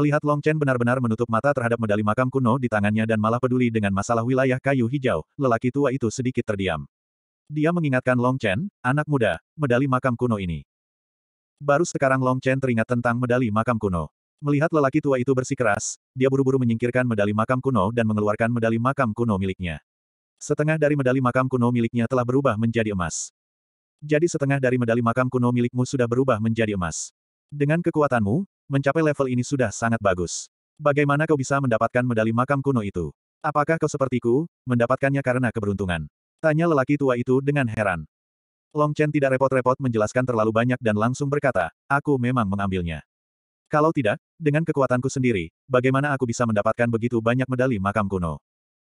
Melihat Long Chen benar-benar menutup mata terhadap medali makam kuno di tangannya dan malah peduli dengan masalah wilayah kayu hijau, lelaki tua itu sedikit terdiam. Dia mengingatkan Long Chen, anak muda, medali makam kuno ini. Baru sekarang Long Chen teringat tentang medali makam kuno. Melihat lelaki tua itu bersikeras, dia buru-buru menyingkirkan medali makam kuno dan mengeluarkan medali makam kuno miliknya. Setengah dari medali makam kuno miliknya telah berubah menjadi emas. Jadi setengah dari medali makam kuno milikmu sudah berubah menjadi emas. Dengan kekuatanmu, mencapai level ini sudah sangat bagus. Bagaimana kau bisa mendapatkan medali makam kuno itu? Apakah kau sepertiku, mendapatkannya karena keberuntungan? Tanya lelaki tua itu dengan heran. Long Chen tidak repot-repot menjelaskan terlalu banyak dan langsung berkata, aku memang mengambilnya. Kalau tidak, dengan kekuatanku sendiri, bagaimana aku bisa mendapatkan begitu banyak medali makam kuno?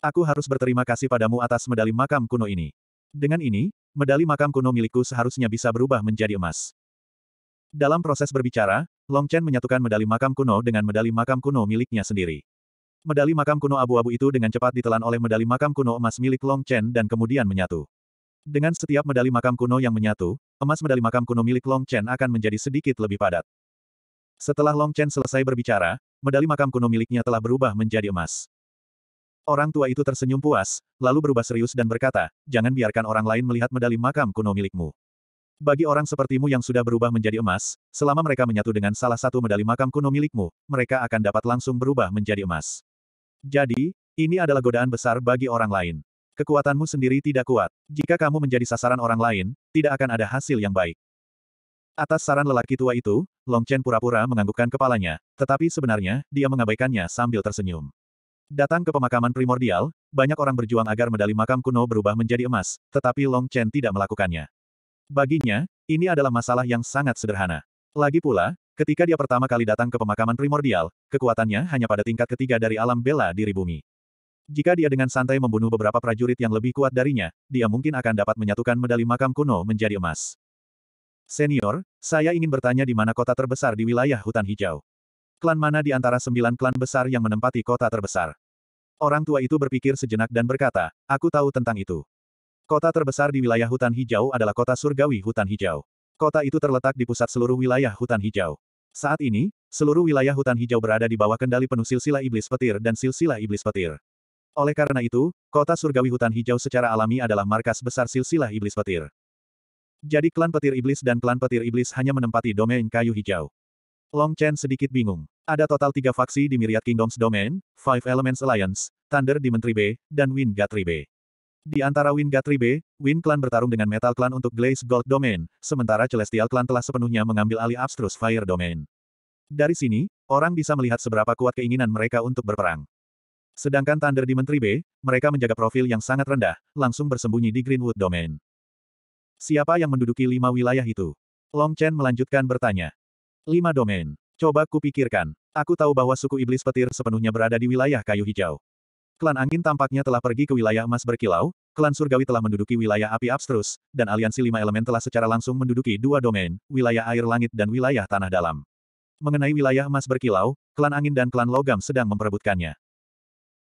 Aku harus berterima kasih padamu atas medali makam kuno ini. Dengan ini, medali makam kuno milikku seharusnya bisa berubah menjadi emas. Dalam proses berbicara, Long Chen menyatukan medali makam kuno dengan medali makam kuno miliknya sendiri. Medali makam kuno abu-abu itu dengan cepat ditelan oleh medali makam kuno emas milik Long Chen dan kemudian menyatu. Dengan setiap medali makam kuno yang menyatu, emas medali makam kuno milik Long Chen akan menjadi sedikit lebih padat. Setelah Long Chen selesai berbicara, medali makam kuno miliknya telah berubah menjadi emas. Orang tua itu tersenyum puas, lalu berubah serius dan berkata, jangan biarkan orang lain melihat medali makam kuno milikmu. Bagi orang sepertimu yang sudah berubah menjadi emas, selama mereka menyatu dengan salah satu medali makam kuno milikmu, mereka akan dapat langsung berubah menjadi emas. Jadi, ini adalah godaan besar bagi orang lain. Kekuatanmu sendiri tidak kuat. Jika kamu menjadi sasaran orang lain, tidak akan ada hasil yang baik. Atas saran lelaki tua itu, Long Chen pura-pura menganggukkan kepalanya, tetapi sebenarnya, dia mengabaikannya sambil tersenyum. Datang ke pemakaman primordial, banyak orang berjuang agar medali makam kuno berubah menjadi emas, tetapi Long Chen tidak melakukannya. Baginya, ini adalah masalah yang sangat sederhana. Lagi pula, ketika dia pertama kali datang ke pemakaman primordial, kekuatannya hanya pada tingkat ketiga dari alam bela diri bumi. Jika dia dengan santai membunuh beberapa prajurit yang lebih kuat darinya, dia mungkin akan dapat menyatukan medali makam kuno menjadi emas. Senior, saya ingin bertanya di mana kota terbesar di wilayah hutan hijau. Klan mana di antara sembilan klan besar yang menempati kota terbesar? Orang tua itu berpikir sejenak dan berkata, aku tahu tentang itu. Kota terbesar di wilayah hutan hijau adalah kota surgawi hutan hijau. Kota itu terletak di pusat seluruh wilayah hutan hijau. Saat ini, seluruh wilayah hutan hijau berada di bawah kendali penuh silsilah iblis petir dan silsilah iblis petir. Oleh karena itu, kota surgawi hutan hijau secara alami adalah markas besar silsilah iblis petir. Jadi klan petir iblis dan klan petir iblis hanya menempati domain kayu hijau. Long Chen sedikit bingung. Ada total tiga faksi di Myriad Kingdoms Domain, Five Elements Alliance, Thunder Dimentri B, dan Wind Gatri B. Di antara Win Gatri B, Win Clan bertarung dengan Metal Clan untuk Glaze Gold Domain, sementara Celestial Clan telah sepenuhnya mengambil alih Abstrus Fire Domain. Dari sini, orang bisa melihat seberapa kuat keinginan mereka untuk berperang. Sedangkan Thunder di Menteri B, mereka menjaga profil yang sangat rendah, langsung bersembunyi di Greenwood Domain. Siapa yang menduduki lima wilayah itu? Long Chen melanjutkan bertanya. Lima domain. Coba kupikirkan. Aku tahu bahwa suku iblis petir sepenuhnya berada di wilayah kayu hijau. Klan Angin tampaknya telah pergi ke wilayah emas berkilau, klan surgawi telah menduduki wilayah api abstrus, dan aliansi lima elemen telah secara langsung menduduki dua domain, wilayah air langit dan wilayah tanah dalam. Mengenai wilayah emas berkilau, klan angin dan klan logam sedang memperebutkannya.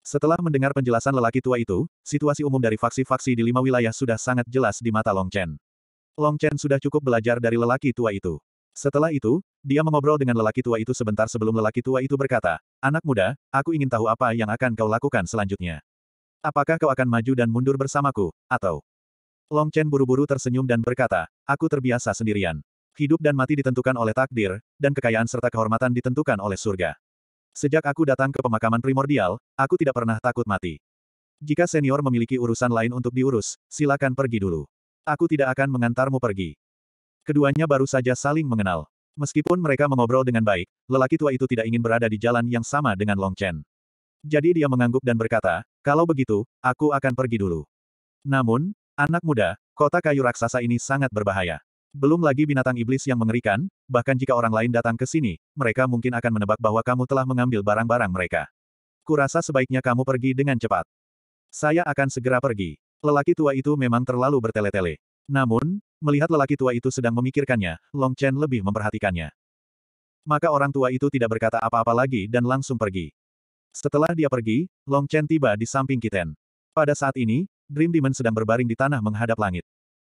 Setelah mendengar penjelasan lelaki tua itu, situasi umum dari faksi-faksi di lima wilayah sudah sangat jelas di mata Long Chen. Long Chen sudah cukup belajar dari lelaki tua itu. Setelah itu, dia mengobrol dengan lelaki tua itu sebentar sebelum lelaki tua itu berkata, Anak muda, aku ingin tahu apa yang akan kau lakukan selanjutnya. Apakah kau akan maju dan mundur bersamaku, atau? Long Chen buru-buru tersenyum dan berkata, Aku terbiasa sendirian. Hidup dan mati ditentukan oleh takdir, dan kekayaan serta kehormatan ditentukan oleh surga. Sejak aku datang ke pemakaman primordial, aku tidak pernah takut mati. Jika senior memiliki urusan lain untuk diurus, silakan pergi dulu. Aku tidak akan mengantarmu pergi. Keduanya baru saja saling mengenal. Meskipun mereka mengobrol dengan baik, lelaki tua itu tidak ingin berada di jalan yang sama dengan Long Chen. Jadi dia mengangguk dan berkata, kalau begitu, aku akan pergi dulu. Namun, anak muda, kota kayu raksasa ini sangat berbahaya. Belum lagi binatang iblis yang mengerikan, bahkan jika orang lain datang ke sini, mereka mungkin akan menebak bahwa kamu telah mengambil barang-barang mereka. Kurasa sebaiknya kamu pergi dengan cepat. Saya akan segera pergi. Lelaki tua itu memang terlalu bertele-tele. Namun, Melihat lelaki tua itu sedang memikirkannya, Long Chen lebih memperhatikannya. Maka orang tua itu tidak berkata apa-apa lagi dan langsung pergi. Setelah dia pergi, Long Chen tiba di samping Kiten. Pada saat ini, Dream Demon sedang berbaring di tanah menghadap langit.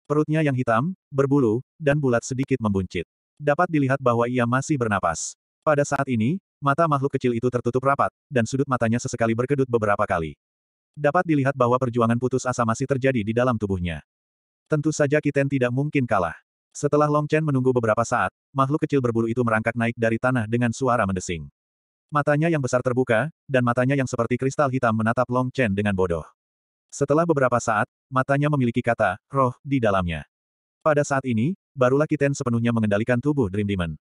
Perutnya yang hitam, berbulu, dan bulat sedikit membuncit. Dapat dilihat bahwa ia masih bernapas. Pada saat ini, mata makhluk kecil itu tertutup rapat, dan sudut matanya sesekali berkedut beberapa kali. Dapat dilihat bahwa perjuangan putus asa masih terjadi di dalam tubuhnya. Tentu saja Kiten tidak mungkin kalah. Setelah Long Chen menunggu beberapa saat, makhluk kecil berbulu itu merangkak naik dari tanah dengan suara mendesing. Matanya yang besar terbuka, dan matanya yang seperti kristal hitam menatap Long Chen dengan bodoh. Setelah beberapa saat, matanya memiliki kata, roh, di dalamnya. Pada saat ini, barulah Kiten sepenuhnya mengendalikan tubuh Dream Demon.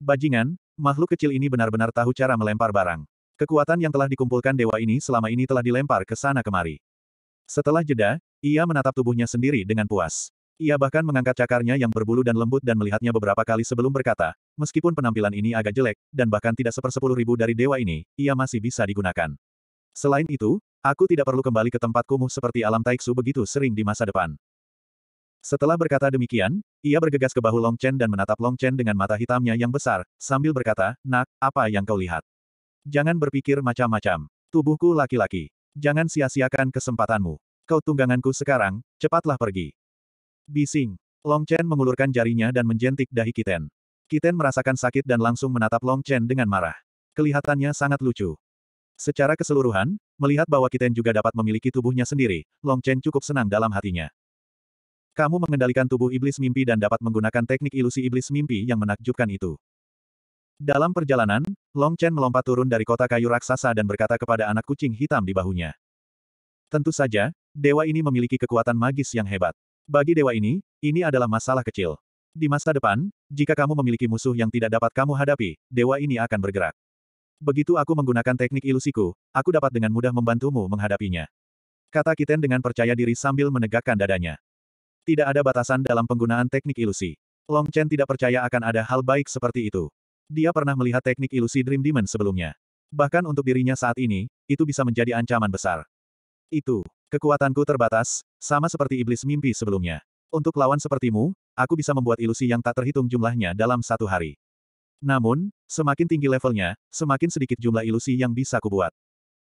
Bajingan, makhluk kecil ini benar-benar tahu cara melempar barang. Kekuatan yang telah dikumpulkan dewa ini selama ini telah dilempar ke sana kemari. Setelah jeda, ia menatap tubuhnya sendiri dengan puas. Ia bahkan mengangkat cakarnya yang berbulu dan lembut dan melihatnya beberapa kali sebelum berkata, meskipun penampilan ini agak jelek, dan bahkan tidak sepersepuluh ribu dari dewa ini, ia masih bisa digunakan. Selain itu, aku tidak perlu kembali ke tempat kumuh seperti alam Taiksu begitu sering di masa depan. Setelah berkata demikian, ia bergegas ke bahu Long Chen dan menatap Long Chen dengan mata hitamnya yang besar, sambil berkata, Nak, apa yang kau lihat? Jangan berpikir macam-macam. Tubuhku laki-laki. Jangan sia-siakan kesempatanmu. Kau tungganganku sekarang, cepatlah pergi. Bising. Long Chen mengulurkan jarinya dan menjentik dahi Kiten. Kiten merasakan sakit dan langsung menatap Long Chen dengan marah. Kelihatannya sangat lucu. Secara keseluruhan, melihat bahwa Kiten juga dapat memiliki tubuhnya sendiri, Long Chen cukup senang dalam hatinya. Kamu mengendalikan tubuh iblis mimpi dan dapat menggunakan teknik ilusi iblis mimpi yang menakjubkan itu. Dalam perjalanan, Long Chen melompat turun dari kota kayu raksasa dan berkata kepada anak kucing hitam di bahunya. Tentu saja, Dewa ini memiliki kekuatan magis yang hebat. Bagi dewa ini, ini adalah masalah kecil. Di masa depan, jika kamu memiliki musuh yang tidak dapat kamu hadapi, dewa ini akan bergerak. Begitu aku menggunakan teknik ilusiku, aku dapat dengan mudah membantumu menghadapinya. Kata Kiten dengan percaya diri sambil menegakkan dadanya. Tidak ada batasan dalam penggunaan teknik ilusi. Long Chen tidak percaya akan ada hal baik seperti itu. Dia pernah melihat teknik ilusi Dream Demon sebelumnya. Bahkan untuk dirinya saat ini, itu bisa menjadi ancaman besar itu. Kekuatanku terbatas, sama seperti iblis mimpi sebelumnya. Untuk lawan sepertimu, aku bisa membuat ilusi yang tak terhitung jumlahnya dalam satu hari. Namun, semakin tinggi levelnya, semakin sedikit jumlah ilusi yang bisa kubuat.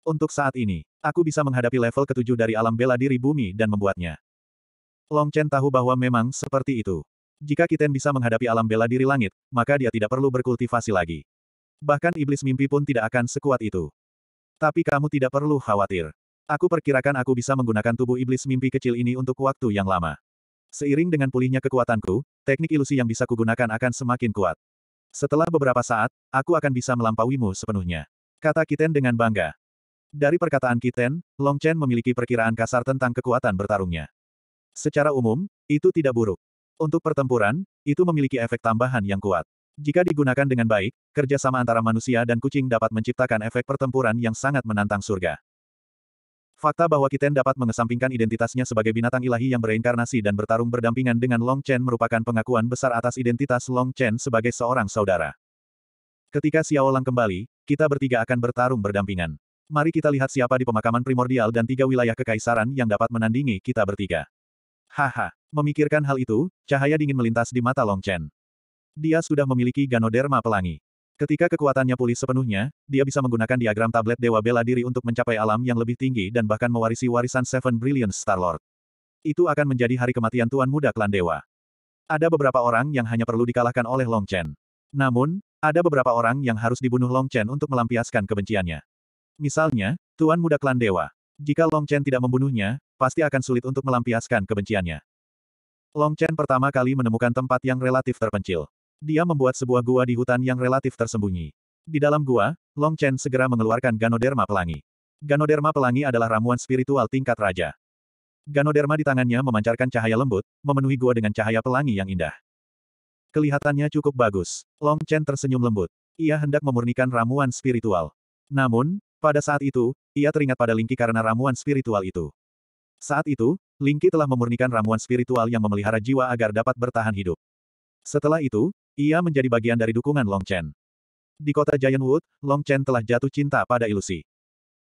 Untuk saat ini, aku bisa menghadapi level ketujuh dari alam bela diri bumi dan membuatnya. Long Chen tahu bahwa memang seperti itu. Jika Kiten bisa menghadapi alam bela diri langit, maka dia tidak perlu berkultivasi lagi. Bahkan iblis mimpi pun tidak akan sekuat itu. Tapi kamu tidak perlu khawatir. Aku perkirakan aku bisa menggunakan tubuh iblis mimpi kecil ini untuk waktu yang lama. Seiring dengan pulihnya kekuatanku, teknik ilusi yang bisa kugunakan akan semakin kuat. Setelah beberapa saat, aku akan bisa melampauimu sepenuhnya. Kata Kiten dengan bangga. Dari perkataan Kiten, Long Chen memiliki perkiraan kasar tentang kekuatan bertarungnya. Secara umum, itu tidak buruk. Untuk pertempuran, itu memiliki efek tambahan yang kuat. Jika digunakan dengan baik, kerjasama antara manusia dan kucing dapat menciptakan efek pertempuran yang sangat menantang surga. Fakta bahwa Kiten dapat mengesampingkan identitasnya sebagai binatang ilahi yang bereinkarnasi dan bertarung berdampingan dengan Long Chen merupakan pengakuan besar atas identitas Long Chen sebagai seorang saudara. Ketika Xiao Lang kembali, kita bertiga akan bertarung berdampingan. Mari kita lihat siapa di pemakaman primordial dan tiga wilayah kekaisaran yang dapat menandingi kita bertiga. Haha, memikirkan hal itu, cahaya dingin melintas di mata Long Chen. Dia sudah memiliki ganoderma pelangi. Ketika kekuatannya pulih sepenuhnya, dia bisa menggunakan diagram tablet Dewa Bela Diri untuk mencapai alam yang lebih tinggi dan bahkan mewarisi warisan Seven Brilliant Star-Lord. Itu akan menjadi hari kematian Tuan Muda Klan Dewa. Ada beberapa orang yang hanya perlu dikalahkan oleh Long Chen. Namun, ada beberapa orang yang harus dibunuh Long Chen untuk melampiaskan kebenciannya. Misalnya, Tuan Muda Klan Dewa. Jika Long Chen tidak membunuhnya, pasti akan sulit untuk melampiaskan kebenciannya. Long Chen pertama kali menemukan tempat yang relatif terpencil. Dia membuat sebuah gua di hutan yang relatif tersembunyi. Di dalam gua, Long Chen segera mengeluarkan Ganoderma Pelangi. Ganoderma Pelangi adalah ramuan spiritual tingkat raja. Ganoderma di tangannya memancarkan cahaya lembut, memenuhi gua dengan cahaya pelangi yang indah. Kelihatannya cukup bagus. Long Chen tersenyum lembut. Ia hendak memurnikan ramuan spiritual. Namun, pada saat itu, ia teringat pada Lingki karena ramuan spiritual itu. Saat itu, Lingki telah memurnikan ramuan spiritual yang memelihara jiwa agar dapat bertahan hidup. Setelah itu, ia menjadi bagian dari dukungan Long Chen. Di kota Giantwood, Long Chen telah jatuh cinta pada ilusi.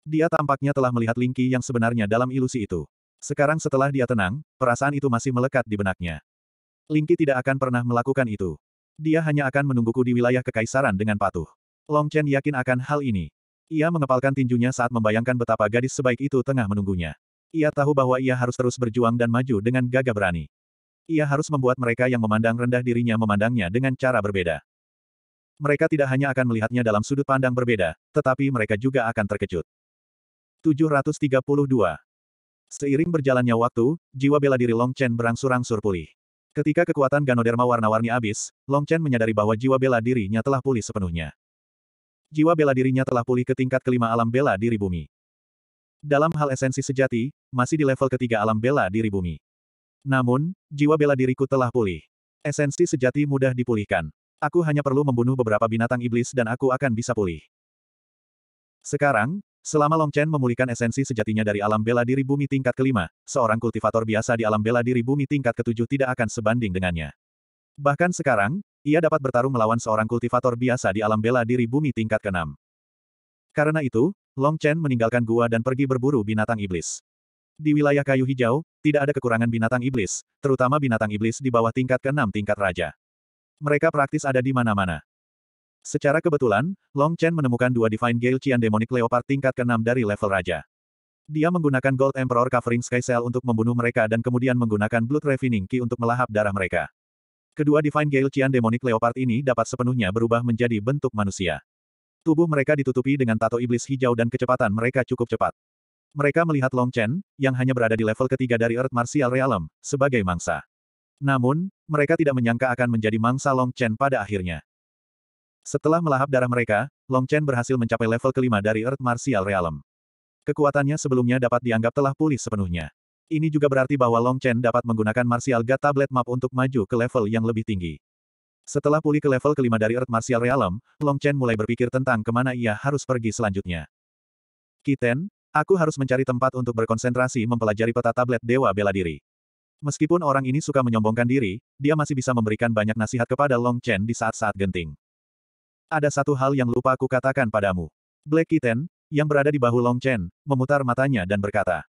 Dia tampaknya telah melihat Ling Lingqi yang sebenarnya dalam ilusi itu. Sekarang setelah dia tenang, perasaan itu masih melekat di benaknya. Ling Lingqi tidak akan pernah melakukan itu. Dia hanya akan menungguku di wilayah kekaisaran dengan patuh. Long Chen yakin akan hal ini. Ia mengepalkan tinjunya saat membayangkan betapa gadis sebaik itu tengah menunggunya. Ia tahu bahwa ia harus terus berjuang dan maju dengan gagah berani ia harus membuat mereka yang memandang rendah dirinya memandangnya dengan cara berbeda. Mereka tidak hanya akan melihatnya dalam sudut pandang berbeda, tetapi mereka juga akan terkejut. 732. Seiring berjalannya waktu, jiwa bela diri Long Chen berangsur-angsur pulih. Ketika kekuatan Ganoderma warna-warni habis, Long Chen menyadari bahwa jiwa bela dirinya telah pulih sepenuhnya. Jiwa bela dirinya telah pulih ke tingkat kelima alam bela diri bumi. Dalam hal esensi sejati, masih di level ketiga alam bela diri bumi. Namun, jiwa bela diriku telah pulih. Esensi sejati mudah dipulihkan. Aku hanya perlu membunuh beberapa binatang iblis dan aku akan bisa pulih. Sekarang, selama Long Chen memulihkan esensi sejatinya dari alam bela diri bumi tingkat kelima, seorang kultivator biasa di alam bela diri bumi tingkat ketujuh tidak akan sebanding dengannya. Bahkan sekarang, ia dapat bertarung melawan seorang kultivator biasa di alam bela diri bumi tingkat keenam. Karena itu, Long Chen meninggalkan gua dan pergi berburu binatang iblis. Di wilayah kayu hijau, tidak ada kekurangan binatang iblis, terutama binatang iblis di bawah tingkat ke-6 tingkat raja. Mereka praktis ada di mana-mana. Secara kebetulan, Long Chen menemukan dua Divine Gale Cian Demonic Leopard tingkat ke-6 dari level raja. Dia menggunakan Gold Emperor Covering Sky Cell untuk membunuh mereka dan kemudian menggunakan Blood Refining Key untuk melahap darah mereka. Kedua Divine Gale Cian Demonic Leopard ini dapat sepenuhnya berubah menjadi bentuk manusia. Tubuh mereka ditutupi dengan tato iblis hijau dan kecepatan mereka cukup cepat. Mereka melihat Long Chen, yang hanya berada di level ketiga dari Earth Martial Realm, sebagai mangsa. Namun, mereka tidak menyangka akan menjadi mangsa Long Chen pada akhirnya. Setelah melahap darah mereka, Long Chen berhasil mencapai level kelima dari Earth Martial Realm. Kekuatannya sebelumnya dapat dianggap telah pulih sepenuhnya. Ini juga berarti bahwa Long Chen dapat menggunakan Martial God Tablet Map untuk maju ke level yang lebih tinggi. Setelah pulih ke level kelima dari Earth Martial Realm, Long Chen mulai berpikir tentang kemana ia harus pergi selanjutnya. Kiten, Aku harus mencari tempat untuk berkonsentrasi mempelajari peta tablet Dewa Bela Diri. Meskipun orang ini suka menyombongkan diri, dia masih bisa memberikan banyak nasihat kepada Long Chen di saat-saat genting. Ada satu hal yang lupa aku katakan padamu. Black Kitten, yang berada di bahu Long Chen, memutar matanya dan berkata.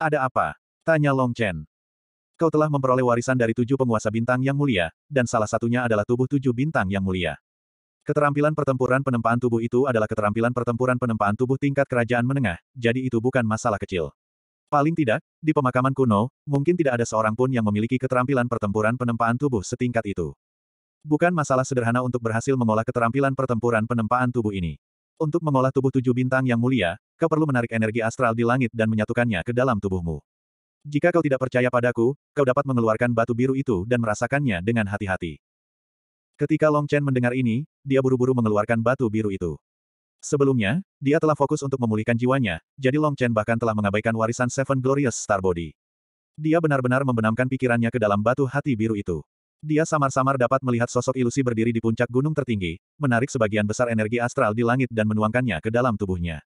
Ada apa? Tanya Long Chen. Kau telah memperoleh warisan dari tujuh penguasa bintang yang mulia, dan salah satunya adalah tubuh tujuh bintang yang mulia. Keterampilan pertempuran penempaan tubuh itu adalah keterampilan pertempuran penempaan tubuh tingkat kerajaan menengah, jadi itu bukan masalah kecil. Paling tidak, di pemakaman kuno, mungkin tidak ada seorang pun yang memiliki keterampilan pertempuran penempaan tubuh setingkat itu. Bukan masalah sederhana untuk berhasil mengolah keterampilan pertempuran penempaan tubuh ini. Untuk mengolah tubuh tujuh bintang yang mulia, kau perlu menarik energi astral di langit dan menyatukannya ke dalam tubuhmu. Jika kau tidak percaya padaku, kau dapat mengeluarkan batu biru itu dan merasakannya dengan hati-hati. Ketika Long Chen mendengar ini, dia buru-buru mengeluarkan batu biru itu. Sebelumnya, dia telah fokus untuk memulihkan jiwanya, jadi Long Chen bahkan telah mengabaikan warisan Seven Glorious Star Body. Dia benar-benar membenamkan pikirannya ke dalam batu hati biru itu. Dia samar-samar dapat melihat sosok ilusi berdiri di puncak gunung tertinggi, menarik sebagian besar energi astral di langit dan menuangkannya ke dalam tubuhnya.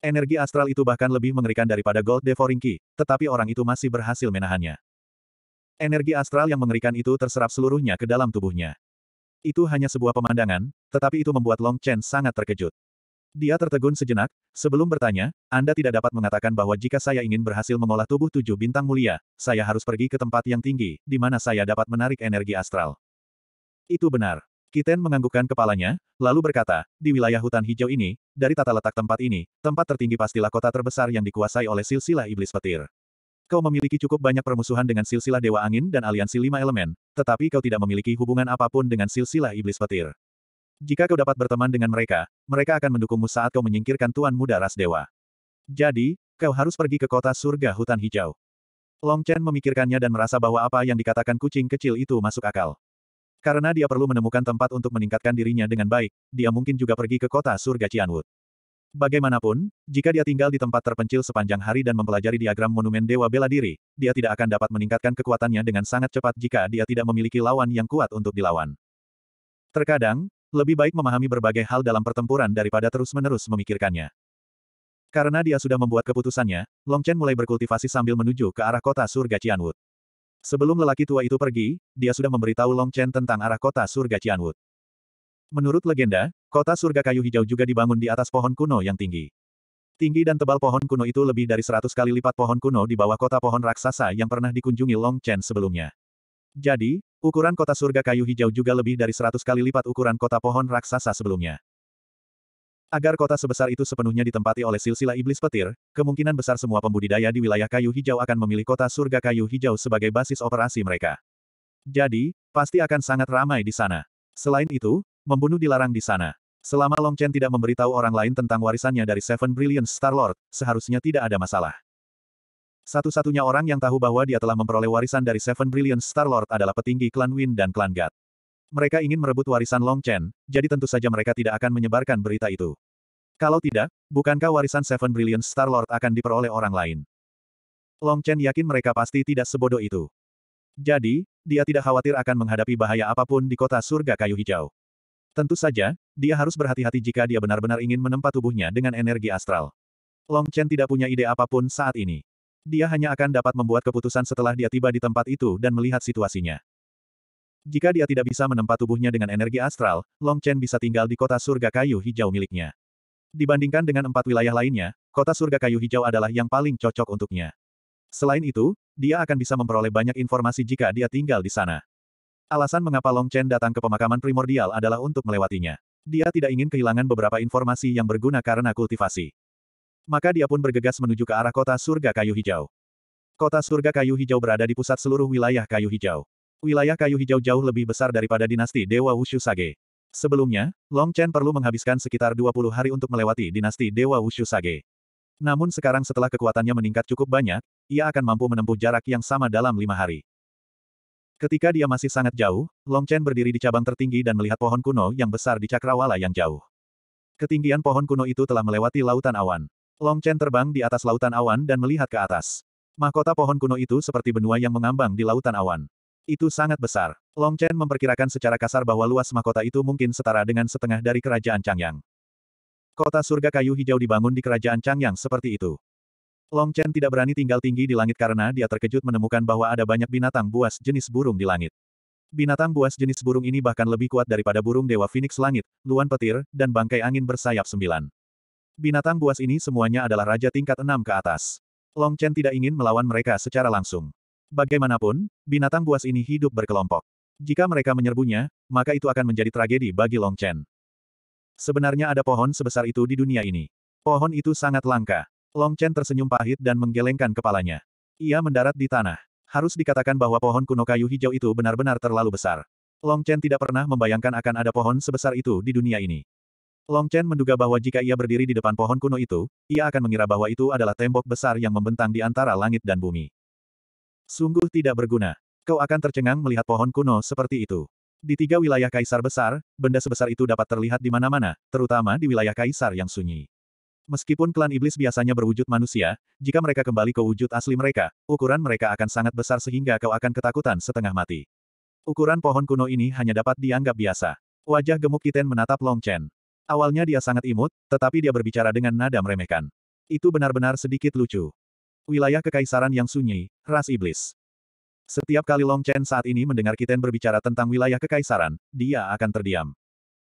Energi astral itu bahkan lebih mengerikan daripada Gold Devouring Ki, tetapi orang itu masih berhasil menahannya. Energi astral yang mengerikan itu terserap seluruhnya ke dalam tubuhnya. Itu hanya sebuah pemandangan, tetapi itu membuat Long Chen sangat terkejut. Dia tertegun sejenak, sebelum bertanya, Anda tidak dapat mengatakan bahwa jika saya ingin berhasil mengolah tubuh tujuh bintang mulia, saya harus pergi ke tempat yang tinggi, di mana saya dapat menarik energi astral. Itu benar. Kiten menganggukkan kepalanya, lalu berkata, di wilayah hutan hijau ini, dari tata letak tempat ini, tempat tertinggi pastilah kota terbesar yang dikuasai oleh silsilah iblis petir. Kau memiliki cukup banyak permusuhan dengan silsilah Dewa Angin dan aliansi lima elemen, tetapi kau tidak memiliki hubungan apapun dengan silsilah Iblis Petir. Jika kau dapat berteman dengan mereka, mereka akan mendukungmu saat kau menyingkirkan Tuan Muda Ras Dewa. Jadi, kau harus pergi ke kota surga hutan hijau. Long Chen memikirkannya dan merasa bahwa apa yang dikatakan kucing kecil itu masuk akal. Karena dia perlu menemukan tempat untuk meningkatkan dirinya dengan baik, dia mungkin juga pergi ke kota surga Cianwood. Bagaimanapun, jika dia tinggal di tempat terpencil sepanjang hari dan mempelajari diagram monumen dewa bela diri, dia tidak akan dapat meningkatkan kekuatannya dengan sangat cepat jika dia tidak memiliki lawan yang kuat untuk dilawan. Terkadang, lebih baik memahami berbagai hal dalam pertempuran daripada terus-menerus memikirkannya. Karena dia sudah membuat keputusannya, Long Chen mulai berkultivasi sambil menuju ke arah kota surga Cianwood. Sebelum lelaki tua itu pergi, dia sudah memberitahu Long Chen tentang arah kota surga Cianwood. Menurut legenda, kota surga kayu hijau juga dibangun di atas pohon kuno yang tinggi. Tinggi dan tebal pohon kuno itu lebih dari 100 kali lipat pohon kuno di bawah kota pohon raksasa yang pernah dikunjungi Long Chen sebelumnya. Jadi, ukuran kota surga kayu hijau juga lebih dari 100 kali lipat ukuran kota pohon raksasa sebelumnya. Agar kota sebesar itu sepenuhnya ditempati oleh silsilah iblis petir, kemungkinan besar semua pembudidaya di wilayah kayu hijau akan memilih kota surga kayu hijau sebagai basis operasi mereka. Jadi, pasti akan sangat ramai di sana. Selain itu, Membunuh dilarang di sana. Selama Long Chen tidak memberitahu orang lain tentang warisannya dari Seven Brilliant Star-Lord, seharusnya tidak ada masalah. Satu-satunya orang yang tahu bahwa dia telah memperoleh warisan dari Seven Brilliant Star-Lord adalah petinggi klan Win dan klan Gat. Mereka ingin merebut warisan Long Chen, jadi tentu saja mereka tidak akan menyebarkan berita itu. Kalau tidak, bukankah warisan Seven Brilliant Star-Lord akan diperoleh orang lain? Long Chen yakin mereka pasti tidak sebodoh itu. Jadi, dia tidak khawatir akan menghadapi bahaya apapun di kota surga kayu hijau. Tentu saja, dia harus berhati-hati jika dia benar-benar ingin menempat tubuhnya dengan energi astral. Long Chen tidak punya ide apapun saat ini. Dia hanya akan dapat membuat keputusan setelah dia tiba di tempat itu dan melihat situasinya. Jika dia tidak bisa menempat tubuhnya dengan energi astral, Long Chen bisa tinggal di kota surga kayu hijau miliknya. Dibandingkan dengan empat wilayah lainnya, kota surga kayu hijau adalah yang paling cocok untuknya. Selain itu, dia akan bisa memperoleh banyak informasi jika dia tinggal di sana. Alasan mengapa Long Chen datang ke pemakaman primordial adalah untuk melewatinya. Dia tidak ingin kehilangan beberapa informasi yang berguna karena kultivasi. Maka dia pun bergegas menuju ke arah kota surga kayu hijau. Kota surga kayu hijau berada di pusat seluruh wilayah kayu hijau. Wilayah kayu hijau jauh lebih besar daripada dinasti Dewa Wushu Sage. Sebelumnya, Long Chen perlu menghabiskan sekitar 20 hari untuk melewati dinasti Dewa Wushu Sage. Namun sekarang setelah kekuatannya meningkat cukup banyak, ia akan mampu menempuh jarak yang sama dalam lima hari. Ketika dia masih sangat jauh, Long Chen berdiri di cabang tertinggi dan melihat pohon kuno yang besar di cakrawala yang jauh. Ketinggian pohon kuno itu telah melewati lautan awan. Long Chen terbang di atas lautan awan dan melihat ke atas. Mahkota pohon kuno itu seperti benua yang mengambang di lautan awan. Itu sangat besar. Long Chen memperkirakan secara kasar bahwa luas mahkota itu mungkin setara dengan setengah dari kerajaan Changyang. Kota surga kayu hijau dibangun di kerajaan Changyang seperti itu. Long Chen tidak berani tinggal tinggi di langit karena dia terkejut menemukan bahwa ada banyak binatang buas jenis burung di langit. Binatang buas jenis burung ini bahkan lebih kuat daripada burung dewa Phoenix langit, luan petir, dan bangkai angin bersayap sembilan. Binatang buas ini semuanya adalah raja tingkat enam ke atas. Long Chen tidak ingin melawan mereka secara langsung. Bagaimanapun, binatang buas ini hidup berkelompok. Jika mereka menyerbunya, maka itu akan menjadi tragedi bagi Long Chen. Sebenarnya ada pohon sebesar itu di dunia ini. Pohon itu sangat langka. Long Chen tersenyum pahit dan menggelengkan kepalanya. Ia mendarat di tanah. Harus dikatakan bahwa pohon kuno kayu hijau itu benar-benar terlalu besar. Long Chen tidak pernah membayangkan akan ada pohon sebesar itu di dunia ini. Long Chen menduga bahwa jika ia berdiri di depan pohon kuno itu, ia akan mengira bahwa itu adalah tembok besar yang membentang di antara langit dan bumi. Sungguh tidak berguna. Kau akan tercengang melihat pohon kuno seperti itu. Di tiga wilayah kaisar besar, benda sebesar itu dapat terlihat di mana-mana, terutama di wilayah kaisar yang sunyi. Meskipun klan iblis biasanya berwujud manusia, jika mereka kembali ke wujud asli mereka, ukuran mereka akan sangat besar sehingga kau akan ketakutan setengah mati. Ukuran pohon kuno ini hanya dapat dianggap biasa. Wajah gemuk Kiten menatap Long Chen. Awalnya dia sangat imut, tetapi dia berbicara dengan nada meremehkan. Itu benar-benar sedikit lucu. Wilayah kekaisaran yang sunyi, ras iblis. Setiap kali Long Chen saat ini mendengar Kiten berbicara tentang wilayah kekaisaran, dia akan terdiam.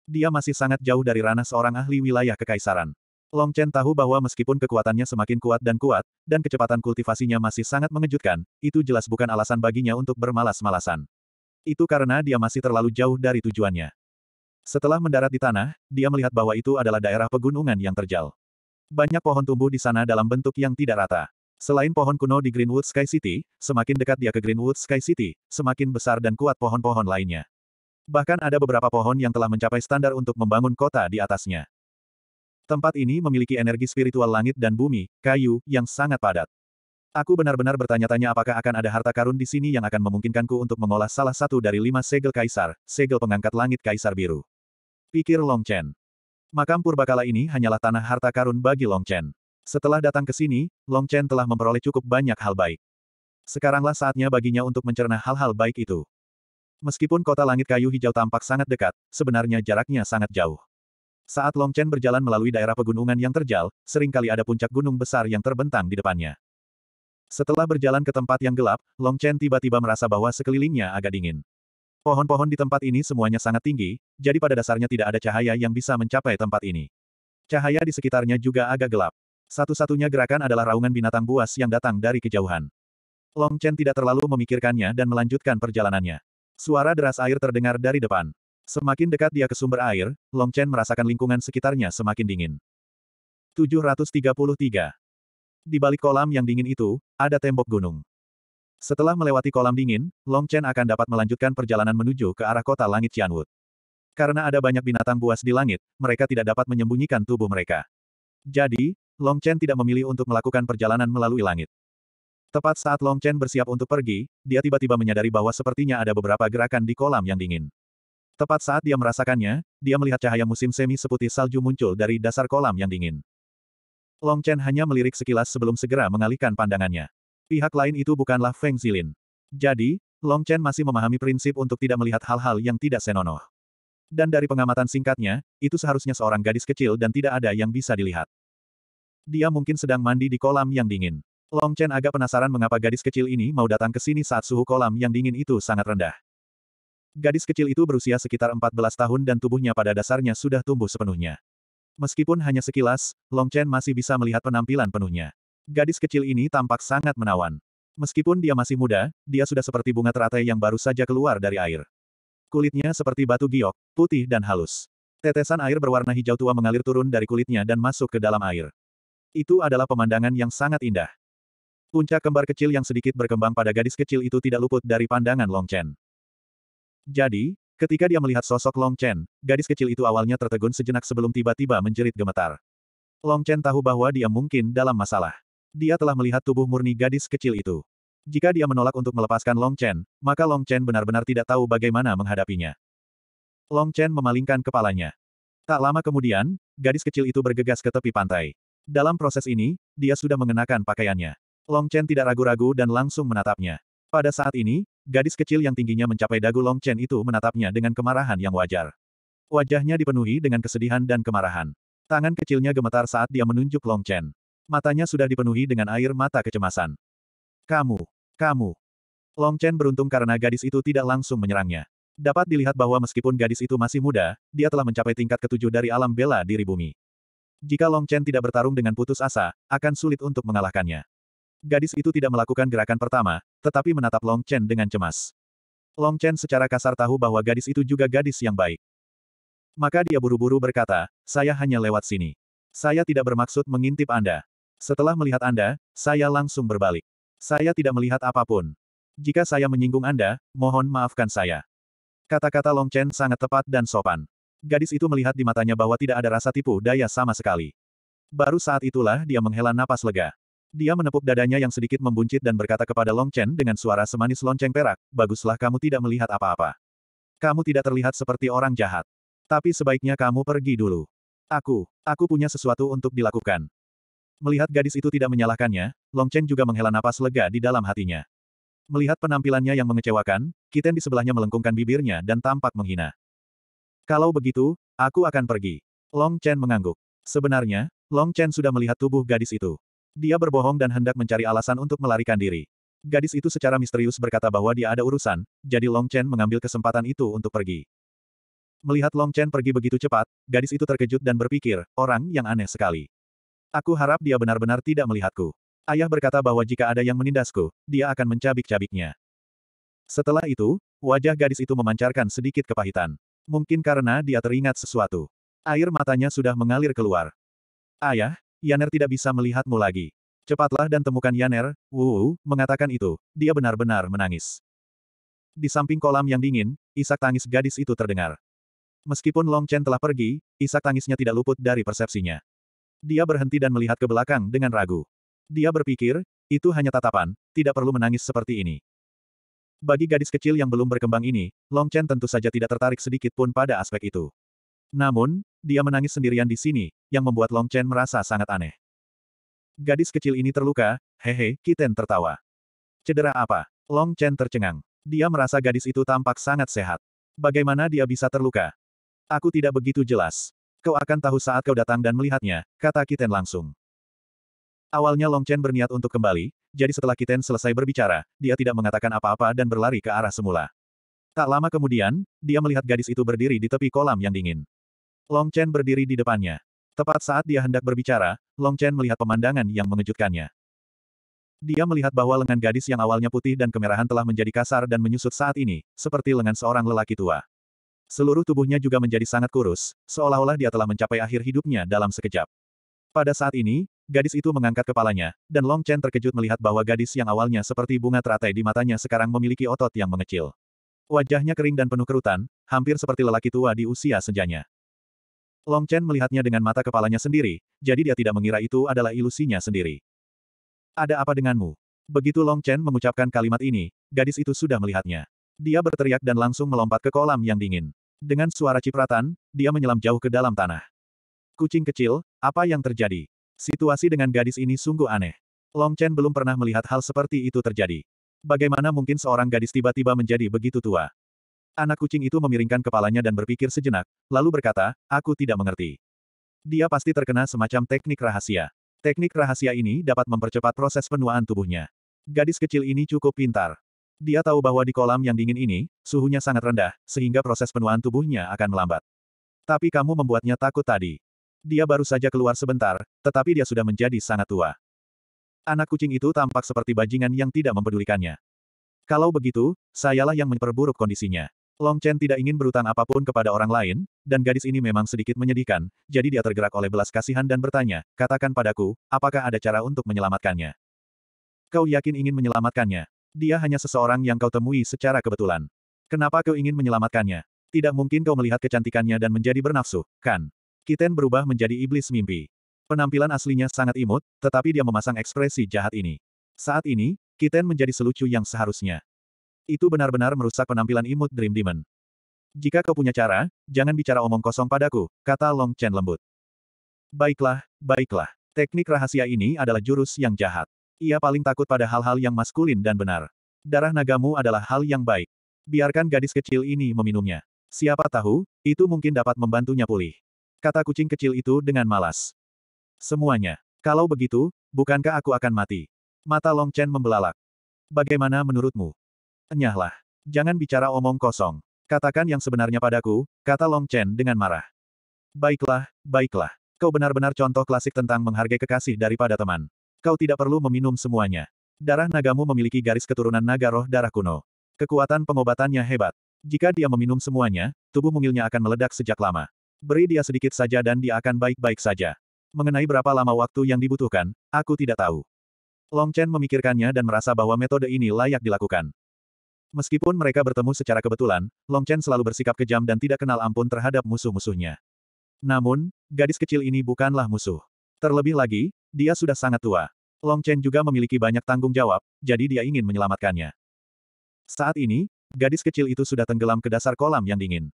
Dia masih sangat jauh dari ranah seorang ahli wilayah kekaisaran. Long Chen tahu bahwa meskipun kekuatannya semakin kuat dan kuat, dan kecepatan kultivasinya masih sangat mengejutkan, itu jelas bukan alasan baginya untuk bermalas-malasan. Itu karena dia masih terlalu jauh dari tujuannya. Setelah mendarat di tanah, dia melihat bahwa itu adalah daerah pegunungan yang terjal. Banyak pohon tumbuh di sana dalam bentuk yang tidak rata. Selain pohon kuno di Greenwood Sky City, semakin dekat dia ke Greenwood Sky City, semakin besar dan kuat pohon-pohon lainnya. Bahkan ada beberapa pohon yang telah mencapai standar untuk membangun kota di atasnya. Tempat ini memiliki energi spiritual langit dan bumi, kayu, yang sangat padat. Aku benar-benar bertanya-tanya apakah akan ada harta karun di sini yang akan memungkinkanku untuk mengolah salah satu dari lima segel kaisar, segel pengangkat langit kaisar biru. Pikir Long Chen. Makam purbakala ini hanyalah tanah harta karun bagi Long Chen. Setelah datang ke sini, Long Chen telah memperoleh cukup banyak hal baik. Sekaranglah saatnya baginya untuk mencerna hal-hal baik itu. Meskipun kota langit kayu hijau tampak sangat dekat, sebenarnya jaraknya sangat jauh. Saat Long Chen berjalan melalui daerah pegunungan yang terjal, seringkali ada puncak gunung besar yang terbentang di depannya. Setelah berjalan ke tempat yang gelap, Long Chen tiba-tiba merasa bahwa sekelilingnya agak dingin. Pohon-pohon di tempat ini semuanya sangat tinggi, jadi pada dasarnya tidak ada cahaya yang bisa mencapai tempat ini. Cahaya di sekitarnya juga agak gelap. Satu-satunya gerakan adalah raungan binatang buas yang datang dari kejauhan. Long Chen tidak terlalu memikirkannya dan melanjutkan perjalanannya. Suara deras air terdengar dari depan. Semakin dekat dia ke sumber air, Long Chen merasakan lingkungan sekitarnya semakin dingin. 733. Di balik kolam yang dingin itu, ada tembok gunung. Setelah melewati kolam dingin, Long Chen akan dapat melanjutkan perjalanan menuju ke arah kota langit Cianwood. Karena ada banyak binatang buas di langit, mereka tidak dapat menyembunyikan tubuh mereka. Jadi, Long Chen tidak memilih untuk melakukan perjalanan melalui langit. Tepat saat Long Chen bersiap untuk pergi, dia tiba-tiba menyadari bahwa sepertinya ada beberapa gerakan di kolam yang dingin. Tepat saat dia merasakannya, dia melihat cahaya musim semi seputih salju muncul dari dasar kolam yang dingin. Long Chen hanya melirik sekilas sebelum segera mengalihkan pandangannya. Pihak lain itu bukanlah Feng Zilin. Jadi, Long Chen masih memahami prinsip untuk tidak melihat hal-hal yang tidak senonoh. Dan dari pengamatan singkatnya, itu seharusnya seorang gadis kecil dan tidak ada yang bisa dilihat. Dia mungkin sedang mandi di kolam yang dingin. Long Chen agak penasaran mengapa gadis kecil ini mau datang ke sini saat suhu kolam yang dingin itu sangat rendah. Gadis kecil itu berusia sekitar 14 tahun dan tubuhnya pada dasarnya sudah tumbuh sepenuhnya. Meskipun hanya sekilas, Long Chen masih bisa melihat penampilan penuhnya. Gadis kecil ini tampak sangat menawan. Meskipun dia masih muda, dia sudah seperti bunga teratai yang baru saja keluar dari air. Kulitnya seperti batu giok, putih dan halus. Tetesan air berwarna hijau tua mengalir turun dari kulitnya dan masuk ke dalam air. Itu adalah pemandangan yang sangat indah. Puncak kembar kecil yang sedikit berkembang pada gadis kecil itu tidak luput dari pandangan Long Chen. Jadi, ketika dia melihat sosok Long Chen, gadis kecil itu awalnya tertegun sejenak sebelum tiba-tiba menjerit gemetar. Long Chen tahu bahwa dia mungkin dalam masalah. Dia telah melihat tubuh murni gadis kecil itu. Jika dia menolak untuk melepaskan Long Chen, maka Long Chen benar-benar tidak tahu bagaimana menghadapinya. Long Chen memalingkan kepalanya. Tak lama kemudian, gadis kecil itu bergegas ke tepi pantai. Dalam proses ini, dia sudah mengenakan pakaiannya. Long Chen tidak ragu-ragu dan langsung menatapnya. Pada saat ini, Gadis kecil yang tingginya mencapai dagu Long Chen itu menatapnya dengan kemarahan yang wajar. Wajahnya dipenuhi dengan kesedihan dan kemarahan. Tangan kecilnya gemetar saat dia menunjuk Long Chen. Matanya sudah dipenuhi dengan air mata kecemasan. Kamu! Kamu! Long Chen beruntung karena gadis itu tidak langsung menyerangnya. Dapat dilihat bahwa meskipun gadis itu masih muda, dia telah mencapai tingkat ketujuh dari alam bela diri bumi. Jika Long Chen tidak bertarung dengan putus asa, akan sulit untuk mengalahkannya. Gadis itu tidak melakukan gerakan pertama, tetapi menatap Long Chen dengan cemas. Long Chen secara kasar tahu bahwa gadis itu juga gadis yang baik. Maka dia buru-buru berkata, saya hanya lewat sini. Saya tidak bermaksud mengintip Anda. Setelah melihat Anda, saya langsung berbalik. Saya tidak melihat apapun. Jika saya menyinggung Anda, mohon maafkan saya. Kata-kata Long Chen sangat tepat dan sopan. Gadis itu melihat di matanya bahwa tidak ada rasa tipu daya sama sekali. Baru saat itulah dia menghela napas lega. Dia menepuk dadanya yang sedikit membuncit dan berkata kepada Long Chen dengan suara semanis lonceng perak, baguslah kamu tidak melihat apa-apa. Kamu tidak terlihat seperti orang jahat. Tapi sebaiknya kamu pergi dulu. Aku, aku punya sesuatu untuk dilakukan. Melihat gadis itu tidak menyalahkannya, Long Chen juga menghela napas lega di dalam hatinya. Melihat penampilannya yang mengecewakan, Kiten di sebelahnya melengkungkan bibirnya dan tampak menghina. Kalau begitu, aku akan pergi. Long Chen mengangguk. Sebenarnya, Long Chen sudah melihat tubuh gadis itu. Dia berbohong dan hendak mencari alasan untuk melarikan diri. Gadis itu secara misterius berkata bahwa dia ada urusan, jadi Long Chen mengambil kesempatan itu untuk pergi. Melihat Long Chen pergi begitu cepat, gadis itu terkejut dan berpikir, orang yang aneh sekali. Aku harap dia benar-benar tidak melihatku. Ayah berkata bahwa jika ada yang menindasku, dia akan mencabik-cabiknya. Setelah itu, wajah gadis itu memancarkan sedikit kepahitan. Mungkin karena dia teringat sesuatu. Air matanya sudah mengalir keluar. Ayah, Yaner tidak bisa melihatmu lagi. Cepatlah dan temukan Yaner, Wu, mengatakan itu. Dia benar-benar menangis. Di samping kolam yang dingin, isak tangis gadis itu terdengar. Meskipun Long Chen telah pergi, isak tangisnya tidak luput dari persepsinya. Dia berhenti dan melihat ke belakang dengan ragu. Dia berpikir, itu hanya tatapan, tidak perlu menangis seperti ini. Bagi gadis kecil yang belum berkembang ini, Long Chen tentu saja tidak tertarik sedikit pun pada aspek itu. Namun, dia menangis sendirian di sini, yang membuat Long Chen merasa sangat aneh. Gadis kecil ini terluka, hehe, Kiten tertawa. Cedera apa? Long Chen tercengang. Dia merasa gadis itu tampak sangat sehat. Bagaimana dia bisa terluka? Aku tidak begitu jelas. Kau akan tahu saat kau datang dan melihatnya, kata Kiten langsung. Awalnya Long Chen berniat untuk kembali, jadi setelah Kiten selesai berbicara, dia tidak mengatakan apa-apa dan berlari ke arah semula. Tak lama kemudian, dia melihat gadis itu berdiri di tepi kolam yang dingin. Long Chen berdiri di depannya. Tepat saat dia hendak berbicara, Long Chen melihat pemandangan yang mengejutkannya. Dia melihat bahwa lengan gadis yang awalnya putih dan kemerahan telah menjadi kasar dan menyusut saat ini, seperti lengan seorang lelaki tua. Seluruh tubuhnya juga menjadi sangat kurus, seolah-olah dia telah mencapai akhir hidupnya dalam sekejap. Pada saat ini, gadis itu mengangkat kepalanya, dan Long Chen terkejut melihat bahwa gadis yang awalnya seperti bunga teratai di matanya sekarang memiliki otot yang mengecil. Wajahnya kering dan penuh kerutan, hampir seperti lelaki tua di usia senjanya. Long Chen melihatnya dengan mata kepalanya sendiri, jadi dia tidak mengira itu adalah ilusinya sendiri. Ada apa denganmu? Begitu Long Chen mengucapkan kalimat ini, gadis itu sudah melihatnya. Dia berteriak dan langsung melompat ke kolam yang dingin. Dengan suara cipratan, dia menyelam jauh ke dalam tanah. Kucing kecil, apa yang terjadi? Situasi dengan gadis ini sungguh aneh. Long Chen belum pernah melihat hal seperti itu terjadi. Bagaimana mungkin seorang gadis tiba-tiba menjadi begitu tua? Anak kucing itu memiringkan kepalanya dan berpikir sejenak, lalu berkata, aku tidak mengerti. Dia pasti terkena semacam teknik rahasia. Teknik rahasia ini dapat mempercepat proses penuaan tubuhnya. Gadis kecil ini cukup pintar. Dia tahu bahwa di kolam yang dingin ini, suhunya sangat rendah, sehingga proses penuaan tubuhnya akan melambat. Tapi kamu membuatnya takut tadi. Dia baru saja keluar sebentar, tetapi dia sudah menjadi sangat tua. Anak kucing itu tampak seperti bajingan yang tidak mempedulikannya. Kalau begitu, sayalah yang memperburuk kondisinya. Long Chen tidak ingin berutang apapun kepada orang lain, dan gadis ini memang sedikit menyedihkan, jadi dia tergerak oleh belas kasihan dan bertanya, katakan padaku, apakah ada cara untuk menyelamatkannya? Kau yakin ingin menyelamatkannya? Dia hanya seseorang yang kau temui secara kebetulan. Kenapa kau ingin menyelamatkannya? Tidak mungkin kau melihat kecantikannya dan menjadi bernafsu, kan? Kiten berubah menjadi iblis mimpi. Penampilan aslinya sangat imut, tetapi dia memasang ekspresi jahat ini. Saat ini, Kiten menjadi selucu yang seharusnya. Itu benar-benar merusak penampilan imut Dream Demon. Jika kau punya cara, jangan bicara omong kosong padaku, kata Long Chen lembut. Baiklah, baiklah. Teknik rahasia ini adalah jurus yang jahat. Ia paling takut pada hal-hal yang maskulin dan benar. Darah nagamu adalah hal yang baik. Biarkan gadis kecil ini meminumnya. Siapa tahu, itu mungkin dapat membantunya pulih. Kata kucing kecil itu dengan malas. Semuanya. Kalau begitu, bukankah aku akan mati? Mata Long Chen membelalak. Bagaimana menurutmu? Enyahlah. Jangan bicara omong kosong. Katakan yang sebenarnya padaku, kata Long Chen dengan marah. Baiklah, baiklah. Kau benar-benar contoh klasik tentang menghargai kekasih daripada teman. Kau tidak perlu meminum semuanya. Darah nagamu memiliki garis keturunan naga roh darah kuno. Kekuatan pengobatannya hebat. Jika dia meminum semuanya, tubuh mungilnya akan meledak sejak lama. Beri dia sedikit saja dan dia akan baik-baik saja. Mengenai berapa lama waktu yang dibutuhkan, aku tidak tahu. Long Chen memikirkannya dan merasa bahwa metode ini layak dilakukan. Meskipun mereka bertemu secara kebetulan, Long Chen selalu bersikap kejam dan tidak kenal ampun terhadap musuh-musuhnya. Namun, gadis kecil ini bukanlah musuh. Terlebih lagi, dia sudah sangat tua. Long Chen juga memiliki banyak tanggung jawab, jadi dia ingin menyelamatkannya. Saat ini, gadis kecil itu sudah tenggelam ke dasar kolam yang dingin.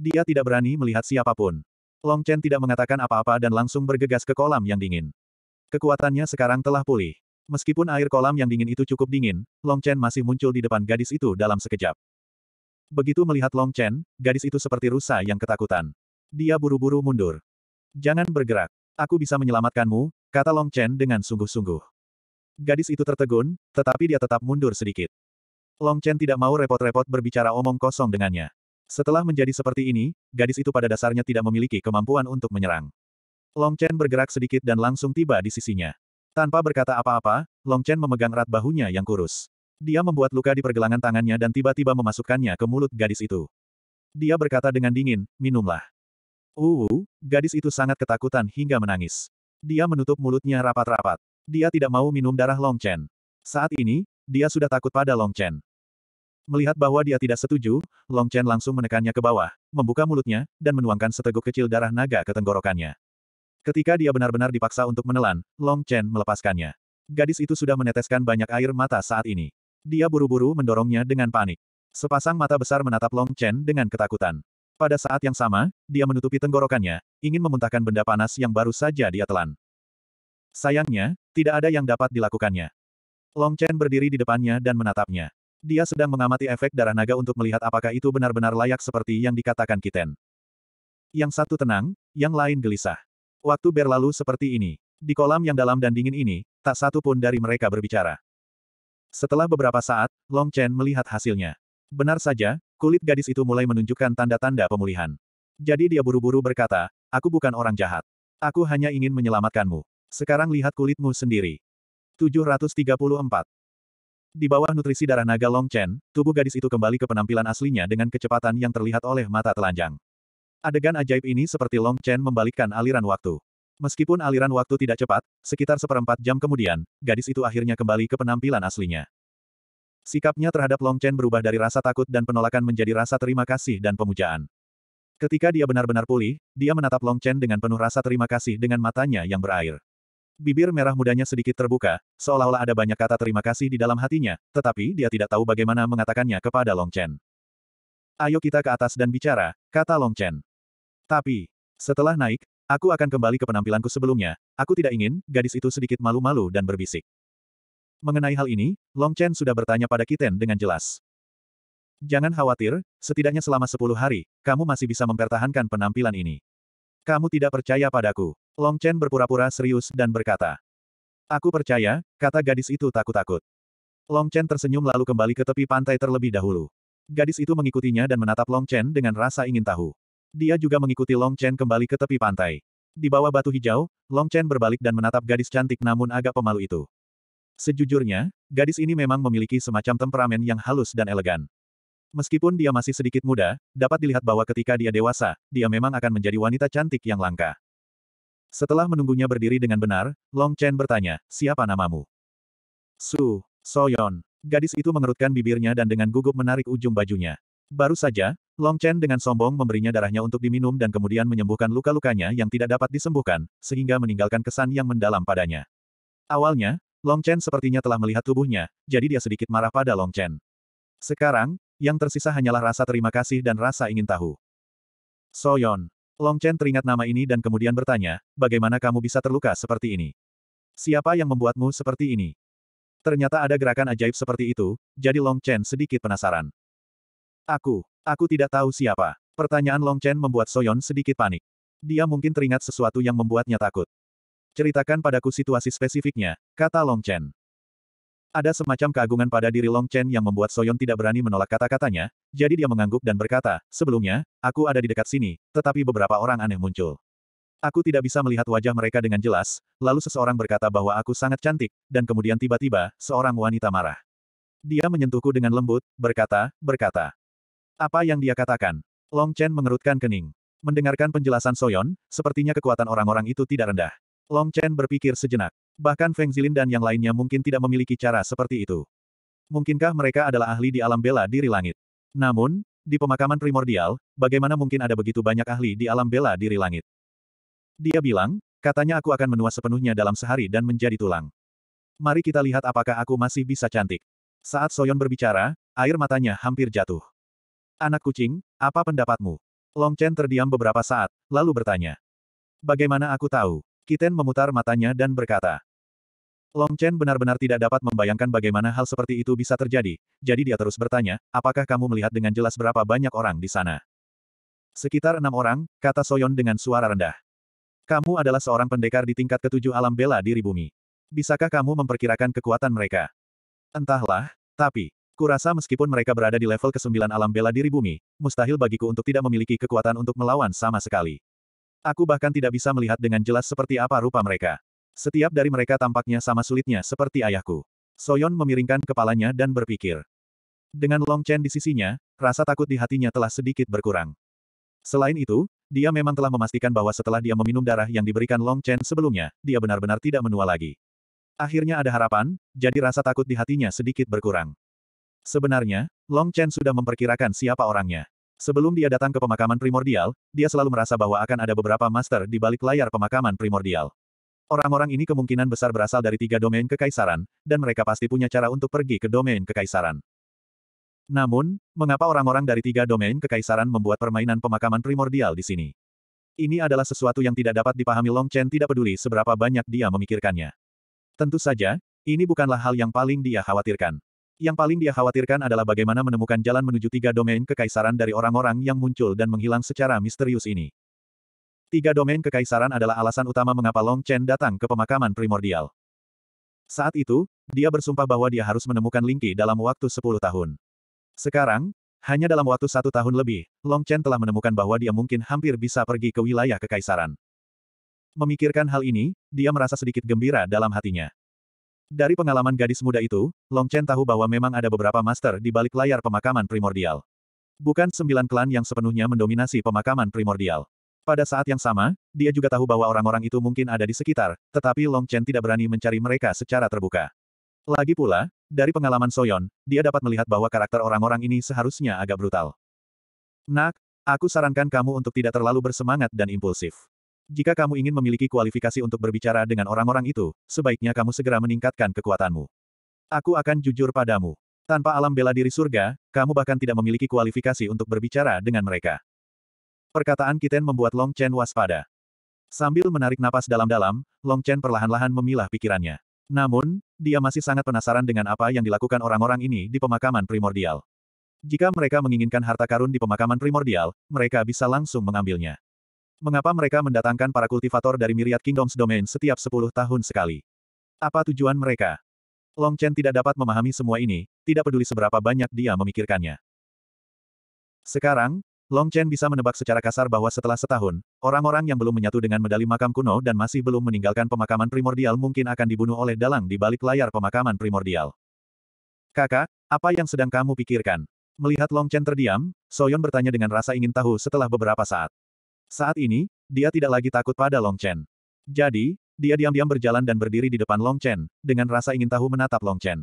Dia tidak berani melihat siapapun. Long Chen tidak mengatakan apa-apa dan langsung bergegas ke kolam yang dingin. Kekuatannya sekarang telah pulih. Meskipun air kolam yang dingin itu cukup dingin, Long Chen masih muncul di depan gadis itu dalam sekejap. Begitu melihat Long Chen, gadis itu seperti rusa yang ketakutan. Dia buru-buru mundur. Jangan bergerak. Aku bisa menyelamatkanmu, kata Long Chen dengan sungguh-sungguh. Gadis itu tertegun, tetapi dia tetap mundur sedikit. Long Chen tidak mau repot-repot berbicara omong kosong dengannya. Setelah menjadi seperti ini, gadis itu pada dasarnya tidak memiliki kemampuan untuk menyerang. Long Chen bergerak sedikit dan langsung tiba di sisinya. Tanpa berkata apa-apa, Long Chen memegang erat bahunya yang kurus. Dia membuat luka di pergelangan tangannya dan tiba-tiba memasukkannya ke mulut gadis itu. Dia berkata dengan dingin, minumlah. Uh, uh, gadis itu sangat ketakutan hingga menangis. Dia menutup mulutnya rapat-rapat. Dia tidak mau minum darah Long Chen. Saat ini, dia sudah takut pada Long Chen. Melihat bahwa dia tidak setuju, Long Chen langsung menekannya ke bawah, membuka mulutnya, dan menuangkan seteguk kecil darah naga ke tenggorokannya. Ketika dia benar-benar dipaksa untuk menelan, Long Chen melepaskannya. Gadis itu sudah meneteskan banyak air mata saat ini. Dia buru-buru mendorongnya dengan panik. Sepasang mata besar menatap Long Chen dengan ketakutan. Pada saat yang sama, dia menutupi tenggorokannya, ingin memuntahkan benda panas yang baru saja dia telan. Sayangnya, tidak ada yang dapat dilakukannya. Long Chen berdiri di depannya dan menatapnya. Dia sedang mengamati efek darah naga untuk melihat apakah itu benar-benar layak seperti yang dikatakan Kiten. Yang satu tenang, yang lain gelisah. Waktu berlalu seperti ini. Di kolam yang dalam dan dingin ini, tak satu pun dari mereka berbicara. Setelah beberapa saat, Long Chen melihat hasilnya. Benar saja, kulit gadis itu mulai menunjukkan tanda-tanda pemulihan. Jadi dia buru-buru berkata, aku bukan orang jahat. Aku hanya ingin menyelamatkanmu. Sekarang lihat kulitmu sendiri. 734. Di bawah nutrisi darah naga Long Chen, tubuh gadis itu kembali ke penampilan aslinya dengan kecepatan yang terlihat oleh mata telanjang. Adegan ajaib ini seperti Long Chen membalikkan aliran waktu. Meskipun aliran waktu tidak cepat, sekitar seperempat jam kemudian, gadis itu akhirnya kembali ke penampilan aslinya. Sikapnya terhadap Long Chen berubah dari rasa takut dan penolakan menjadi rasa terima kasih dan pemujaan. Ketika dia benar-benar pulih, dia menatap Long Chen dengan penuh rasa terima kasih dengan matanya yang berair. Bibir merah mudanya sedikit terbuka, seolah-olah ada banyak kata terima kasih di dalam hatinya, tetapi dia tidak tahu bagaimana mengatakannya kepada Long Chen. Ayo kita ke atas dan bicara, kata Long Chen. Tapi, setelah naik, aku akan kembali ke penampilanku sebelumnya. Aku tidak ingin, gadis itu sedikit malu-malu dan berbisik. Mengenai hal ini, Long Chen sudah bertanya pada Kiten dengan jelas. Jangan khawatir, setidaknya selama sepuluh hari, kamu masih bisa mempertahankan penampilan ini. Kamu tidak percaya padaku. Long Chen berpura-pura serius dan berkata. Aku percaya, kata gadis itu takut-takut. Long Chen tersenyum lalu kembali ke tepi pantai terlebih dahulu. Gadis itu mengikutinya dan menatap Long Chen dengan rasa ingin tahu. Dia juga mengikuti Long Chen kembali ke tepi pantai. Di bawah batu hijau, Long Chen berbalik dan menatap gadis cantik namun agak pemalu itu. Sejujurnya, gadis ini memang memiliki semacam temperamen yang halus dan elegan. Meskipun dia masih sedikit muda, dapat dilihat bahwa ketika dia dewasa, dia memang akan menjadi wanita cantik yang langka. Setelah menunggunya berdiri dengan benar, Long Chen bertanya, siapa namamu? Su, Soyon. Gadis itu mengerutkan bibirnya dan dengan gugup menarik ujung bajunya. Baru saja, Long Chen dengan sombong memberinya darahnya untuk diminum dan kemudian menyembuhkan luka-lukanya yang tidak dapat disembuhkan, sehingga meninggalkan kesan yang mendalam padanya. Awalnya, Long Chen sepertinya telah melihat tubuhnya, jadi dia sedikit marah pada Long Chen. Sekarang, yang tersisa hanyalah rasa terima kasih dan rasa ingin tahu. Soyon. Long Chen teringat nama ini dan kemudian bertanya, bagaimana kamu bisa terluka seperti ini? Siapa yang membuatmu seperti ini? Ternyata ada gerakan ajaib seperti itu, jadi Long Chen sedikit penasaran. Aku, aku tidak tahu siapa. Pertanyaan Long Chen membuat Soyon sedikit panik. Dia mungkin teringat sesuatu yang membuatnya takut. Ceritakan padaku situasi spesifiknya, kata Long Chen. Ada semacam keagungan pada diri Long Chen yang membuat Soyon tidak berani menolak kata-katanya, jadi dia mengangguk dan berkata, sebelumnya, aku ada di dekat sini, tetapi beberapa orang aneh muncul. Aku tidak bisa melihat wajah mereka dengan jelas, lalu seseorang berkata bahwa aku sangat cantik, dan kemudian tiba-tiba, seorang wanita marah. Dia menyentuhku dengan lembut, berkata, berkata. Apa yang dia katakan? Long Chen mengerutkan kening. Mendengarkan penjelasan Soyon, sepertinya kekuatan orang-orang itu tidak rendah. Long Chen berpikir sejenak. Bahkan Feng Zilin dan yang lainnya mungkin tidak memiliki cara seperti itu. Mungkinkah mereka adalah ahli di alam bela diri langit? Namun, di pemakaman primordial, bagaimana mungkin ada begitu banyak ahli di alam bela diri langit? Dia bilang, katanya aku akan menua sepenuhnya dalam sehari dan menjadi tulang. Mari kita lihat apakah aku masih bisa cantik. Saat Soyon berbicara, air matanya hampir jatuh. Anak kucing, apa pendapatmu? Long Chen terdiam beberapa saat, lalu bertanya. Bagaimana aku tahu? Kiten memutar matanya dan berkata. Long Chen benar-benar tidak dapat membayangkan bagaimana hal seperti itu bisa terjadi, jadi dia terus bertanya, apakah kamu melihat dengan jelas berapa banyak orang di sana? Sekitar enam orang, kata Soyon dengan suara rendah. Kamu adalah seorang pendekar di tingkat ketujuh alam bela diri bumi. Bisakah kamu memperkirakan kekuatan mereka? Entahlah, tapi, Kurasa meskipun mereka berada di level ke-9 alam bela diri bumi, mustahil bagiku untuk tidak memiliki kekuatan untuk melawan sama sekali. Aku bahkan tidak bisa melihat dengan jelas seperti apa rupa mereka. Setiap dari mereka tampaknya sama sulitnya seperti ayahku. Soyon memiringkan kepalanya dan berpikir. Dengan Long Chen di sisinya, rasa takut di hatinya telah sedikit berkurang. Selain itu, dia memang telah memastikan bahwa setelah dia meminum darah yang diberikan Long Chen sebelumnya, dia benar-benar tidak menua lagi. Akhirnya ada harapan, jadi rasa takut di hatinya sedikit berkurang. Sebenarnya, Long Chen sudah memperkirakan siapa orangnya. Sebelum dia datang ke pemakaman primordial, dia selalu merasa bahwa akan ada beberapa master di balik layar pemakaman primordial. Orang-orang ini kemungkinan besar berasal dari tiga domain kekaisaran, dan mereka pasti punya cara untuk pergi ke domain kekaisaran. Namun, mengapa orang-orang dari tiga domain kekaisaran membuat permainan pemakaman primordial di sini? Ini adalah sesuatu yang tidak dapat dipahami Long Chen tidak peduli seberapa banyak dia memikirkannya. Tentu saja, ini bukanlah hal yang paling dia khawatirkan. Yang paling dia khawatirkan adalah bagaimana menemukan jalan menuju tiga domain kekaisaran dari orang-orang yang muncul dan menghilang secara misterius ini. Tiga domain kekaisaran adalah alasan utama mengapa Long Chen datang ke pemakaman primordial. Saat itu, dia bersumpah bahwa dia harus menemukan Lingqi dalam waktu 10 tahun. Sekarang, hanya dalam waktu satu tahun lebih, Long Chen telah menemukan bahwa dia mungkin hampir bisa pergi ke wilayah kekaisaran. Memikirkan hal ini, dia merasa sedikit gembira dalam hatinya. Dari pengalaman gadis muda itu, Long Chen tahu bahwa memang ada beberapa master di balik layar pemakaman primordial. Bukan sembilan klan yang sepenuhnya mendominasi pemakaman primordial. Pada saat yang sama, dia juga tahu bahwa orang-orang itu mungkin ada di sekitar, tetapi Long Chen tidak berani mencari mereka secara terbuka. Lagi pula, dari pengalaman Soyon, dia dapat melihat bahwa karakter orang-orang ini seharusnya agak brutal. Nak, aku sarankan kamu untuk tidak terlalu bersemangat dan impulsif. Jika kamu ingin memiliki kualifikasi untuk berbicara dengan orang-orang itu, sebaiknya kamu segera meningkatkan kekuatanmu. Aku akan jujur padamu. Tanpa alam bela diri surga, kamu bahkan tidak memiliki kualifikasi untuk berbicara dengan mereka. Perkataan Kiten membuat Long Chen waspada. Sambil menarik napas dalam-dalam, Long Chen perlahan-lahan memilah pikirannya. Namun, dia masih sangat penasaran dengan apa yang dilakukan orang-orang ini di pemakaman primordial. Jika mereka menginginkan harta karun di pemakaman primordial, mereka bisa langsung mengambilnya. Mengapa mereka mendatangkan para kultivator dari Myriad Kingdoms Domain setiap 10 tahun sekali? Apa tujuan mereka? Long Chen tidak dapat memahami semua ini, tidak peduli seberapa banyak dia memikirkannya. Sekarang, Long Chen bisa menebak secara kasar bahwa setelah setahun, orang-orang yang belum menyatu dengan medali makam kuno dan masih belum meninggalkan pemakaman primordial mungkin akan dibunuh oleh dalang di balik layar pemakaman primordial. Kakak, apa yang sedang kamu pikirkan? Melihat Long Chen terdiam, Soyon bertanya dengan rasa ingin tahu setelah beberapa saat. Saat ini, dia tidak lagi takut pada Long Chen. Jadi, dia diam-diam berjalan dan berdiri di depan Long Chen, dengan rasa ingin tahu menatap Long Chen.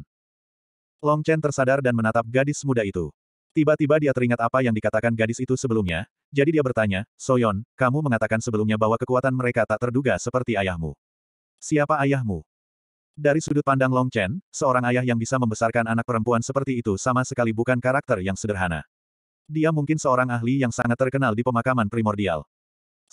Long Chen tersadar dan menatap gadis muda itu. Tiba-tiba dia teringat apa yang dikatakan gadis itu sebelumnya, jadi dia bertanya, Soyon, kamu mengatakan sebelumnya bahwa kekuatan mereka tak terduga seperti ayahmu. Siapa ayahmu? Dari sudut pandang Long Chen, seorang ayah yang bisa membesarkan anak perempuan seperti itu sama sekali bukan karakter yang sederhana. Dia mungkin seorang ahli yang sangat terkenal di pemakaman primordial.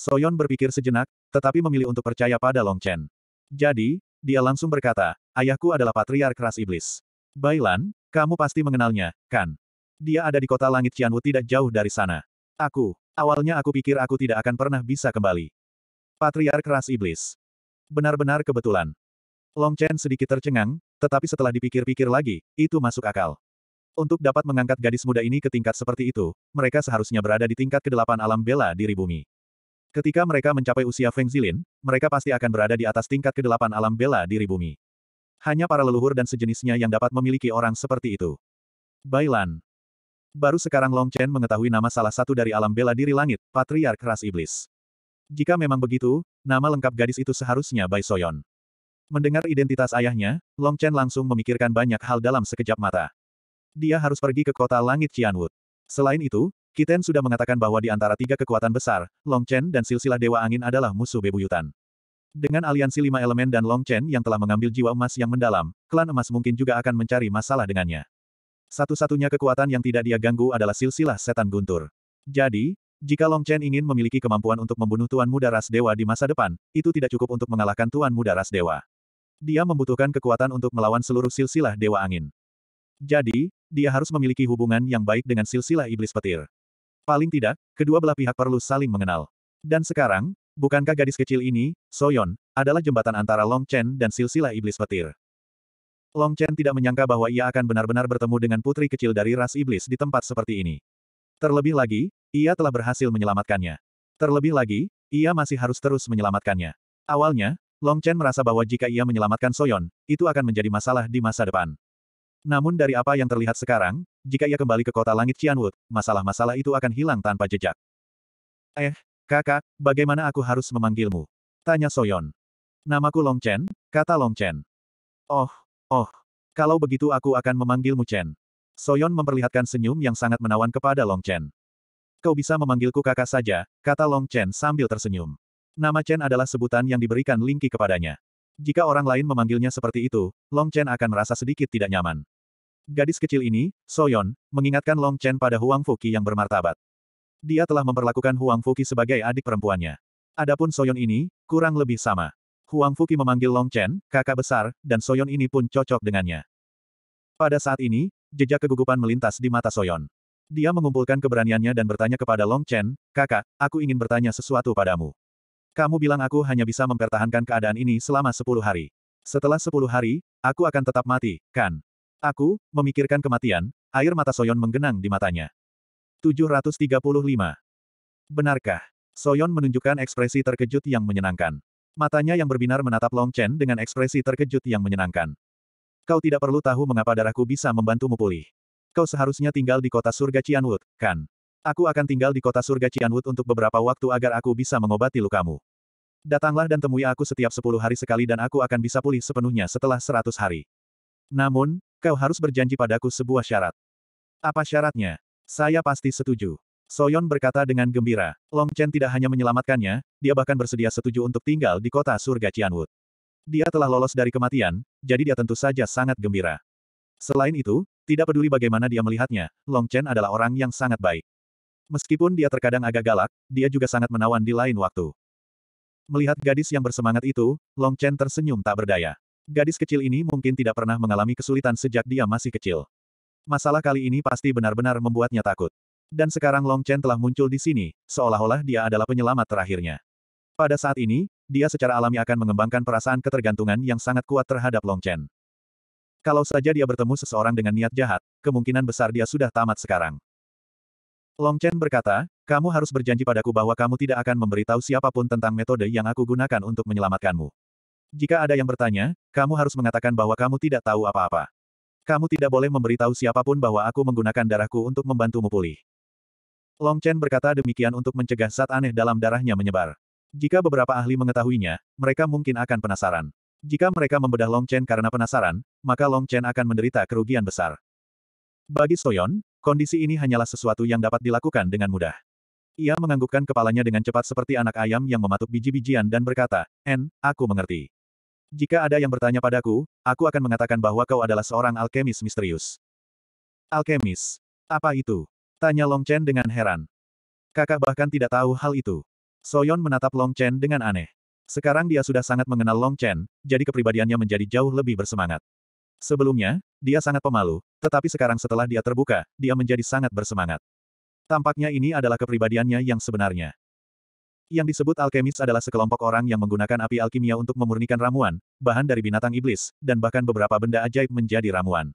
Soyon berpikir sejenak, tetapi memilih untuk percaya pada Long Chen. Jadi, dia langsung berkata, ayahku adalah patriark ras iblis. Bailan, kamu pasti mengenalnya, kan? Dia ada di kota langit Qianwu tidak jauh dari sana. Aku, awalnya aku pikir aku tidak akan pernah bisa kembali. Patriark ras iblis. Benar-benar kebetulan. Long Chen sedikit tercengang, tetapi setelah dipikir-pikir lagi, itu masuk akal. Untuk dapat mengangkat gadis muda ini ke tingkat seperti itu, mereka seharusnya berada di tingkat kedelapan alam bela diri bumi. Ketika mereka mencapai usia Feng Zilin, mereka pasti akan berada di atas tingkat ke kedelapan alam bela diri bumi. Hanya para leluhur dan sejenisnya yang dapat memiliki orang seperti itu. Bailan. Baru sekarang Long Chen mengetahui nama salah satu dari alam bela diri langit, Patriark Ras Iblis. Jika memang begitu, nama lengkap gadis itu seharusnya Bai Soyon. Mendengar identitas ayahnya, Long Chen langsung memikirkan banyak hal dalam sekejap mata. Dia harus pergi ke kota langit Cianwood. Selain itu, Kiten sudah mengatakan bahwa di antara tiga kekuatan besar, Long Chen dan silsilah Dewa Angin adalah musuh bebuyutan. Dengan aliansi lima elemen dan Long Chen yang telah mengambil jiwa emas yang mendalam, klan emas mungkin juga akan mencari masalah dengannya. Satu-satunya kekuatan yang tidak dia ganggu adalah silsilah setan guntur. Jadi, jika Long Chen ingin memiliki kemampuan untuk membunuh Tuan Muda Ras Dewa di masa depan, itu tidak cukup untuk mengalahkan Tuan Muda Ras Dewa. Dia membutuhkan kekuatan untuk melawan seluruh silsilah Dewa Angin. Jadi, dia harus memiliki hubungan yang baik dengan silsilah iblis petir. Paling tidak, kedua belah pihak perlu saling mengenal. Dan sekarang, bukankah gadis kecil ini, Soyon, adalah jembatan antara Long Chen dan silsilah iblis petir? Long Chen tidak menyangka bahwa ia akan benar-benar bertemu dengan putri kecil dari ras iblis di tempat seperti ini. Terlebih lagi, ia telah berhasil menyelamatkannya. Terlebih lagi, ia masih harus terus menyelamatkannya. Awalnya, Long Chen merasa bahwa jika ia menyelamatkan Soyon, itu akan menjadi masalah di masa depan. Namun dari apa yang terlihat sekarang, jika ia kembali ke kota langit Cianwood, masalah-masalah itu akan hilang tanpa jejak. Eh, kakak, bagaimana aku harus memanggilmu? Tanya Soyon. Namaku Long Chen, kata Long Chen. Oh, oh, kalau begitu aku akan memanggilmu Chen. Soyon memperlihatkan senyum yang sangat menawan kepada Long Chen. Kau bisa memanggilku kakak saja, kata Long Chen sambil tersenyum. Nama Chen adalah sebutan yang diberikan Lingqi kepadanya. Jika orang lain memanggilnya seperti itu, Long Chen akan merasa sedikit tidak nyaman. Gadis kecil ini, Soyon, mengingatkan Long Chen pada Huang Fuki yang bermartabat. Dia telah memperlakukan Huang Fuki sebagai adik perempuannya. Adapun Soyon ini, kurang lebih sama. Huang Fuki memanggil Long Chen, kakak besar, dan Soyon ini pun cocok dengannya. Pada saat ini, jejak kegugupan melintas di mata Soyon. Dia mengumpulkan keberaniannya dan bertanya kepada Long Chen, kakak, aku ingin bertanya sesuatu padamu. Kamu bilang aku hanya bisa mempertahankan keadaan ini selama 10 hari. Setelah 10 hari, aku akan tetap mati, kan? Aku, memikirkan kematian, air mata Soyon menggenang di matanya. 735. Benarkah? Soyon menunjukkan ekspresi terkejut yang menyenangkan. Matanya yang berbinar menatap Long Chen dengan ekspresi terkejut yang menyenangkan. Kau tidak perlu tahu mengapa darahku bisa membantumu pulih. Kau seharusnya tinggal di kota surga Cianwood, kan? Aku akan tinggal di kota surga Cianwood untuk beberapa waktu agar aku bisa mengobati lukamu. Datanglah dan temui aku setiap sepuluh hari sekali dan aku akan bisa pulih sepenuhnya setelah seratus hari. Namun, Kau harus berjanji padaku sebuah syarat. Apa syaratnya? Saya pasti setuju. Soyon berkata dengan gembira. Long Chen tidak hanya menyelamatkannya, dia bahkan bersedia setuju untuk tinggal di kota surga Cianwood. Dia telah lolos dari kematian, jadi dia tentu saja sangat gembira. Selain itu, tidak peduli bagaimana dia melihatnya, Long Chen adalah orang yang sangat baik. Meskipun dia terkadang agak galak, dia juga sangat menawan di lain waktu. Melihat gadis yang bersemangat itu, Long Chen tersenyum tak berdaya. Gadis kecil ini mungkin tidak pernah mengalami kesulitan sejak dia masih kecil. Masalah kali ini pasti benar-benar membuatnya takut. Dan sekarang Long Chen telah muncul di sini, seolah-olah dia adalah penyelamat terakhirnya. Pada saat ini, dia secara alami akan mengembangkan perasaan ketergantungan yang sangat kuat terhadap Long Chen. Kalau saja dia bertemu seseorang dengan niat jahat, kemungkinan besar dia sudah tamat sekarang. Long Chen berkata, kamu harus berjanji padaku bahwa kamu tidak akan memberitahu siapapun tentang metode yang aku gunakan untuk menyelamatkanmu. Jika ada yang bertanya, kamu harus mengatakan bahwa kamu tidak tahu apa-apa. Kamu tidak boleh memberitahu siapapun bahwa aku menggunakan darahku untuk membantumu pulih. Long Chen berkata demikian untuk mencegah saat aneh dalam darahnya menyebar. Jika beberapa ahli mengetahuinya, mereka mungkin akan penasaran. Jika mereka membedah Long Chen karena penasaran, maka Long Chen akan menderita kerugian besar. Bagi Soyon, kondisi ini hanyalah sesuatu yang dapat dilakukan dengan mudah. Ia menganggukkan kepalanya dengan cepat seperti anak ayam yang mematuk biji-bijian dan berkata, En, aku mengerti. Jika ada yang bertanya padaku, aku akan mengatakan bahwa kau adalah seorang alkemis misterius. Alkemis. Apa itu? Tanya Long Chen dengan heran. Kakak bahkan tidak tahu hal itu. Soyon menatap Long Chen dengan aneh. Sekarang dia sudah sangat mengenal Long Chen, jadi kepribadiannya menjadi jauh lebih bersemangat. Sebelumnya, dia sangat pemalu, tetapi sekarang setelah dia terbuka, dia menjadi sangat bersemangat. Tampaknya ini adalah kepribadiannya yang sebenarnya. Yang disebut alkemis adalah sekelompok orang yang menggunakan api alkimia untuk memurnikan ramuan, bahan dari binatang iblis, dan bahkan beberapa benda ajaib menjadi ramuan.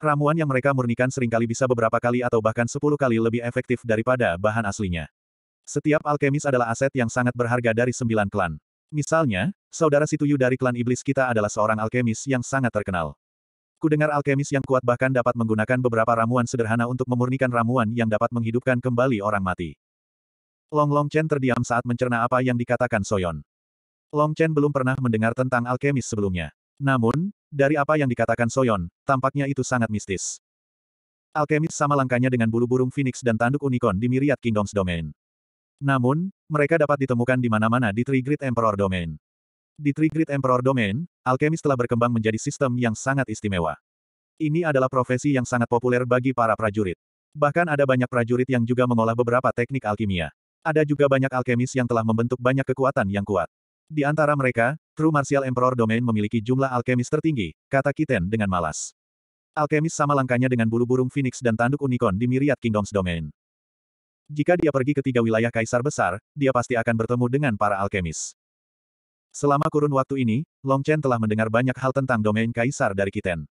Ramuan yang mereka murnikan seringkali bisa beberapa kali atau bahkan sepuluh kali lebih efektif daripada bahan aslinya. Setiap alkemis adalah aset yang sangat berharga dari sembilan klan. Misalnya, saudara Situyu dari klan iblis kita adalah seorang alkemis yang sangat terkenal. Kudengar alkemis yang kuat bahkan dapat menggunakan beberapa ramuan sederhana untuk memurnikan ramuan yang dapat menghidupkan kembali orang mati. Long Long Chen terdiam saat mencerna apa yang dikatakan Soyon. Long Chen belum pernah mendengar tentang alkemis sebelumnya. Namun, dari apa yang dikatakan Soyon, tampaknya itu sangat mistis. Alkemis sama langkahnya dengan bulu burung phoenix dan tanduk unicorn di Myriad Kingdoms Domain. Namun, mereka dapat ditemukan di mana-mana di Trigrid Emperor Domain. Di Trigrid Emperor Domain, alkemis telah berkembang menjadi sistem yang sangat istimewa. Ini adalah profesi yang sangat populer bagi para prajurit. Bahkan ada banyak prajurit yang juga mengolah beberapa teknik alkimia. Ada juga banyak alkemis yang telah membentuk banyak kekuatan yang kuat. Di antara mereka, kru Martial Emperor Domain memiliki jumlah alkemis tertinggi, kata Kiten dengan malas. Alkemis sama langkahnya dengan bulu burung Phoenix dan tanduk unicorn di Myriad Kingdoms Domain. Jika dia pergi ke tiga wilayah kaisar besar, dia pasti akan bertemu dengan para alkemis. Selama kurun waktu ini, Long Chen telah mendengar banyak hal tentang domain kaisar dari Kiten.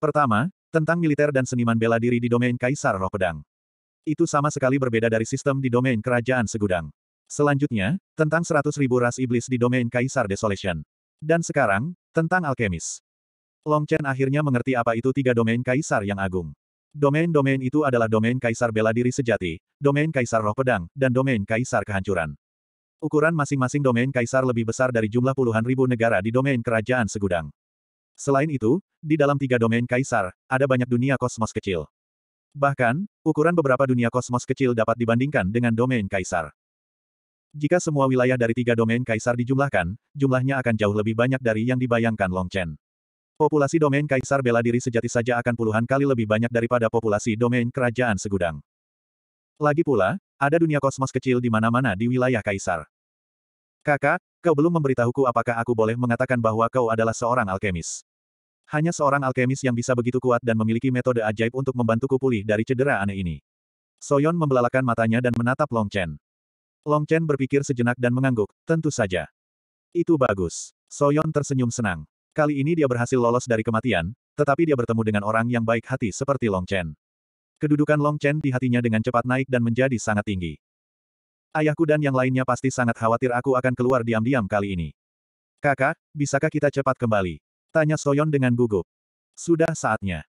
Pertama, tentang militer dan seniman bela diri di domain kaisar roh pedang itu sama sekali berbeda dari sistem di domain kerajaan segudang. Selanjutnya, tentang 100.000 ras iblis di domain Kaisar Desolation. Dan sekarang, tentang alkemis. Long Chen akhirnya mengerti apa itu tiga domain kaisar yang agung. Domain-domain itu adalah domain kaisar bela diri sejati, domain kaisar roh pedang, dan domain kaisar kehancuran. Ukuran masing-masing domain kaisar lebih besar dari jumlah puluhan ribu negara di domain kerajaan segudang. Selain itu, di dalam tiga domain kaisar, ada banyak dunia kosmos kecil. Bahkan, ukuran beberapa dunia kosmos kecil dapat dibandingkan dengan domain kaisar. Jika semua wilayah dari tiga domain kaisar dijumlahkan, jumlahnya akan jauh lebih banyak dari yang dibayangkan Long Chen. Populasi domain kaisar bela diri sejati saja akan puluhan kali lebih banyak daripada populasi domain kerajaan segudang. Lagi pula, ada dunia kosmos kecil di mana-mana di wilayah kaisar. Kakak, kau belum memberitahuku apakah aku boleh mengatakan bahwa kau adalah seorang alkemis. Hanya seorang alkemis yang bisa begitu kuat dan memiliki metode ajaib untuk membantuku pulih dari cedera aneh ini. Soyon membelalakan matanya dan menatap Long Chen. Long Chen berpikir sejenak dan mengangguk, tentu saja. Itu bagus. Soyon tersenyum senang. Kali ini dia berhasil lolos dari kematian, tetapi dia bertemu dengan orang yang baik hati seperti Long Chen. Kedudukan Long Chen di hatinya dengan cepat naik dan menjadi sangat tinggi. Ayahku dan yang lainnya pasti sangat khawatir aku akan keluar diam-diam kali ini. Kakak, bisakah kita cepat kembali? Tanya Soyon dengan gugup. Sudah saatnya.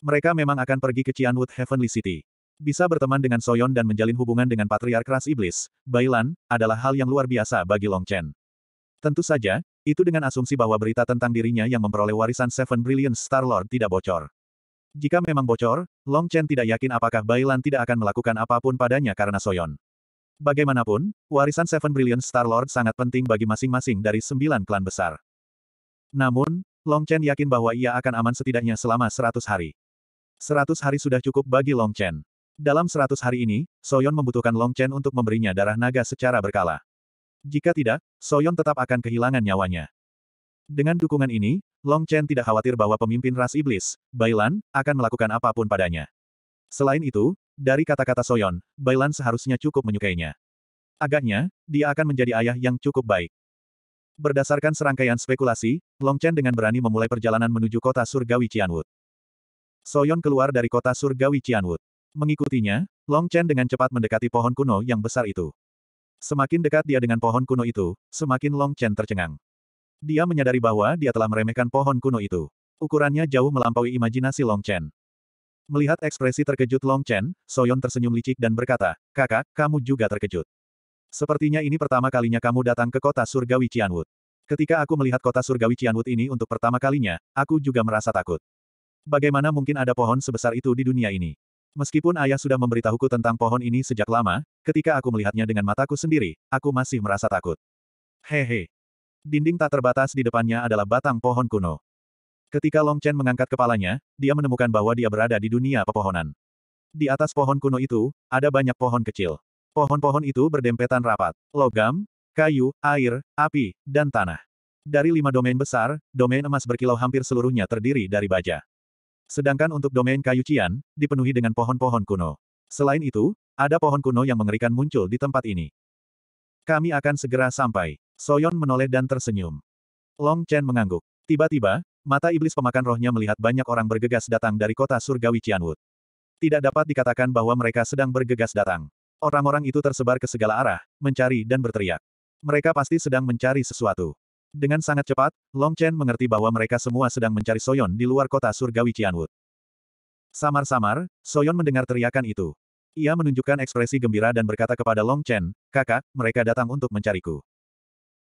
Mereka memang akan pergi ke Cianwood Heavenly City. Bisa berteman dengan Soyon dan menjalin hubungan dengan Patriark Ras Iblis, Bailan, adalah hal yang luar biasa bagi Long Chen. Tentu saja, itu dengan asumsi bahwa berita tentang dirinya yang memperoleh warisan Seven Brilliant Star-Lord tidak bocor. Jika memang bocor, Long Chen tidak yakin apakah Bailan tidak akan melakukan apapun padanya karena Soyon. Bagaimanapun, warisan Seven Brilliant Star-Lord sangat penting bagi masing-masing dari sembilan klan besar. Namun, Long Chen yakin bahwa ia akan aman setidaknya selama seratus hari. Seratus hari sudah cukup bagi Long Chen. Dalam seratus hari ini, Soyon membutuhkan Long Chen untuk memberinya darah naga secara berkala. Jika tidak, Soyon tetap akan kehilangan nyawanya. Dengan dukungan ini, Long Chen tidak khawatir bahwa pemimpin ras iblis, Bailan, akan melakukan apapun padanya. Selain itu, dari kata-kata Soyon, Bailan seharusnya cukup menyukainya. Agaknya, dia akan menjadi ayah yang cukup baik. Berdasarkan serangkaian spekulasi, Long Chen dengan berani memulai perjalanan menuju kota surgawi Qianwood. Soyon keluar dari kota surgawi Qianwood. Mengikutinya, Long Chen dengan cepat mendekati pohon kuno yang besar itu. Semakin dekat dia dengan pohon kuno itu, semakin Long Chen tercengang. Dia menyadari bahwa dia telah meremehkan pohon kuno itu. Ukurannya jauh melampaui imajinasi Long Chen. Melihat ekspresi terkejut Long Chen, Soyon tersenyum licik dan berkata, kakak, kamu juga terkejut. Sepertinya ini pertama kalinya kamu datang ke kota surgawi Cianwood. Ketika aku melihat kota surgawi Cianwood ini untuk pertama kalinya, aku juga merasa takut. Bagaimana mungkin ada pohon sebesar itu di dunia ini? Meskipun ayah sudah memberitahuku tentang pohon ini sejak lama, ketika aku melihatnya dengan mataku sendiri, aku masih merasa takut. Hehe. Dinding tak terbatas di depannya adalah batang pohon kuno. Ketika Long Chen mengangkat kepalanya, dia menemukan bahwa dia berada di dunia pepohonan. Di atas pohon kuno itu, ada banyak pohon kecil. Pohon-pohon itu berdempetan rapat. Logam, kayu, air, api, dan tanah. Dari lima domain besar, domain emas berkilau hampir seluruhnya terdiri dari baja. Sedangkan untuk domain kayu cian, dipenuhi dengan pohon-pohon kuno. Selain itu, ada pohon kuno yang mengerikan muncul di tempat ini. Kami akan segera sampai. Soyon menoleh dan tersenyum. Long Chen mengangguk. Tiba-tiba, mata iblis pemakan rohnya melihat banyak orang bergegas datang dari kota surgawi Cianwood. Tidak dapat dikatakan bahwa mereka sedang bergegas datang. Orang-orang itu tersebar ke segala arah, mencari dan berteriak. Mereka pasti sedang mencari sesuatu. Dengan sangat cepat, Long Chen mengerti bahwa mereka semua sedang mencari Soyon di luar kota surgawi Cianwood. Samar-samar, Soyon mendengar teriakan itu. Ia menunjukkan ekspresi gembira dan berkata kepada Long Chen, kakak, mereka datang untuk mencariku.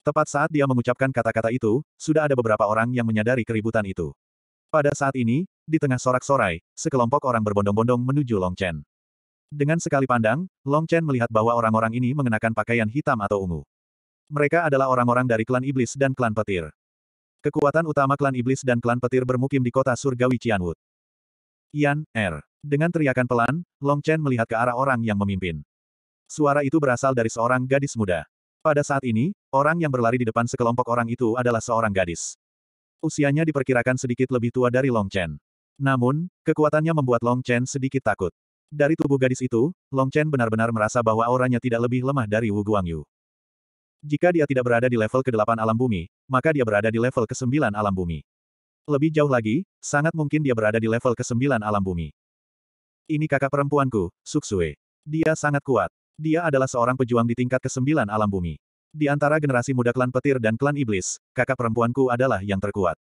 Tepat saat dia mengucapkan kata-kata itu, sudah ada beberapa orang yang menyadari keributan itu. Pada saat ini, di tengah sorak-sorai, sekelompok orang berbondong-bondong menuju Long Chen. Dengan sekali pandang, Long Chen melihat bahwa orang-orang ini mengenakan pakaian hitam atau ungu. Mereka adalah orang-orang dari klan iblis dan klan petir. Kekuatan utama klan iblis dan klan petir bermukim di kota surgawi Cianwood. Yan, Er. Dengan teriakan pelan, Long Chen melihat ke arah orang yang memimpin. Suara itu berasal dari seorang gadis muda. Pada saat ini, orang yang berlari di depan sekelompok orang itu adalah seorang gadis. Usianya diperkirakan sedikit lebih tua dari Long Chen. Namun, kekuatannya membuat Long Chen sedikit takut. Dari tubuh gadis itu, Long Chen benar-benar merasa bahwa auranya tidak lebih lemah dari Wu Guangyu. Jika dia tidak berada di level ke-8 alam bumi, maka dia berada di level ke-9 alam bumi. Lebih jauh lagi, sangat mungkin dia berada di level ke-9 alam bumi. Ini kakak perempuanku, Suksue. Dia sangat kuat. Dia adalah seorang pejuang di tingkat ke-9 alam bumi. Di antara generasi muda klan petir dan klan iblis, kakak perempuanku adalah yang terkuat.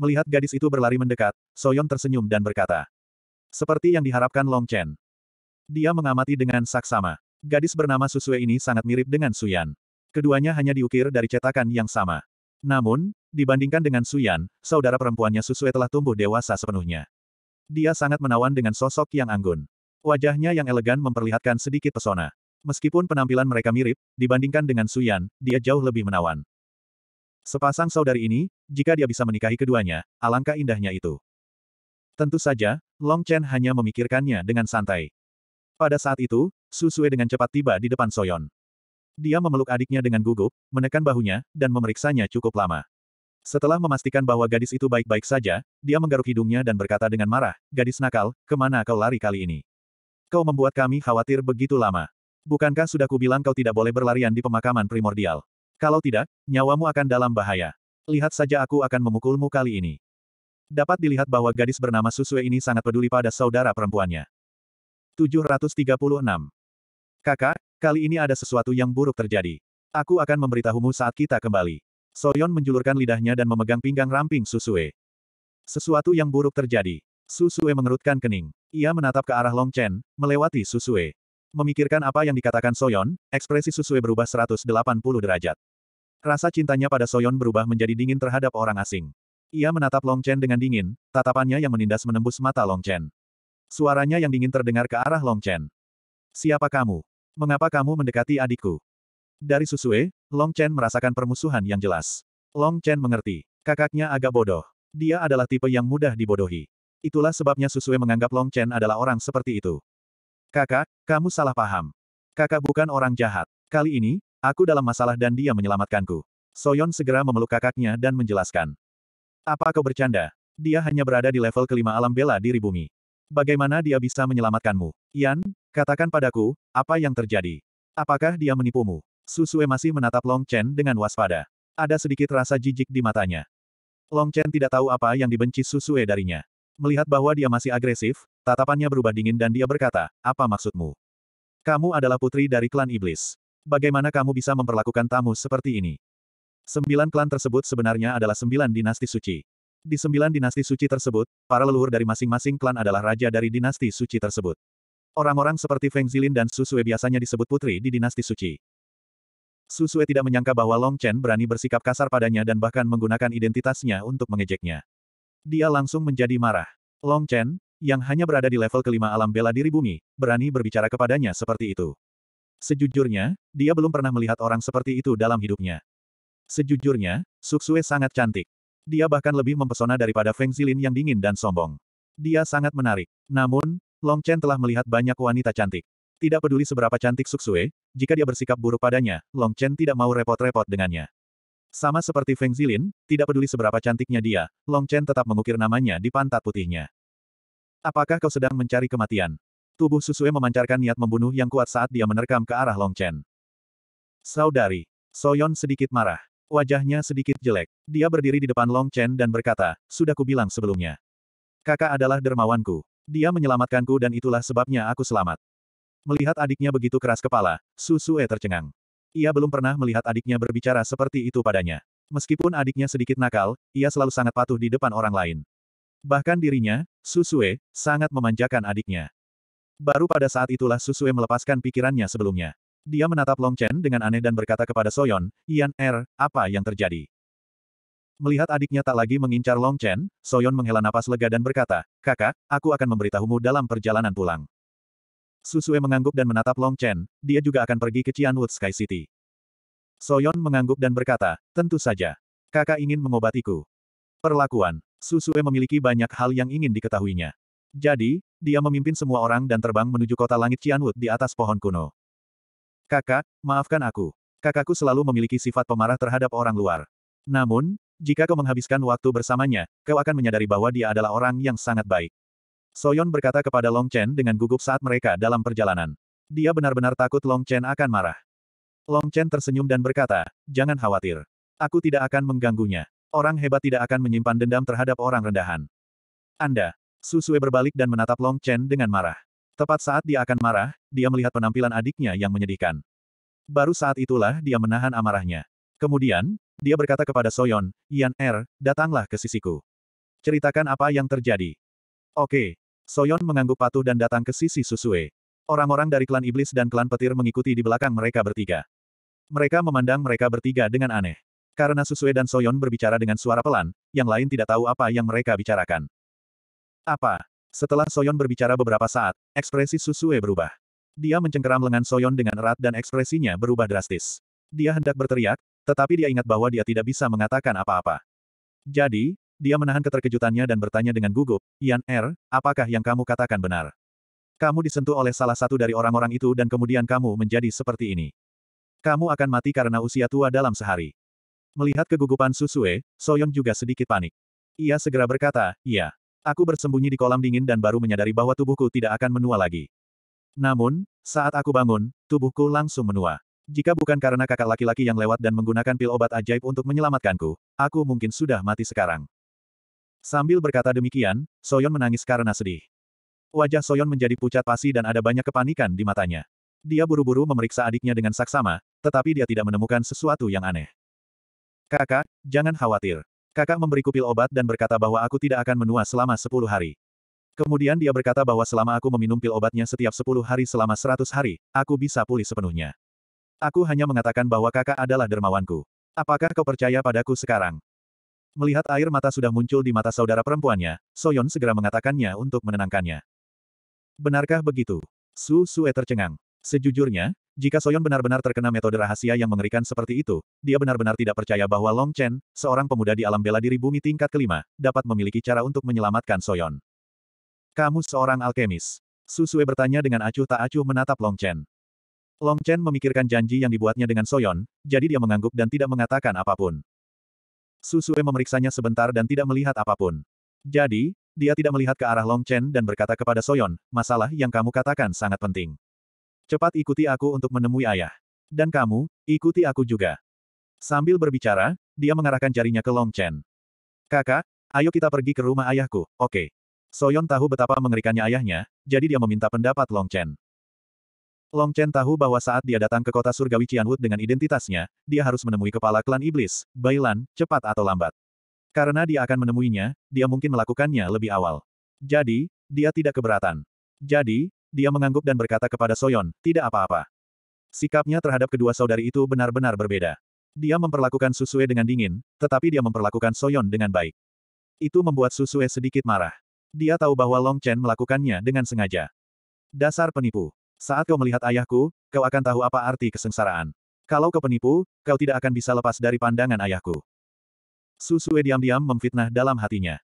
Melihat gadis itu berlari mendekat, Soyon tersenyum dan berkata, seperti yang diharapkan Long Chen. Dia mengamati dengan saksama. Gadis bernama Susue ini sangat mirip dengan Suyan. Keduanya hanya diukir dari cetakan yang sama. Namun, dibandingkan dengan Suyan, saudara perempuannya Susue telah tumbuh dewasa sepenuhnya. Dia sangat menawan dengan sosok yang anggun. Wajahnya yang elegan memperlihatkan sedikit pesona. Meskipun penampilan mereka mirip, dibandingkan dengan Suyan, dia jauh lebih menawan. Sepasang saudari ini, jika dia bisa menikahi keduanya, alangkah indahnya itu. Tentu saja, Long Chen hanya memikirkannya dengan santai. Pada saat itu, Sui dengan cepat tiba di depan Soyon. Dia memeluk adiknya dengan gugup, menekan bahunya, dan memeriksanya cukup lama. Setelah memastikan bahwa gadis itu baik-baik saja, dia menggaruk hidungnya dan berkata dengan marah, Gadis nakal, kemana kau lari kali ini? Kau membuat kami khawatir begitu lama. Bukankah sudah kubilang kau tidak boleh berlarian di pemakaman primordial? Kalau tidak, nyawamu akan dalam bahaya. Lihat saja aku akan memukulmu kali ini. Dapat dilihat bahwa gadis bernama Susue ini sangat peduli pada saudara perempuannya. 736. Kakak, kali ini ada sesuatu yang buruk terjadi. Aku akan memberitahumu saat kita kembali. Soyon menjulurkan lidahnya dan memegang pinggang ramping Susue. Sesuatu yang buruk terjadi. Susue mengerutkan kening. Ia menatap ke arah Long Chen, melewati Susue. Memikirkan apa yang dikatakan Soyon, ekspresi Susue berubah 180 derajat. Rasa cintanya pada Soyon berubah menjadi dingin terhadap orang asing. Ia menatap Long Chen dengan dingin, tatapannya yang menindas menembus mata Long Chen. Suaranya yang dingin terdengar ke arah Long Chen. Siapa kamu? Mengapa kamu mendekati adikku? Dari Susue, Long Chen merasakan permusuhan yang jelas. Long Chen mengerti. Kakaknya agak bodoh. Dia adalah tipe yang mudah dibodohi. Itulah sebabnya Susue menganggap Long Chen adalah orang seperti itu. Kakak, kamu salah paham. Kakak bukan orang jahat. Kali ini, aku dalam masalah dan dia menyelamatkanku. Soyon segera memeluk kakaknya dan menjelaskan. Apa kau bercanda? Dia hanya berada di level kelima alam bela diri bumi. Bagaimana dia bisa menyelamatkanmu? Yan, katakan padaku, apa yang terjadi? Apakah dia menipumu? Susue masih menatap Long Chen dengan waspada. Ada sedikit rasa jijik di matanya. Long Chen tidak tahu apa yang dibenci Susue darinya. Melihat bahwa dia masih agresif, tatapannya berubah dingin dan dia berkata, apa maksudmu? Kamu adalah putri dari klan iblis. Bagaimana kamu bisa memperlakukan tamu seperti ini? Sembilan klan tersebut sebenarnya adalah sembilan dinasti suci. Di sembilan dinasti suci tersebut, para leluhur dari masing-masing klan adalah raja dari dinasti suci tersebut. Orang-orang seperti Feng Zilin dan Susue biasanya disebut putri di dinasti suci. Susue tidak menyangka bahwa Long Chen berani bersikap kasar padanya dan bahkan menggunakan identitasnya untuk mengejeknya. Dia langsung menjadi marah. Long Chen, yang hanya berada di level kelima alam bela diri bumi, berani berbicara kepadanya seperti itu. Sejujurnya, dia belum pernah melihat orang seperti itu dalam hidupnya. Sejujurnya, Suksue sangat cantik. Dia bahkan lebih mempesona daripada Feng Zilin yang dingin dan sombong. Dia sangat menarik. Namun, Long Chen telah melihat banyak wanita cantik. Tidak peduli seberapa cantik Suksue, jika dia bersikap buruk padanya, Long Chen tidak mau repot-repot dengannya. Sama seperti Feng Zilin, tidak peduli seberapa cantiknya dia, Long Chen tetap mengukir namanya di pantat putihnya. Apakah kau sedang mencari kematian? Tubuh Suksue memancarkan niat membunuh yang kuat saat dia menerkam ke arah Long Chen. Saudari, Soyon sedikit marah. Wajahnya sedikit jelek. Dia berdiri di depan Long Chen dan berkata, sudah kubilang sebelumnya. Kakak adalah dermawanku. Dia menyelamatkanku dan itulah sebabnya aku selamat. Melihat adiknya begitu keras kepala, Su Sue tercengang. Ia belum pernah melihat adiknya berbicara seperti itu padanya. Meskipun adiknya sedikit nakal, ia selalu sangat patuh di depan orang lain. Bahkan dirinya, Su Sue, sangat memanjakan adiknya. Baru pada saat itulah Su Sue melepaskan pikirannya sebelumnya. Dia menatap Long Chen dengan aneh dan berkata kepada Soyon, Ian, Er, apa yang terjadi? Melihat adiknya tak lagi mengincar Long Chen, Soyon menghela napas lega dan berkata, Kakak, aku akan memberitahumu dalam perjalanan pulang. Susue mengangguk dan menatap Long Chen, dia juga akan pergi ke Cianwood Sky City. Soyon mengangguk dan berkata, tentu saja. Kakak ingin mengobatiku. Perlakuan, Susue memiliki banyak hal yang ingin diketahuinya. Jadi, dia memimpin semua orang dan terbang menuju kota langit Cianwood di atas pohon kuno. Kakak, maafkan aku. Kakakku selalu memiliki sifat pemarah terhadap orang luar. Namun, jika kau menghabiskan waktu bersamanya, kau akan menyadari bahwa dia adalah orang yang sangat baik. Soyon berkata kepada Long Chen dengan gugup saat mereka dalam perjalanan. Dia benar-benar takut Long Chen akan marah. Long Chen tersenyum dan berkata, jangan khawatir. Aku tidak akan mengganggunya. Orang hebat tidak akan menyimpan dendam terhadap orang rendahan. Anda. Susue berbalik dan menatap Long Chen dengan marah. Tepat saat dia akan marah, dia melihat penampilan adiknya yang menyedihkan. Baru saat itulah dia menahan amarahnya. Kemudian, dia berkata kepada Soyon, Yan Er, datanglah ke sisiku. Ceritakan apa yang terjadi. Oke. Soyon mengangguk patuh dan datang ke sisi Susue. Orang-orang dari klan iblis dan klan petir mengikuti di belakang mereka bertiga. Mereka memandang mereka bertiga dengan aneh. Karena Susue dan Soyon berbicara dengan suara pelan, yang lain tidak tahu apa yang mereka bicarakan. Apa? Setelah Soyon berbicara beberapa saat, ekspresi Susue berubah. Dia mencengkeram lengan Soyon dengan erat dan ekspresinya berubah drastis. Dia hendak berteriak, tetapi dia ingat bahwa dia tidak bisa mengatakan apa-apa. Jadi, dia menahan keterkejutannya dan bertanya dengan gugup, Yan Er, apakah yang kamu katakan benar? Kamu disentuh oleh salah satu dari orang-orang itu dan kemudian kamu menjadi seperti ini. Kamu akan mati karena usia tua dalam sehari. Melihat kegugupan Susue, Soyon juga sedikit panik. Ia segera berkata, iya. Aku bersembunyi di kolam dingin dan baru menyadari bahwa tubuhku tidak akan menua lagi. Namun, saat aku bangun, tubuhku langsung menua. Jika bukan karena kakak laki-laki yang lewat dan menggunakan pil obat ajaib untuk menyelamatkanku, aku mungkin sudah mati sekarang. Sambil berkata demikian, Soyon menangis karena sedih. Wajah Soyon menjadi pucat pasi dan ada banyak kepanikan di matanya. Dia buru-buru memeriksa adiknya dengan saksama, tetapi dia tidak menemukan sesuatu yang aneh. Kakak, jangan khawatir. Kakak memberiku pil obat dan berkata bahwa aku tidak akan menua selama 10 hari. Kemudian dia berkata bahwa selama aku meminum pil obatnya setiap 10 hari selama 100 hari, aku bisa pulih sepenuhnya. Aku hanya mengatakan bahwa kakak adalah dermawanku. Apakah kau percaya padaku sekarang? Melihat air mata sudah muncul di mata saudara perempuannya, Soyon segera mengatakannya untuk menenangkannya. Benarkah begitu? Su Sue tercengang. Sejujurnya, jika Soyon benar-benar terkena metode rahasia yang mengerikan seperti itu, dia benar-benar tidak percaya bahwa Long Chen, seorang pemuda di alam bela diri bumi tingkat kelima, dapat memiliki cara untuk menyelamatkan Soyon. Kamu seorang alkemis. Susue bertanya dengan acuh tak acuh menatap Long Chen. Long Chen memikirkan janji yang dibuatnya dengan Soyon, jadi dia mengangguk dan tidak mengatakan apapun. Susue memeriksanya sebentar dan tidak melihat apapun. Jadi, dia tidak melihat ke arah Long Chen dan berkata kepada Soyon, masalah yang kamu katakan sangat penting. Cepat ikuti aku untuk menemui ayah. Dan kamu, ikuti aku juga. Sambil berbicara, dia mengarahkan jarinya ke Long Chen. Kakak, ayo kita pergi ke rumah ayahku, oke. Okay. Soyon tahu betapa mengerikannya ayahnya, jadi dia meminta pendapat Long Chen. Long Chen tahu bahwa saat dia datang ke kota surgawi Cianwood dengan identitasnya, dia harus menemui kepala klan iblis, Bailan, cepat atau lambat. Karena dia akan menemuinya, dia mungkin melakukannya lebih awal. Jadi, dia tidak keberatan. Jadi, dia mengangguk dan berkata kepada Soyon, tidak apa-apa. Sikapnya terhadap kedua saudari itu benar-benar berbeda. Dia memperlakukan Susue dengan dingin, tetapi dia memperlakukan Soyon dengan baik. Itu membuat Susue sedikit marah. Dia tahu bahwa Long Chen melakukannya dengan sengaja. Dasar penipu. Saat kau melihat ayahku, kau akan tahu apa arti kesengsaraan. Kalau kau penipu, kau tidak akan bisa lepas dari pandangan ayahku. Susue diam-diam memfitnah dalam hatinya.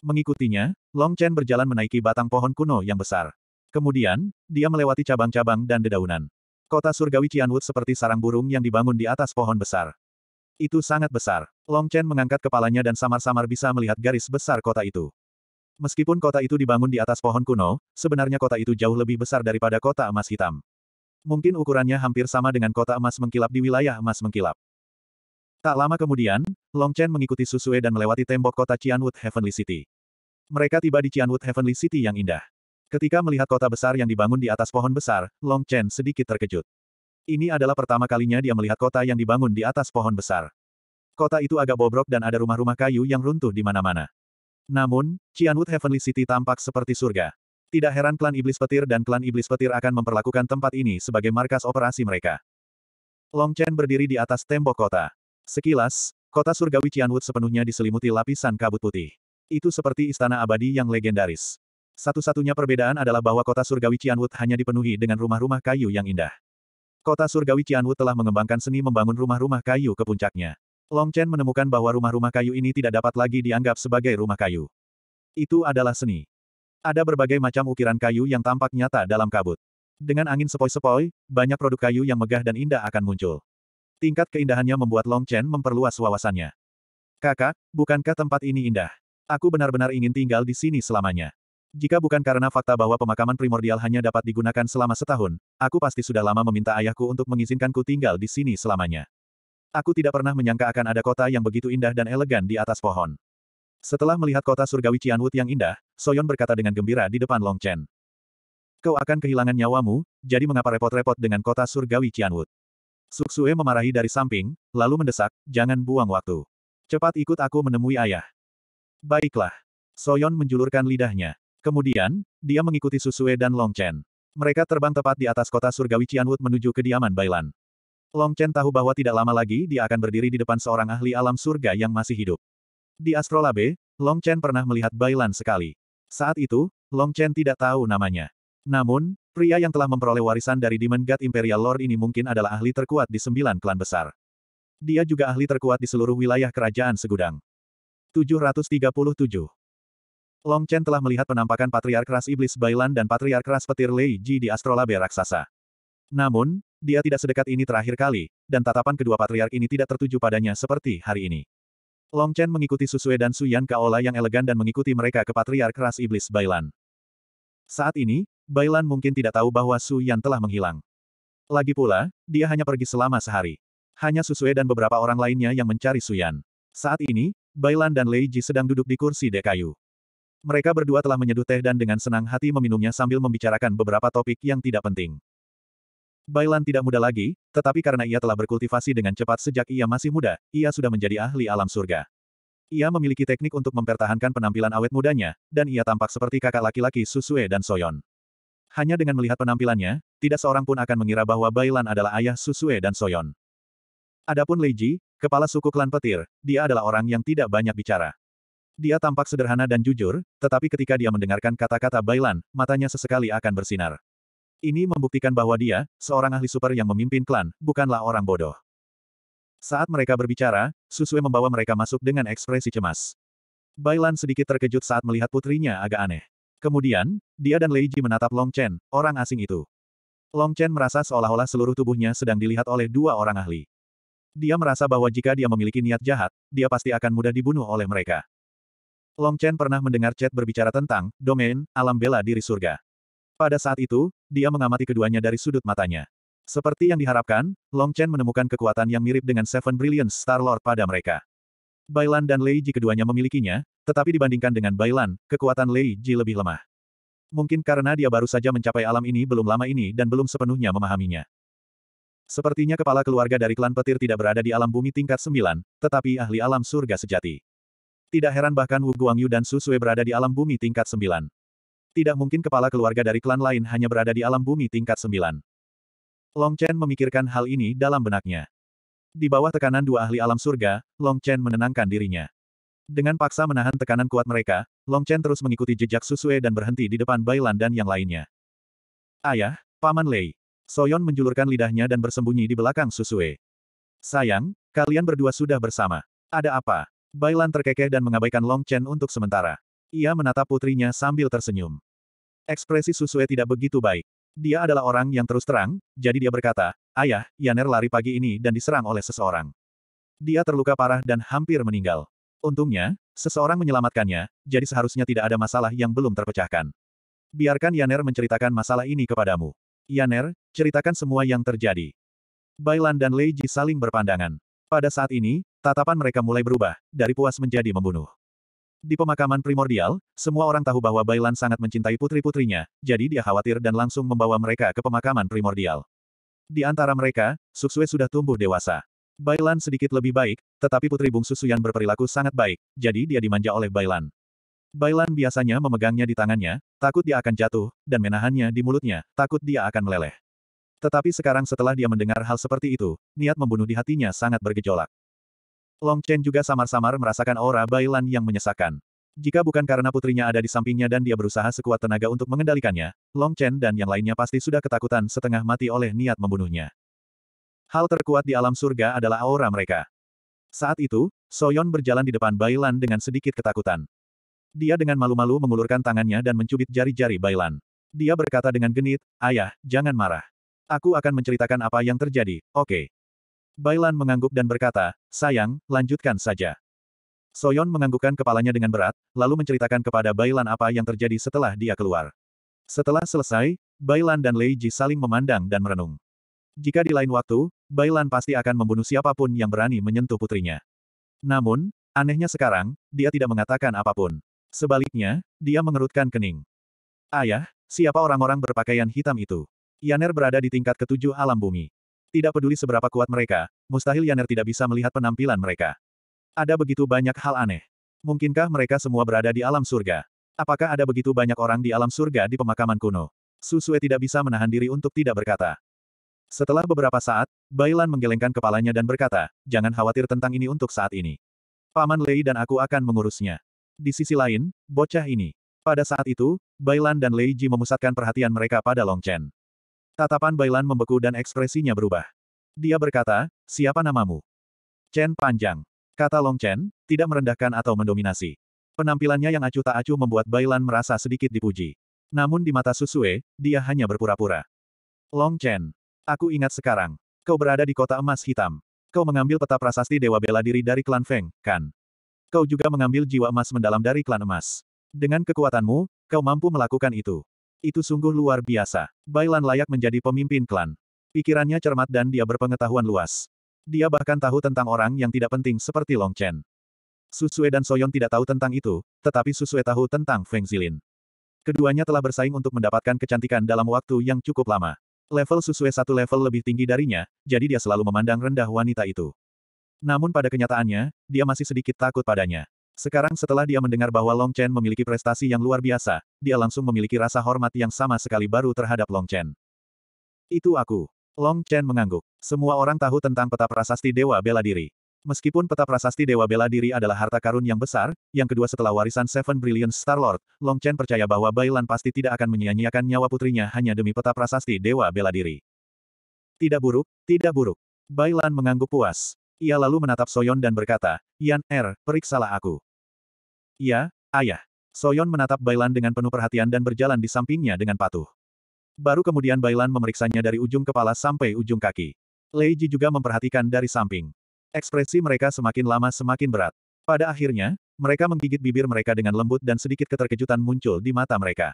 Mengikutinya, Long Chen berjalan menaiki batang pohon kuno yang besar. Kemudian, dia melewati cabang-cabang dan dedaunan. Kota surgawi Cianwood seperti sarang burung yang dibangun di atas pohon besar. Itu sangat besar. Long Chen mengangkat kepalanya dan samar-samar bisa melihat garis besar kota itu. Meskipun kota itu dibangun di atas pohon kuno, sebenarnya kota itu jauh lebih besar daripada kota emas hitam. Mungkin ukurannya hampir sama dengan kota emas mengkilap di wilayah emas mengkilap. Tak lama kemudian, Long Chen mengikuti Susue dan melewati tembok kota Cianwood Heavenly City. Mereka tiba di Cianwood Heavenly City yang indah. Ketika melihat kota besar yang dibangun di atas pohon besar, Long Chen sedikit terkejut. Ini adalah pertama kalinya dia melihat kota yang dibangun di atas pohon besar. Kota itu agak bobrok dan ada rumah-rumah kayu yang runtuh di mana-mana. Namun, Cianwood Heavenly City tampak seperti surga. Tidak heran klan iblis petir dan klan iblis petir akan memperlakukan tempat ini sebagai markas operasi mereka. Long Chen berdiri di atas tembok kota. Sekilas, kota surgawi Cianwood sepenuhnya diselimuti lapisan kabut putih. Itu seperti istana abadi yang legendaris. Satu-satunya perbedaan adalah bahwa kota surgawi Cianwut hanya dipenuhi dengan rumah-rumah kayu yang indah. Kota surgawi Cianwut telah mengembangkan seni membangun rumah-rumah kayu ke puncaknya. Long Chen menemukan bahwa rumah-rumah kayu ini tidak dapat lagi dianggap sebagai rumah kayu. Itu adalah seni. Ada berbagai macam ukiran kayu yang tampak nyata dalam kabut. Dengan angin sepoi-sepoi, banyak produk kayu yang megah dan indah akan muncul. Tingkat keindahannya membuat Long Chen memperluas wawasannya. Kakak, bukankah tempat ini indah? Aku benar-benar ingin tinggal di sini selamanya. Jika bukan karena fakta bahwa pemakaman primordial hanya dapat digunakan selama setahun, aku pasti sudah lama meminta ayahku untuk mengizinkanku tinggal di sini selamanya. Aku tidak pernah menyangka akan ada kota yang begitu indah dan elegan di atas pohon. Setelah melihat kota surgawi Cianwut yang indah, Soyon berkata dengan gembira di depan Long Chen. Kau akan kehilangan nyawamu, jadi mengapa repot-repot dengan kota surgawi Cianwut? Suksue memarahi dari samping, lalu mendesak, jangan buang waktu. Cepat ikut aku menemui ayah. Baiklah. Soyon menjulurkan lidahnya. Kemudian, dia mengikuti Susue dan Long Chen. Mereka terbang tepat di atas kota surgawi Cianwood menuju kediaman Bailan. Long Chen tahu bahwa tidak lama lagi dia akan berdiri di depan seorang ahli alam surga yang masih hidup. Di Astrolabe, Long Chen pernah melihat Bailan sekali. Saat itu, Long Chen tidak tahu namanya. Namun, pria yang telah memperoleh warisan dari Demon God Imperial Lord ini mungkin adalah ahli terkuat di sembilan klan besar. Dia juga ahli terkuat di seluruh wilayah kerajaan segudang. 737 Long Chen telah melihat penampakan Patriark Ras Iblis Bailan dan Patriark Ras Petir Lei Ji di Astrolabe Raksasa. Namun, dia tidak sedekat ini terakhir kali, dan tatapan kedua patriark ini tidak tertuju padanya seperti hari ini. Long Chen mengikuti Susue dan Su Suyan Kaola yang elegan dan mengikuti mereka ke Patriark Ras Iblis Bailan. Saat ini, Bailan mungkin tidak tahu bahwa Su Yan telah menghilang. Lagi pula, dia hanya pergi selama sehari. Hanya Susue dan beberapa orang lainnya yang mencari Su Yan. Saat ini, Bailan dan Lei Ji sedang duduk di kursi dekayu. Mereka berdua telah menyeduh teh dan dengan senang hati meminumnya sambil membicarakan beberapa topik yang tidak penting. Bailan tidak muda lagi, tetapi karena ia telah berkultivasi dengan cepat sejak ia masih muda, ia sudah menjadi ahli alam surga. Ia memiliki teknik untuk mempertahankan penampilan awet mudanya, dan ia tampak seperti kakak laki-laki Susue dan Soyon. Hanya dengan melihat penampilannya, tidak seorang pun akan mengira bahwa Bailan adalah ayah Susue dan Soyon. Adapun Leiji, kepala suku klan petir, dia adalah orang yang tidak banyak bicara. Dia tampak sederhana dan jujur, tetapi ketika dia mendengarkan kata-kata Bailan, matanya sesekali akan bersinar. Ini membuktikan bahwa dia, seorang ahli super yang memimpin klan, bukanlah orang bodoh. Saat mereka berbicara, Susue membawa mereka masuk dengan ekspresi cemas. Bailan sedikit terkejut saat melihat putrinya agak aneh. Kemudian, dia dan Lei Ji menatap Long Chen, orang asing itu. Long Chen merasa seolah-olah seluruh tubuhnya sedang dilihat oleh dua orang ahli. Dia merasa bahwa jika dia memiliki niat jahat, dia pasti akan mudah dibunuh oleh mereka. Long Chen pernah mendengar Chet berbicara tentang domain alam bela diri surga. Pada saat itu, dia mengamati keduanya dari sudut matanya. Seperti yang diharapkan, Long Chen menemukan kekuatan yang mirip dengan Seven Brilliant Star Lord pada mereka. Bailan dan Lei Ji keduanya memilikinya, tetapi dibandingkan dengan Bailan, kekuatan Lei Ji lebih lemah. Mungkin karena dia baru saja mencapai alam ini belum lama ini dan belum sepenuhnya memahaminya. Sepertinya kepala keluarga dari klan petir tidak berada di alam bumi tingkat 9, tetapi ahli alam surga sejati. Tidak heran bahkan Wu Guangyu dan Su Sui berada di alam bumi tingkat sembilan. Tidak mungkin kepala keluarga dari klan lain hanya berada di alam bumi tingkat sembilan. Long Chen memikirkan hal ini dalam benaknya. Di bawah tekanan dua ahli alam surga, Long Chen menenangkan dirinya. Dengan paksa menahan tekanan kuat mereka, Long Chen terus mengikuti jejak Susue dan berhenti di depan Bailan dan yang lainnya. Ayah, Paman Lei. Soyon menjulurkan lidahnya dan bersembunyi di belakang Susue. Sayang, kalian berdua sudah bersama. Ada apa? Bailan terkekeh dan mengabaikan Long Chen untuk sementara. Ia menatap putrinya sambil tersenyum. Ekspresi Susue tidak begitu baik. Dia adalah orang yang terus terang, jadi dia berkata, Ayah, Yaner lari pagi ini dan diserang oleh seseorang. Dia terluka parah dan hampir meninggal. Untungnya, seseorang menyelamatkannya, jadi seharusnya tidak ada masalah yang belum terpecahkan. Biarkan Yaner menceritakan masalah ini kepadamu. Yaner, ceritakan semua yang terjadi. Bailan dan Lei Ji saling berpandangan. Pada saat ini, Tatapan mereka mulai berubah, dari puas menjadi membunuh. Di pemakaman primordial, semua orang tahu bahwa Bailan sangat mencintai putri-putrinya, jadi dia khawatir dan langsung membawa mereka ke pemakaman primordial. Di antara mereka, Suksue sudah tumbuh dewasa. Bailan sedikit lebih baik, tetapi putri bungsu Suyan berperilaku sangat baik, jadi dia dimanja oleh Bailan. Bailan biasanya memegangnya di tangannya, takut dia akan jatuh, dan menahannya di mulutnya, takut dia akan meleleh. Tetapi sekarang setelah dia mendengar hal seperti itu, niat membunuh di hatinya sangat bergejolak. Long Chen juga samar-samar merasakan aura Bailan yang menyesakan. Jika bukan karena putrinya ada di sampingnya dan dia berusaha sekuat tenaga untuk mengendalikannya, Long Chen dan yang lainnya pasti sudah ketakutan setengah mati oleh niat membunuhnya. Hal terkuat di alam surga adalah aura mereka. Saat itu, Soyon berjalan di depan Bailan dengan sedikit ketakutan. Dia dengan malu-malu mengulurkan tangannya dan mencubit jari-jari Bailan. Dia berkata dengan genit, Ayah, jangan marah. Aku akan menceritakan apa yang terjadi, oke. Okay. Bailan mengangguk dan berkata, sayang, lanjutkan saja. Soyon menganggukkan kepalanya dengan berat, lalu menceritakan kepada Bailan apa yang terjadi setelah dia keluar. Setelah selesai, Bailan dan Lei Ji saling memandang dan merenung. Jika di lain waktu, Bailan pasti akan membunuh siapapun yang berani menyentuh putrinya. Namun, anehnya sekarang, dia tidak mengatakan apapun. Sebaliknya, dia mengerutkan kening. Ayah, siapa orang-orang berpakaian hitam itu? Yaner berada di tingkat ketujuh alam bumi. Tidak peduli seberapa kuat mereka, mustahil Yaner tidak bisa melihat penampilan mereka. Ada begitu banyak hal aneh. Mungkinkah mereka semua berada di alam surga? Apakah ada begitu banyak orang di alam surga di pemakaman kuno? Susue tidak bisa menahan diri untuk tidak berkata. Setelah beberapa saat, Bailan menggelengkan kepalanya dan berkata, jangan khawatir tentang ini untuk saat ini. Paman Lei dan aku akan mengurusnya. Di sisi lain, bocah ini. Pada saat itu, Bailan dan Lei Ji memusatkan perhatian mereka pada Long Chen. Tatapan Bailan membeku dan ekspresinya berubah. Dia berkata, siapa namamu? Chen panjang. Kata Long Chen, tidak merendahkan atau mendominasi. Penampilannya yang acuh tak acuh membuat Bailan merasa sedikit dipuji. Namun di mata Susue, dia hanya berpura-pura. Long Chen, aku ingat sekarang. Kau berada di kota emas hitam. Kau mengambil peta prasasti Dewa Bela Diri dari klan Feng, kan? Kau juga mengambil jiwa emas mendalam dari klan emas. Dengan kekuatanmu, kau mampu melakukan itu. Itu sungguh luar biasa. Bailan layak menjadi pemimpin klan. Pikirannya cermat dan dia berpengetahuan luas. Dia bahkan tahu tentang orang yang tidak penting seperti Long Chen. Susue dan Soyon tidak tahu tentang itu, tetapi Susue tahu tentang Feng Zilin. Keduanya telah bersaing untuk mendapatkan kecantikan dalam waktu yang cukup lama. Level Susue satu level lebih tinggi darinya, jadi dia selalu memandang rendah wanita itu. Namun pada kenyataannya, dia masih sedikit takut padanya. Sekarang setelah dia mendengar bahwa Long Chen memiliki prestasi yang luar biasa, dia langsung memiliki rasa hormat yang sama sekali baru terhadap Long Chen. Itu aku. Long Chen mengangguk. Semua orang tahu tentang peta prasasti Dewa Bela Diri. Meskipun peta prasasti Dewa Bela Diri adalah harta karun yang besar, yang kedua setelah warisan Seven Brilliant Star-Lord, Long Chen percaya bahwa Bailan pasti tidak akan menyia-nyiakan nyawa putrinya hanya demi peta prasasti Dewa Bela Diri. Tidak buruk, tidak buruk. Bailan mengangguk puas. Ia lalu menatap Soyon dan berkata, Yan Er, periksalah aku. Iya, ayah. Soyon menatap Bailan dengan penuh perhatian dan berjalan di sampingnya dengan patuh. Baru kemudian Bailan memeriksanya dari ujung kepala sampai ujung kaki. Lei Ji juga memperhatikan dari samping. Ekspresi mereka semakin lama semakin berat. Pada akhirnya, mereka menggigit bibir mereka dengan lembut dan sedikit keterkejutan muncul di mata mereka.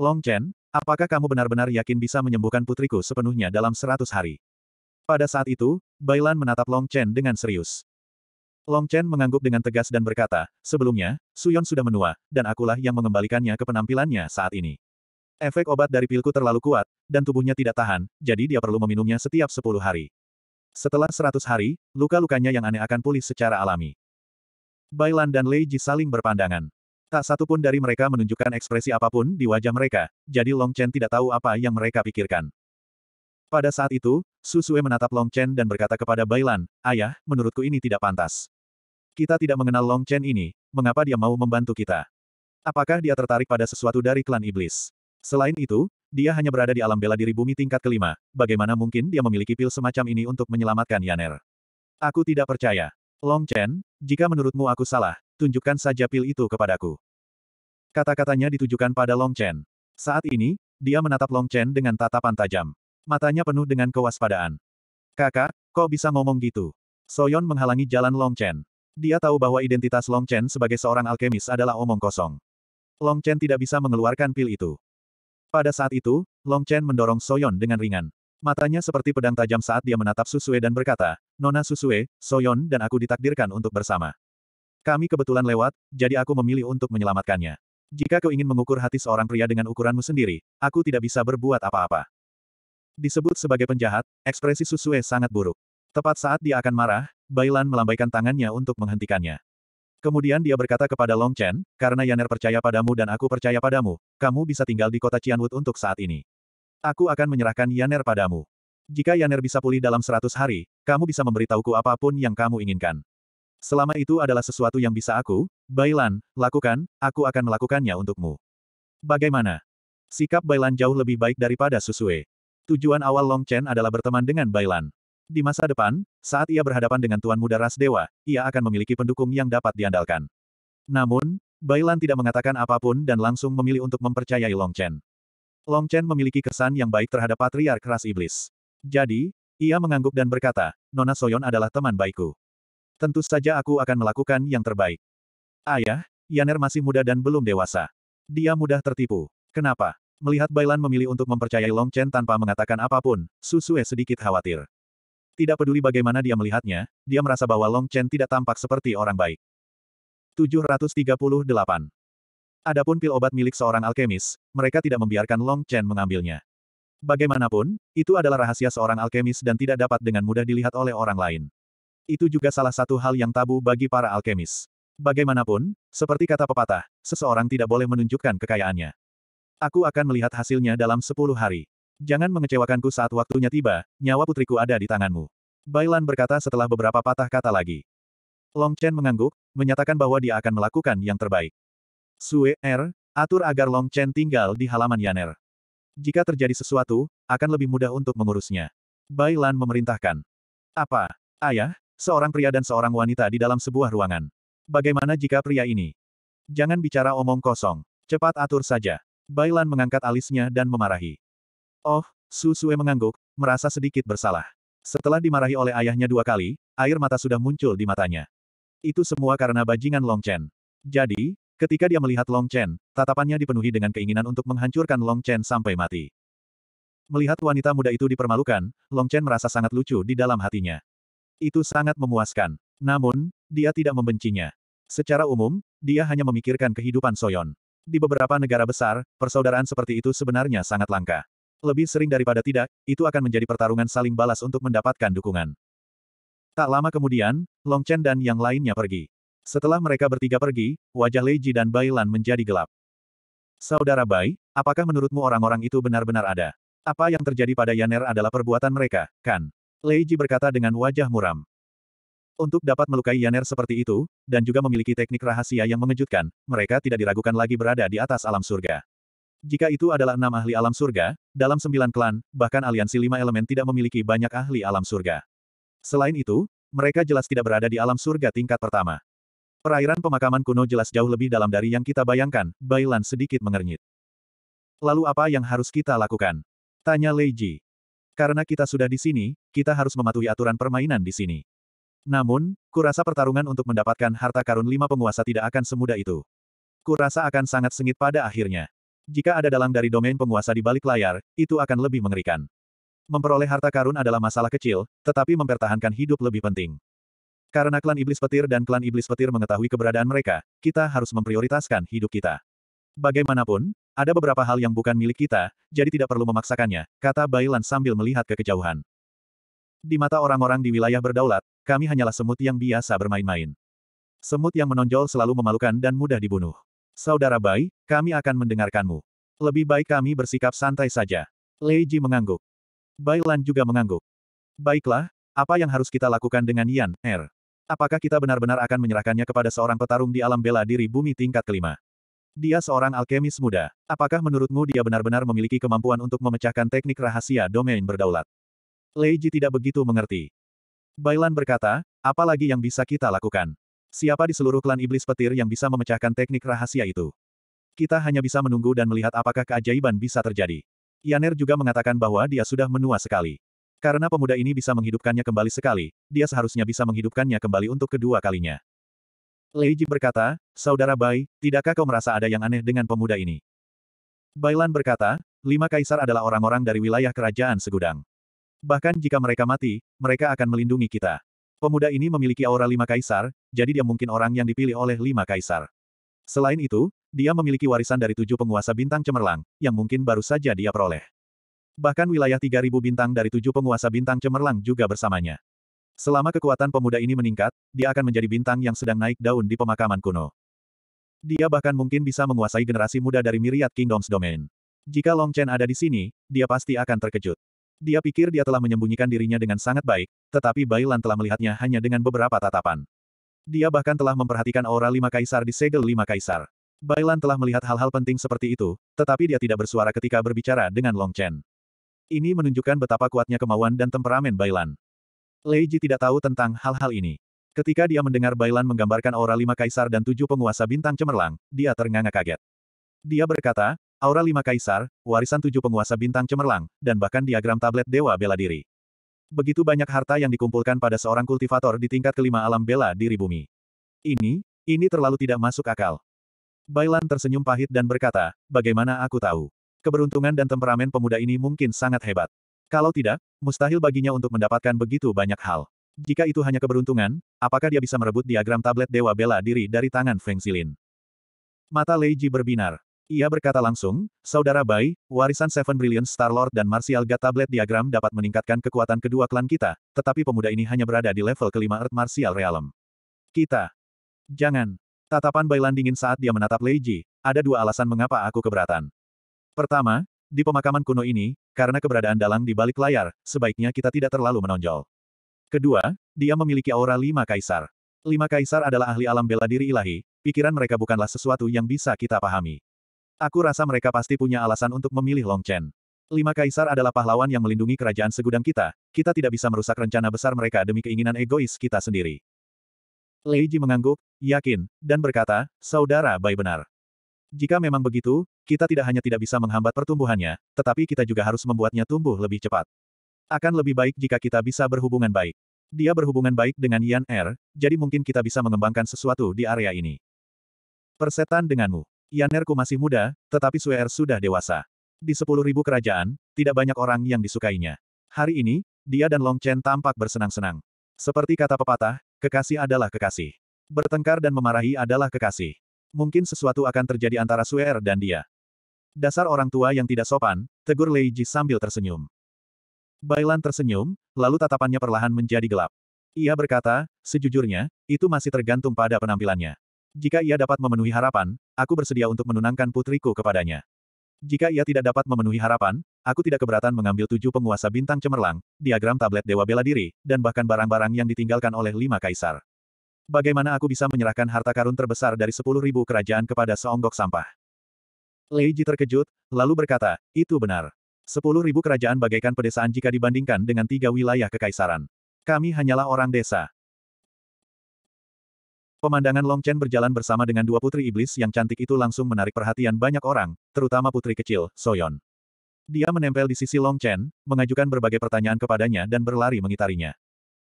Long Chen, apakah kamu benar-benar yakin bisa menyembuhkan putriku sepenuhnya dalam seratus hari? Pada saat itu, Bailan menatap Long Chen dengan serius. Long Chen mengangguk dengan tegas dan berkata, sebelumnya, Suyon sudah menua, dan akulah yang mengembalikannya ke penampilannya saat ini. Efek obat dari pilku terlalu kuat, dan tubuhnya tidak tahan, jadi dia perlu meminumnya setiap 10 hari. Setelah 100 hari, luka-lukanya yang aneh akan pulih secara alami. Bailan dan Lei Ji saling berpandangan. Tak satu pun dari mereka menunjukkan ekspresi apapun di wajah mereka, jadi Long Chen tidak tahu apa yang mereka pikirkan. Pada saat itu, Susue menatap Long Chen dan berkata kepada Bailan, Ayah, menurutku ini tidak pantas. Kita tidak mengenal Long Chen ini, mengapa dia mau membantu kita? Apakah dia tertarik pada sesuatu dari klan iblis? Selain itu, dia hanya berada di alam bela diri bumi tingkat kelima, bagaimana mungkin dia memiliki pil semacam ini untuk menyelamatkan Yaner? Aku tidak percaya. Long Chen, jika menurutmu aku salah, tunjukkan saja pil itu kepadaku. Kata-katanya ditujukan pada Long Chen. Saat ini, dia menatap Long Chen dengan tatapan tajam. Matanya penuh dengan kewaspadaan. Kakak, kok bisa ngomong gitu? Soyon menghalangi jalan Long Chen. Dia tahu bahwa identitas Long Chen sebagai seorang alkemis adalah omong kosong. Long Chen tidak bisa mengeluarkan pil itu. Pada saat itu, Long Chen mendorong Soyon dengan ringan. Matanya seperti pedang tajam saat dia menatap Susue dan berkata, Nona Susue, Soyon dan aku ditakdirkan untuk bersama. Kami kebetulan lewat, jadi aku memilih untuk menyelamatkannya. Jika kau ingin mengukur hati seorang pria dengan ukuranmu sendiri, aku tidak bisa berbuat apa-apa. Disebut sebagai penjahat, ekspresi Susue sangat buruk. Tepat saat dia akan marah, Bailan melambaikan tangannya untuk menghentikannya. Kemudian dia berkata kepada Long Chen, karena Yaner percaya padamu dan aku percaya padamu, kamu bisa tinggal di kota Cianwood untuk saat ini. Aku akan menyerahkan Yaner padamu. Jika Yaner bisa pulih dalam seratus hari, kamu bisa memberitahuku apapun yang kamu inginkan. Selama itu adalah sesuatu yang bisa aku, Bailan, lakukan, aku akan melakukannya untukmu. Bagaimana? Sikap Bailan jauh lebih baik daripada Susue. Tujuan awal Long Chen adalah berteman dengan Bailan. Di masa depan, saat ia berhadapan dengan Tuan Muda Ras Dewa, ia akan memiliki pendukung yang dapat diandalkan. Namun, Bailan tidak mengatakan apapun dan langsung memilih untuk mempercayai Long Chen. Long Chen memiliki kesan yang baik terhadap Patriark Ras Iblis. Jadi, ia mengangguk dan berkata, Nona Soyon adalah teman baikku. Tentu saja aku akan melakukan yang terbaik. Ayah, Yaner masih muda dan belum dewasa. Dia mudah tertipu. Kenapa? Melihat Bailan memilih untuk mempercayai Long Chen tanpa mengatakan apapun, Susue sedikit khawatir. Tidak peduli bagaimana dia melihatnya, dia merasa bahwa Long Chen tidak tampak seperti orang baik. 738. Adapun pil obat milik seorang alkemis, mereka tidak membiarkan Long Chen mengambilnya. Bagaimanapun, itu adalah rahasia seorang alkemis dan tidak dapat dengan mudah dilihat oleh orang lain. Itu juga salah satu hal yang tabu bagi para alkemis. Bagaimanapun, seperti kata pepatah, seseorang tidak boleh menunjukkan kekayaannya. Aku akan melihat hasilnya dalam 10 hari. Jangan mengecewakanku saat waktunya tiba, nyawa putriku ada di tanganmu. Bailan berkata setelah beberapa patah kata lagi. Long Chen mengangguk, menyatakan bahwa dia akan melakukan yang terbaik. Sue, Er, atur agar Long Chen tinggal di halaman Yaner. Jika terjadi sesuatu, akan lebih mudah untuk mengurusnya. Bailan memerintahkan. Apa? Ayah, seorang pria dan seorang wanita di dalam sebuah ruangan. Bagaimana jika pria ini? Jangan bicara omong kosong. Cepat atur saja. Bailan mengangkat alisnya dan memarahi. Oh, Su Sue mengangguk, merasa sedikit bersalah. Setelah dimarahi oleh ayahnya dua kali, air mata sudah muncul di matanya. Itu semua karena bajingan Long Chen. Jadi, ketika dia melihat Long Chen, tatapannya dipenuhi dengan keinginan untuk menghancurkan Long Chen sampai mati. Melihat wanita muda itu dipermalukan, Long Chen merasa sangat lucu di dalam hatinya. Itu sangat memuaskan. Namun, dia tidak membencinya. Secara umum, dia hanya memikirkan kehidupan Soyon. Di beberapa negara besar, persaudaraan seperti itu sebenarnya sangat langka. Lebih sering daripada tidak, itu akan menjadi pertarungan saling balas untuk mendapatkan dukungan. Tak lama kemudian, Long Chen dan yang lainnya pergi. Setelah mereka bertiga pergi, wajah Lei Ji dan Bailan menjadi gelap. Saudara Bai, apakah menurutmu orang-orang itu benar-benar ada? Apa yang terjadi pada Yaner adalah perbuatan mereka, kan? Lei Ji berkata dengan wajah muram. Untuk dapat melukai Yaner seperti itu, dan juga memiliki teknik rahasia yang mengejutkan, mereka tidak diragukan lagi berada di atas alam surga. Jika itu adalah enam ahli alam surga, dalam sembilan klan, bahkan aliansi lima elemen tidak memiliki banyak ahli alam surga. Selain itu, mereka jelas tidak berada di alam surga tingkat pertama. Perairan pemakaman kuno jelas jauh lebih dalam dari yang kita bayangkan, Bailan sedikit mengernyit. Lalu apa yang harus kita lakukan? Tanya Lei Ji. Karena kita sudah di sini, kita harus mematuhi aturan permainan di sini. Namun, kurasa pertarungan untuk mendapatkan harta karun lima penguasa tidak akan semudah itu. Kurasa akan sangat sengit pada akhirnya. Jika ada dalang dari domain penguasa di balik layar, itu akan lebih mengerikan. Memperoleh harta karun adalah masalah kecil, tetapi mempertahankan hidup lebih penting. Karena klan iblis petir dan klan iblis petir mengetahui keberadaan mereka, kita harus memprioritaskan hidup kita. Bagaimanapun, ada beberapa hal yang bukan milik kita, jadi tidak perlu memaksakannya, kata Bailan sambil melihat ke kejauhan. Di mata orang-orang di wilayah berdaulat, kami hanyalah semut yang biasa bermain-main. Semut yang menonjol selalu memalukan dan mudah dibunuh. Saudara Bai, kami akan mendengarkanmu. Lebih baik kami bersikap santai saja. Lei Ji mengangguk. Bai Lan juga mengangguk. Baiklah, apa yang harus kita lakukan dengan Yan, Er? Apakah kita benar-benar akan menyerahkannya kepada seorang petarung di alam bela diri bumi tingkat kelima? Dia seorang alkemis muda. Apakah menurutmu dia benar-benar memiliki kemampuan untuk memecahkan teknik rahasia domain berdaulat? Lei Ji tidak begitu mengerti. Bailan berkata, apalagi yang bisa kita lakukan? Siapa di seluruh klan iblis petir yang bisa memecahkan teknik rahasia itu? Kita hanya bisa menunggu dan melihat apakah keajaiban bisa terjadi. Yaner juga mengatakan bahwa dia sudah menua sekali. Karena pemuda ini bisa menghidupkannya kembali sekali, dia seharusnya bisa menghidupkannya kembali untuk kedua kalinya. Leiji berkata, Saudara Bai, tidakkah kau merasa ada yang aneh dengan pemuda ini? Bailan berkata, lima kaisar adalah orang-orang dari wilayah kerajaan segudang. Bahkan jika mereka mati, mereka akan melindungi kita. Pemuda ini memiliki aura lima kaisar, jadi dia mungkin orang yang dipilih oleh lima kaisar. Selain itu, dia memiliki warisan dari tujuh penguasa bintang cemerlang, yang mungkin baru saja dia peroleh. Bahkan wilayah 3.000 bintang dari tujuh penguasa bintang cemerlang juga bersamanya. Selama kekuatan pemuda ini meningkat, dia akan menjadi bintang yang sedang naik daun di pemakaman kuno. Dia bahkan mungkin bisa menguasai generasi muda dari Myriad Kingdoms Domain. Jika Long Chen ada di sini, dia pasti akan terkejut. Dia pikir dia telah menyembunyikan dirinya dengan sangat baik, tetapi Bailan telah melihatnya hanya dengan beberapa tatapan. Dia bahkan telah memperhatikan aura lima kaisar di segel lima kaisar. Bailan telah melihat hal-hal penting seperti itu, tetapi dia tidak bersuara ketika berbicara dengan Long Chen. Ini menunjukkan betapa kuatnya kemauan dan temperamen Bailan. Lei Ji tidak tahu tentang hal-hal ini. Ketika dia mendengar Bailan menggambarkan aura lima kaisar dan tujuh penguasa bintang cemerlang, dia ternganga kaget. Dia berkata, Aura lima kaisar, warisan tujuh penguasa bintang cemerlang, dan bahkan diagram tablet dewa bela diri. Begitu banyak harta yang dikumpulkan pada seorang kultivator di tingkat kelima alam bela diri bumi. Ini, ini terlalu tidak masuk akal. Bailan tersenyum pahit dan berkata, bagaimana aku tahu? Keberuntungan dan temperamen pemuda ini mungkin sangat hebat. Kalau tidak, mustahil baginya untuk mendapatkan begitu banyak hal. Jika itu hanya keberuntungan, apakah dia bisa merebut diagram tablet Dewa Bela Diri dari tangan Feng Zilin? Mata Lei Ji berbinar. Ia berkata langsung, Saudara Bai, warisan Seven Brilliant Star-Lord dan Martial God Tablet Diagram dapat meningkatkan kekuatan kedua klan kita, tetapi pemuda ini hanya berada di level kelima Earth Martial Realm. Kita. Jangan. Tatapan Bai dingin saat dia menatap Lei Ji. ada dua alasan mengapa aku keberatan. Pertama, di pemakaman kuno ini, karena keberadaan dalang di balik layar, sebaiknya kita tidak terlalu menonjol. Kedua, dia memiliki aura lima kaisar. Lima kaisar adalah ahli alam bela diri ilahi, pikiran mereka bukanlah sesuatu yang bisa kita pahami. Aku rasa mereka pasti punya alasan untuk memilih Long Chen. Lima kaisar adalah pahlawan yang melindungi kerajaan segudang kita, kita tidak bisa merusak rencana besar mereka demi keinginan egois kita sendiri. Lei Ji mengangguk, yakin, dan berkata, Saudara Bai benar. Jika memang begitu, kita tidak hanya tidak bisa menghambat pertumbuhannya, tetapi kita juga harus membuatnya tumbuh lebih cepat. Akan lebih baik jika kita bisa berhubungan baik. Dia berhubungan baik dengan Yan Er, jadi mungkin kita bisa mengembangkan sesuatu di area ini. Persetan denganmu. Yanerku masih muda, tetapi Suer er sudah dewasa. Di sepuluh ribu kerajaan, tidak banyak orang yang disukainya. Hari ini, dia dan Long Chen tampak bersenang-senang. Seperti kata pepatah, kekasih adalah kekasih. Bertengkar dan memarahi adalah kekasih. Mungkin sesuatu akan terjadi antara Suer er dan dia. Dasar orang tua yang tidak sopan, tegur Lei Ji sambil tersenyum. Bailan tersenyum, lalu tatapannya perlahan menjadi gelap. Ia berkata, sejujurnya, itu masih tergantung pada penampilannya. Jika ia dapat memenuhi harapan, aku bersedia untuk menunangkan putriku kepadanya. Jika ia tidak dapat memenuhi harapan, aku tidak keberatan mengambil tujuh penguasa bintang cemerlang, diagram tablet Dewa Bela Diri, dan bahkan barang-barang yang ditinggalkan oleh lima kaisar. Bagaimana aku bisa menyerahkan harta karun terbesar dari sepuluh ribu kerajaan kepada seonggok sampah? Lei Ji terkejut, lalu berkata, itu benar. Sepuluh ribu kerajaan bagaikan pedesaan jika dibandingkan dengan tiga wilayah kekaisaran. Kami hanyalah orang desa. Pemandangan Long Chen berjalan bersama dengan dua putri iblis yang cantik itu langsung menarik perhatian banyak orang, terutama putri kecil, Soyon. Dia menempel di sisi Long Chen, mengajukan berbagai pertanyaan kepadanya dan berlari mengitarinya.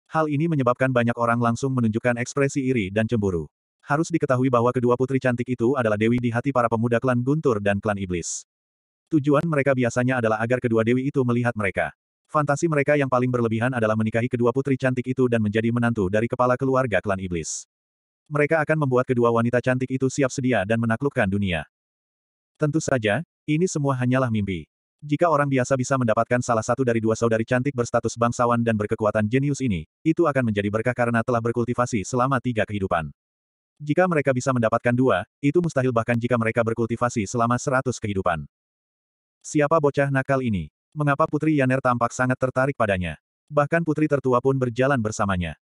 Hal ini menyebabkan banyak orang langsung menunjukkan ekspresi iri dan cemburu. Harus diketahui bahwa kedua putri cantik itu adalah dewi di hati para pemuda klan Guntur dan klan Iblis. Tujuan mereka biasanya adalah agar kedua dewi itu melihat mereka. Fantasi mereka yang paling berlebihan adalah menikahi kedua putri cantik itu dan menjadi menantu dari kepala keluarga klan iblis. Mereka akan membuat kedua wanita cantik itu siap sedia dan menaklukkan dunia. Tentu saja, ini semua hanyalah mimpi. Jika orang biasa bisa mendapatkan salah satu dari dua saudari cantik berstatus bangsawan dan berkekuatan jenius ini, itu akan menjadi berkah karena telah berkultivasi selama tiga kehidupan. Jika mereka bisa mendapatkan dua, itu mustahil bahkan jika mereka berkultivasi selama seratus kehidupan. Siapa bocah nakal ini? Mengapa Putri Yaner tampak sangat tertarik padanya? Bahkan putri tertua pun berjalan bersamanya.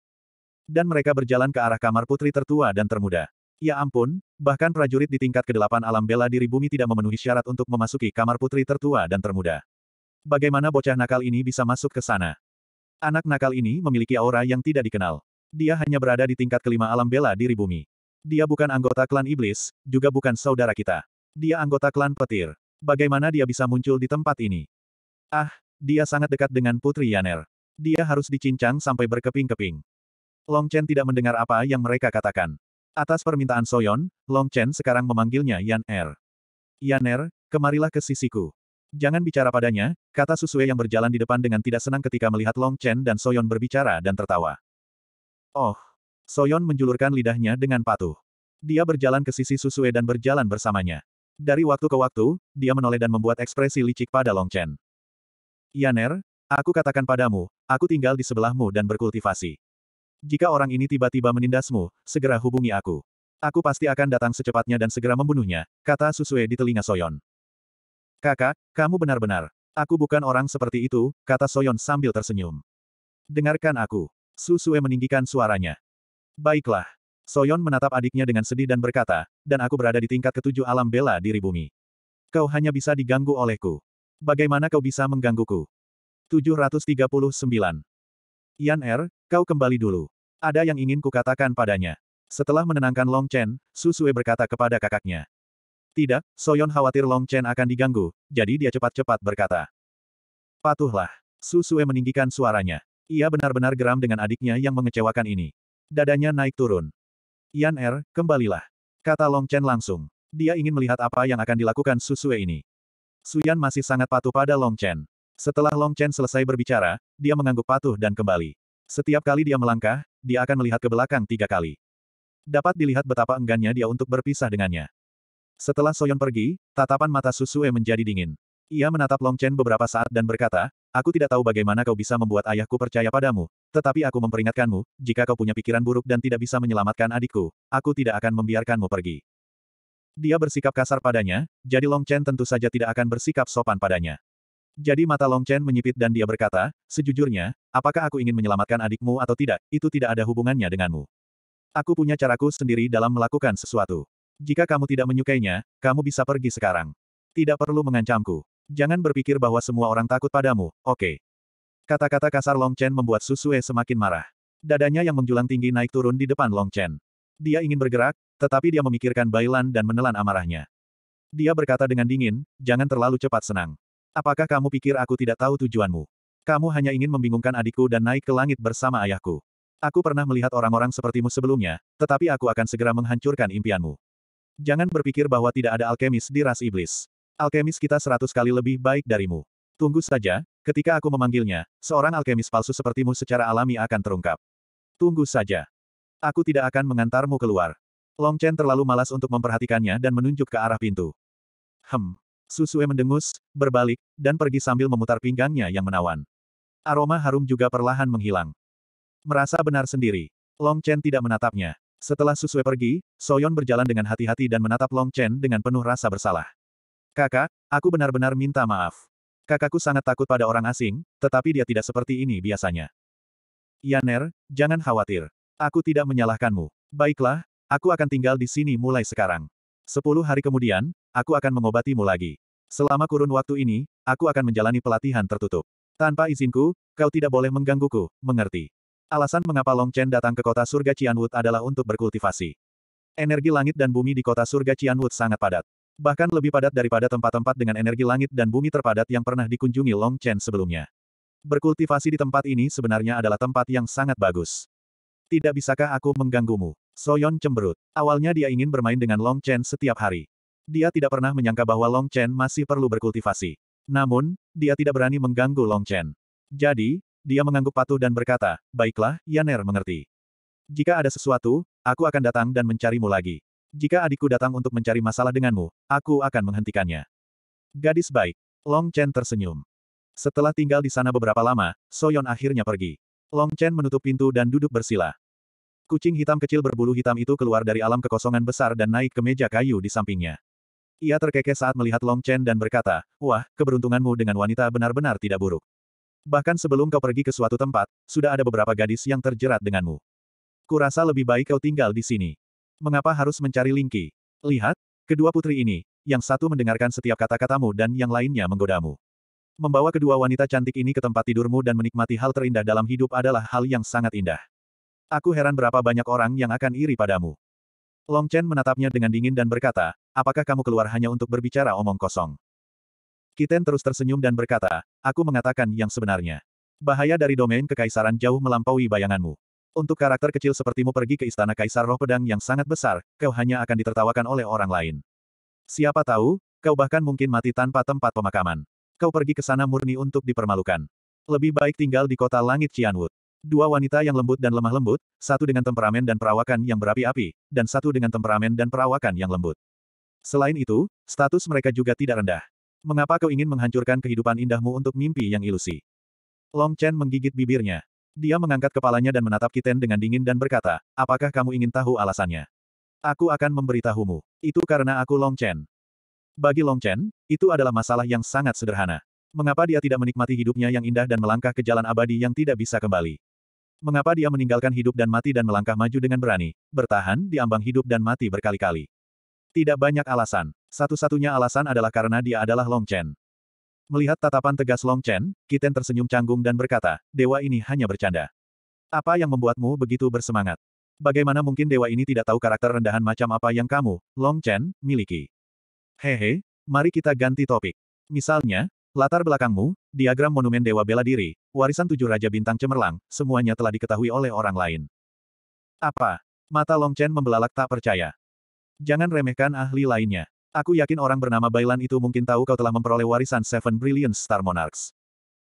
Dan mereka berjalan ke arah kamar putri tertua dan termuda. Ya ampun, bahkan prajurit di tingkat ke-8 alam bela diri bumi tidak memenuhi syarat untuk memasuki kamar putri tertua dan termuda. Bagaimana bocah nakal ini bisa masuk ke sana? Anak nakal ini memiliki aura yang tidak dikenal. Dia hanya berada di tingkat kelima alam bela diri bumi. Dia bukan anggota klan iblis, juga bukan saudara kita. Dia anggota klan petir. Bagaimana dia bisa muncul di tempat ini? Ah, dia sangat dekat dengan Putri Yaner. Dia harus dicincang sampai berkeping-keping. Long Chen tidak mendengar apa yang mereka katakan. Atas permintaan Soyon, Long Chen sekarang memanggilnya Yan Er. Yan Er, kemarilah ke sisiku. Jangan bicara padanya, kata Susue yang berjalan di depan dengan tidak senang ketika melihat Long Chen dan Soyon berbicara dan tertawa. Oh! Soyon menjulurkan lidahnya dengan patuh. Dia berjalan ke sisi Susue dan berjalan bersamanya. Dari waktu ke waktu, dia menoleh dan membuat ekspresi licik pada Long Chen. Yaner, aku katakan padamu, aku tinggal di sebelahmu dan berkultivasi. Jika orang ini tiba-tiba menindasmu, segera hubungi aku. Aku pasti akan datang secepatnya dan segera membunuhnya, kata Susue di telinga Soyon. Kakak, kamu benar-benar. Aku bukan orang seperti itu, kata Soyon sambil tersenyum. Dengarkan aku. Susue meninggikan suaranya. Baiklah. Soyon menatap adiknya dengan sedih dan berkata, dan aku berada di tingkat ketujuh alam bela diri bumi. Kau hanya bisa diganggu olehku. Bagaimana kau bisa menggangguku? 739. Yan Er, Kau kembali dulu. Ada yang ingin kukatakan padanya. Setelah menenangkan Long Chen, Su Sue berkata kepada kakaknya. Tidak, Soyon khawatir Long Chen akan diganggu, jadi dia cepat-cepat berkata. Patuhlah. Su Sue meninggikan suaranya. Ia benar-benar geram dengan adiknya yang mengecewakan ini. Dadanya naik turun. Yan Er, kembalilah. Kata Long Chen langsung. Dia ingin melihat apa yang akan dilakukan Su Sue ini. Su Yan masih sangat patuh pada Long Chen. Setelah Long Chen selesai berbicara, dia mengangguk patuh dan kembali. Setiap kali dia melangkah, dia akan melihat ke belakang tiga kali. Dapat dilihat betapa enggannya dia untuk berpisah dengannya. Setelah Soyon pergi, tatapan mata Susue menjadi dingin. Ia menatap Long Chen beberapa saat dan berkata, Aku tidak tahu bagaimana kau bisa membuat ayahku percaya padamu, tetapi aku memperingatkanmu, jika kau punya pikiran buruk dan tidak bisa menyelamatkan adikku, aku tidak akan membiarkanmu pergi. Dia bersikap kasar padanya, jadi Long Chen tentu saja tidak akan bersikap sopan padanya. Jadi mata Long Chen menyipit dan dia berkata, sejujurnya, apakah aku ingin menyelamatkan adikmu atau tidak, itu tidak ada hubungannya denganmu. Aku punya caraku sendiri dalam melakukan sesuatu. Jika kamu tidak menyukainya, kamu bisa pergi sekarang. Tidak perlu mengancamku. Jangan berpikir bahwa semua orang takut padamu, oke. Okay. Kata-kata kasar Long Chen membuat Susue semakin marah. Dadanya yang menjulang tinggi naik turun di depan Long Chen. Dia ingin bergerak, tetapi dia memikirkan Bailan dan menelan amarahnya. Dia berkata dengan dingin, jangan terlalu cepat senang. Apakah kamu pikir aku tidak tahu tujuanmu? Kamu hanya ingin membingungkan adikku dan naik ke langit bersama ayahku. Aku pernah melihat orang-orang sepertimu sebelumnya, tetapi aku akan segera menghancurkan impianmu. Jangan berpikir bahwa tidak ada alkemis di ras iblis. Alkemis kita seratus kali lebih baik darimu. Tunggu saja, ketika aku memanggilnya, seorang alkemis palsu sepertimu secara alami akan terungkap. Tunggu saja. Aku tidak akan mengantarmu keluar. Long Chen terlalu malas untuk memperhatikannya dan menunjuk ke arah pintu. Hem, Susue mendengus, berbalik, dan pergi sambil memutar pinggangnya yang menawan. Aroma harum juga perlahan menghilang. Merasa benar sendiri. Long Chen tidak menatapnya. Setelah Susue pergi, Soyon berjalan dengan hati-hati dan menatap Long Chen dengan penuh rasa bersalah. Kakak, aku benar-benar minta maaf. Kakakku sangat takut pada orang asing, tetapi dia tidak seperti ini biasanya. Yaner, jangan khawatir. Aku tidak menyalahkanmu. Baiklah, aku akan tinggal di sini mulai sekarang. Sepuluh hari kemudian, aku akan mengobatimu lagi. Selama kurun waktu ini, aku akan menjalani pelatihan tertutup. Tanpa izinku, kau tidak boleh menggangguku, mengerti. Alasan mengapa Long Chen datang ke kota surga Cianwood adalah untuk berkultivasi. Energi langit dan bumi di kota surga Cianwood sangat padat. Bahkan lebih padat daripada tempat-tempat dengan energi langit dan bumi terpadat yang pernah dikunjungi Long Chen sebelumnya. Berkultivasi di tempat ini sebenarnya adalah tempat yang sangat bagus. Tidak bisakah aku mengganggumu? Soyon cemberut. Awalnya dia ingin bermain dengan Long Chen setiap hari. Dia tidak pernah menyangka bahwa Long Chen masih perlu berkultivasi. Namun, dia tidak berani mengganggu Long Chen. Jadi, dia mengangguk patuh dan berkata, Baiklah, Yaner mengerti. Jika ada sesuatu, aku akan datang dan mencarimu lagi. Jika adikku datang untuk mencari masalah denganmu, aku akan menghentikannya. Gadis baik. Long Chen tersenyum. Setelah tinggal di sana beberapa lama, Soyon akhirnya pergi. Long Chen menutup pintu dan duduk bersila. Kucing hitam kecil berbulu hitam itu keluar dari alam kekosongan besar dan naik ke meja kayu di sampingnya. Ia terkekeh saat melihat Long Chen dan berkata, Wah, keberuntunganmu dengan wanita benar-benar tidak buruk. Bahkan sebelum kau pergi ke suatu tempat, sudah ada beberapa gadis yang terjerat denganmu. Kurasa lebih baik kau tinggal di sini. Mengapa harus mencari Lingki? Lihat, kedua putri ini, yang satu mendengarkan setiap kata-katamu dan yang lainnya menggodamu. Membawa kedua wanita cantik ini ke tempat tidurmu dan menikmati hal terindah dalam hidup adalah hal yang sangat indah. Aku heran berapa banyak orang yang akan iri padamu. Long Chen menatapnya dengan dingin dan berkata, apakah kamu keluar hanya untuk berbicara omong kosong? Kiten terus tersenyum dan berkata, aku mengatakan yang sebenarnya. Bahaya dari domain kekaisaran jauh melampaui bayanganmu. Untuk karakter kecil sepertimu pergi ke istana kaisar roh pedang yang sangat besar, kau hanya akan ditertawakan oleh orang lain. Siapa tahu, kau bahkan mungkin mati tanpa tempat pemakaman. Kau pergi ke sana murni untuk dipermalukan. Lebih baik tinggal di kota langit Cianwood. Dua wanita yang lembut dan lemah lembut, satu dengan temperamen dan perawakan yang berapi-api, dan satu dengan temperamen dan perawakan yang lembut. Selain itu, status mereka juga tidak rendah. Mengapa kau ingin menghancurkan kehidupan indahmu untuk mimpi yang ilusi? Long Chen menggigit bibirnya. Dia mengangkat kepalanya dan menatap Kiten dengan dingin dan berkata, apakah kamu ingin tahu alasannya? Aku akan memberitahumu. Itu karena aku Long Chen. Bagi Long Chen, itu adalah masalah yang sangat sederhana. Mengapa dia tidak menikmati hidupnya yang indah dan melangkah ke jalan abadi yang tidak bisa kembali? Mengapa dia meninggalkan hidup dan mati dan melangkah maju dengan berani, bertahan di ambang hidup dan mati berkali-kali? Tidak banyak alasan. Satu-satunya alasan adalah karena dia adalah Long Chen. Melihat tatapan tegas Long Chen, Kiten tersenyum canggung dan berkata, dewa ini hanya bercanda. Apa yang membuatmu begitu bersemangat? Bagaimana mungkin dewa ini tidak tahu karakter rendahan macam apa yang kamu, Long Chen, miliki? Hehe, mari kita ganti topik. Misalnya, Latar belakangmu, diagram monumen Dewa Bela Diri, warisan tujuh Raja Bintang Cemerlang, semuanya telah diketahui oleh orang lain. Apa? Mata Long Chen membelalak tak percaya. Jangan remehkan ahli lainnya. Aku yakin orang bernama Bailan itu mungkin tahu kau telah memperoleh warisan Seven Brilliant Star Monarchs.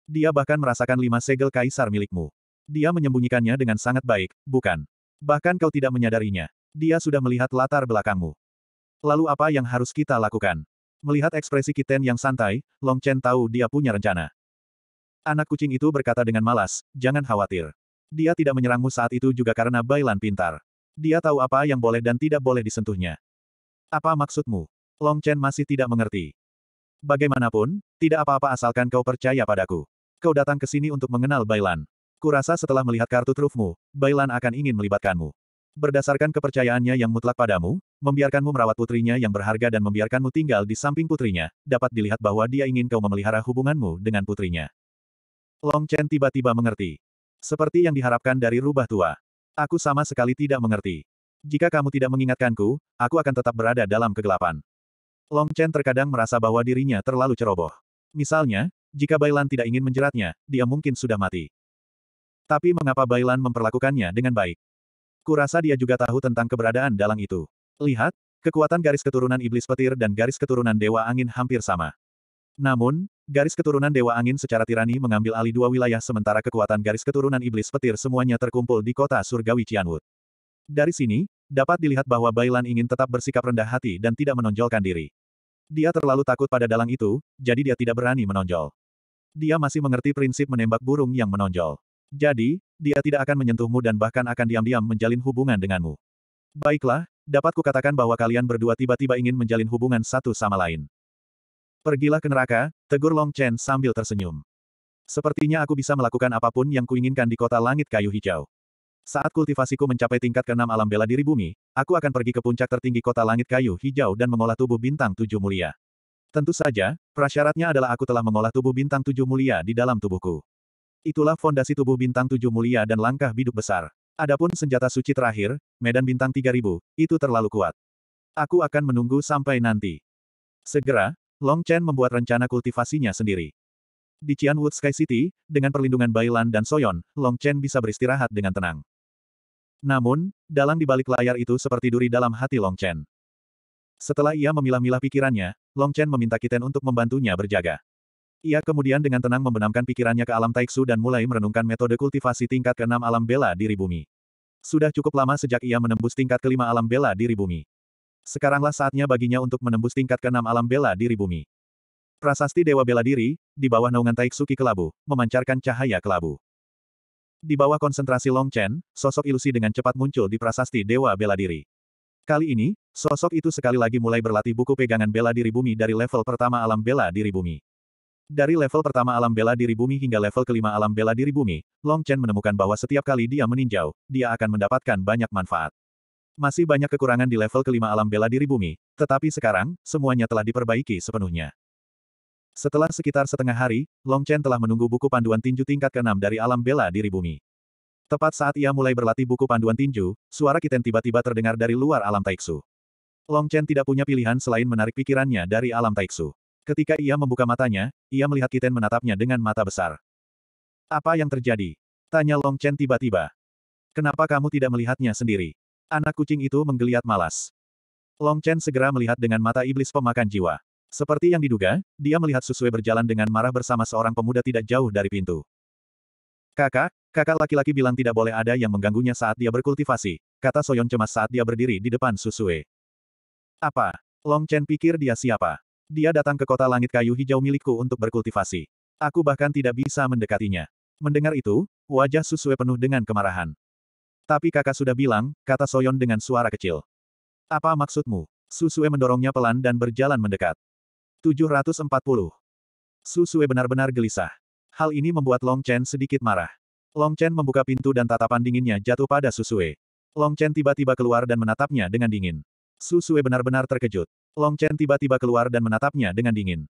Dia bahkan merasakan lima segel kaisar milikmu. Dia menyembunyikannya dengan sangat baik, bukan? Bahkan kau tidak menyadarinya. Dia sudah melihat latar belakangmu. Lalu apa yang harus kita lakukan? Melihat ekspresi Kiten yang santai, Long Chen tahu dia punya rencana. Anak kucing itu berkata dengan malas, jangan khawatir. Dia tidak menyerangmu saat itu juga karena Bailan pintar. Dia tahu apa yang boleh dan tidak boleh disentuhnya. Apa maksudmu? Long Chen masih tidak mengerti. Bagaimanapun, tidak apa-apa asalkan kau percaya padaku. Kau datang ke sini untuk mengenal Bailan. Kurasa setelah melihat kartu trufmu, Bailan akan ingin melibatkanmu. Berdasarkan kepercayaannya yang mutlak padamu, membiarkanmu merawat putrinya yang berharga dan membiarkanmu tinggal di samping putrinya, dapat dilihat bahwa dia ingin kau memelihara hubunganmu dengan putrinya. Long Chen tiba-tiba mengerti. Seperti yang diharapkan dari rubah tua. Aku sama sekali tidak mengerti. Jika kamu tidak mengingatkanku, aku akan tetap berada dalam kegelapan. Long Chen terkadang merasa bahwa dirinya terlalu ceroboh. Misalnya, jika Bailan tidak ingin menjeratnya, dia mungkin sudah mati. Tapi mengapa Bailan memperlakukannya dengan baik? Kurasa dia juga tahu tentang keberadaan dalang itu. Lihat, kekuatan garis keturunan iblis petir dan garis keturunan dewa angin hampir sama. Namun, garis keturunan dewa angin secara tirani mengambil alih dua wilayah sementara kekuatan garis keturunan iblis petir semuanya terkumpul di kota surgawi Cianwood. Dari sini, dapat dilihat bahwa Bailan ingin tetap bersikap rendah hati dan tidak menonjolkan diri. Dia terlalu takut pada dalang itu, jadi dia tidak berani menonjol. Dia masih mengerti prinsip menembak burung yang menonjol. Jadi, dia tidak akan menyentuhmu dan bahkan akan diam-diam menjalin hubungan denganmu. Baiklah, dapat kukatakan bahwa kalian berdua tiba-tiba ingin menjalin hubungan satu sama lain. Pergilah ke neraka, tegur Long Chen sambil tersenyum. Sepertinya aku bisa melakukan apapun yang kuinginkan di kota langit kayu hijau. Saat kultivasiku mencapai tingkat keenam alam bela diri bumi, aku akan pergi ke puncak tertinggi kota langit kayu hijau dan mengolah tubuh bintang tujuh mulia. Tentu saja, prasyaratnya adalah aku telah mengolah tubuh bintang tujuh mulia di dalam tubuhku. Itulah fondasi tubuh bintang tujuh mulia dan langkah biduk besar. Adapun senjata suci terakhir, medan bintang 3000, itu terlalu kuat. Aku akan menunggu sampai nanti. Segera, Long Chen membuat rencana kultivasinya sendiri. Di Cianwood Sky City, dengan perlindungan Bailan dan Soyon, Long Chen bisa beristirahat dengan tenang. Namun, dalang di balik layar itu seperti duri dalam hati Long Chen. Setelah ia memilah-milah pikirannya, Long Chen meminta Kiten untuk membantunya berjaga. Ia kemudian dengan tenang membenamkan pikirannya ke alam Taiksu dan mulai merenungkan metode kultivasi tingkat ke-6 alam bela diri bumi. Sudah cukup lama sejak ia menembus tingkat kelima alam bela diri bumi. Sekaranglah saatnya baginya untuk menembus tingkat ke-6 alam bela diri bumi. Prasasti Dewa Bela Diri, di bawah naungan Taiksuki Kelabu, memancarkan cahaya kelabu. Di bawah konsentrasi Long Chen, sosok ilusi dengan cepat muncul di prasasti Dewa Bela Diri. Kali ini, sosok itu sekali lagi mulai berlatih buku pegangan bela diri bumi dari level pertama alam bela diri bumi. Dari level pertama alam bela diri bumi hingga level kelima alam bela diri bumi, Long Chen menemukan bahwa setiap kali dia meninjau, dia akan mendapatkan banyak manfaat. Masih banyak kekurangan di level kelima alam bela diri bumi, tetapi sekarang, semuanya telah diperbaiki sepenuhnya. Setelah sekitar setengah hari, Long Chen telah menunggu buku panduan tinju tingkat ke-6 dari alam bela diri bumi. Tepat saat ia mulai berlatih buku panduan tinju, suara kiten tiba-tiba terdengar dari luar alam Taiksu. Long Chen tidak punya pilihan selain menarik pikirannya dari alam Taiksu. Ketika ia membuka matanya, ia melihat Kiten menatapnya dengan mata besar. Apa yang terjadi? Tanya Long Chen tiba-tiba. Kenapa kamu tidak melihatnya sendiri? Anak kucing itu menggeliat malas. Long Chen segera melihat dengan mata iblis pemakan jiwa. Seperti yang diduga, dia melihat Susue berjalan dengan marah bersama seorang pemuda tidak jauh dari pintu. Kakak, kakak laki-laki bilang tidak boleh ada yang mengganggunya saat dia berkultivasi, kata Soyon cemas saat dia berdiri di depan Susue. Apa? Long Chen pikir dia siapa? Dia datang ke kota langit kayu hijau milikku untuk berkultivasi. Aku bahkan tidak bisa mendekatinya. Mendengar itu, wajah Susue penuh dengan kemarahan. Tapi kakak sudah bilang, kata Soyon dengan suara kecil. Apa maksudmu? Susue mendorongnya pelan dan berjalan mendekat. 740. Susue benar-benar gelisah. Hal ini membuat Long Chen sedikit marah. Long Chen membuka pintu dan tatapan dinginnya jatuh pada Susue. Long Chen tiba-tiba keluar dan menatapnya dengan dingin. Susue benar-benar terkejut. Long Chen tiba-tiba keluar dan menatapnya dengan dingin.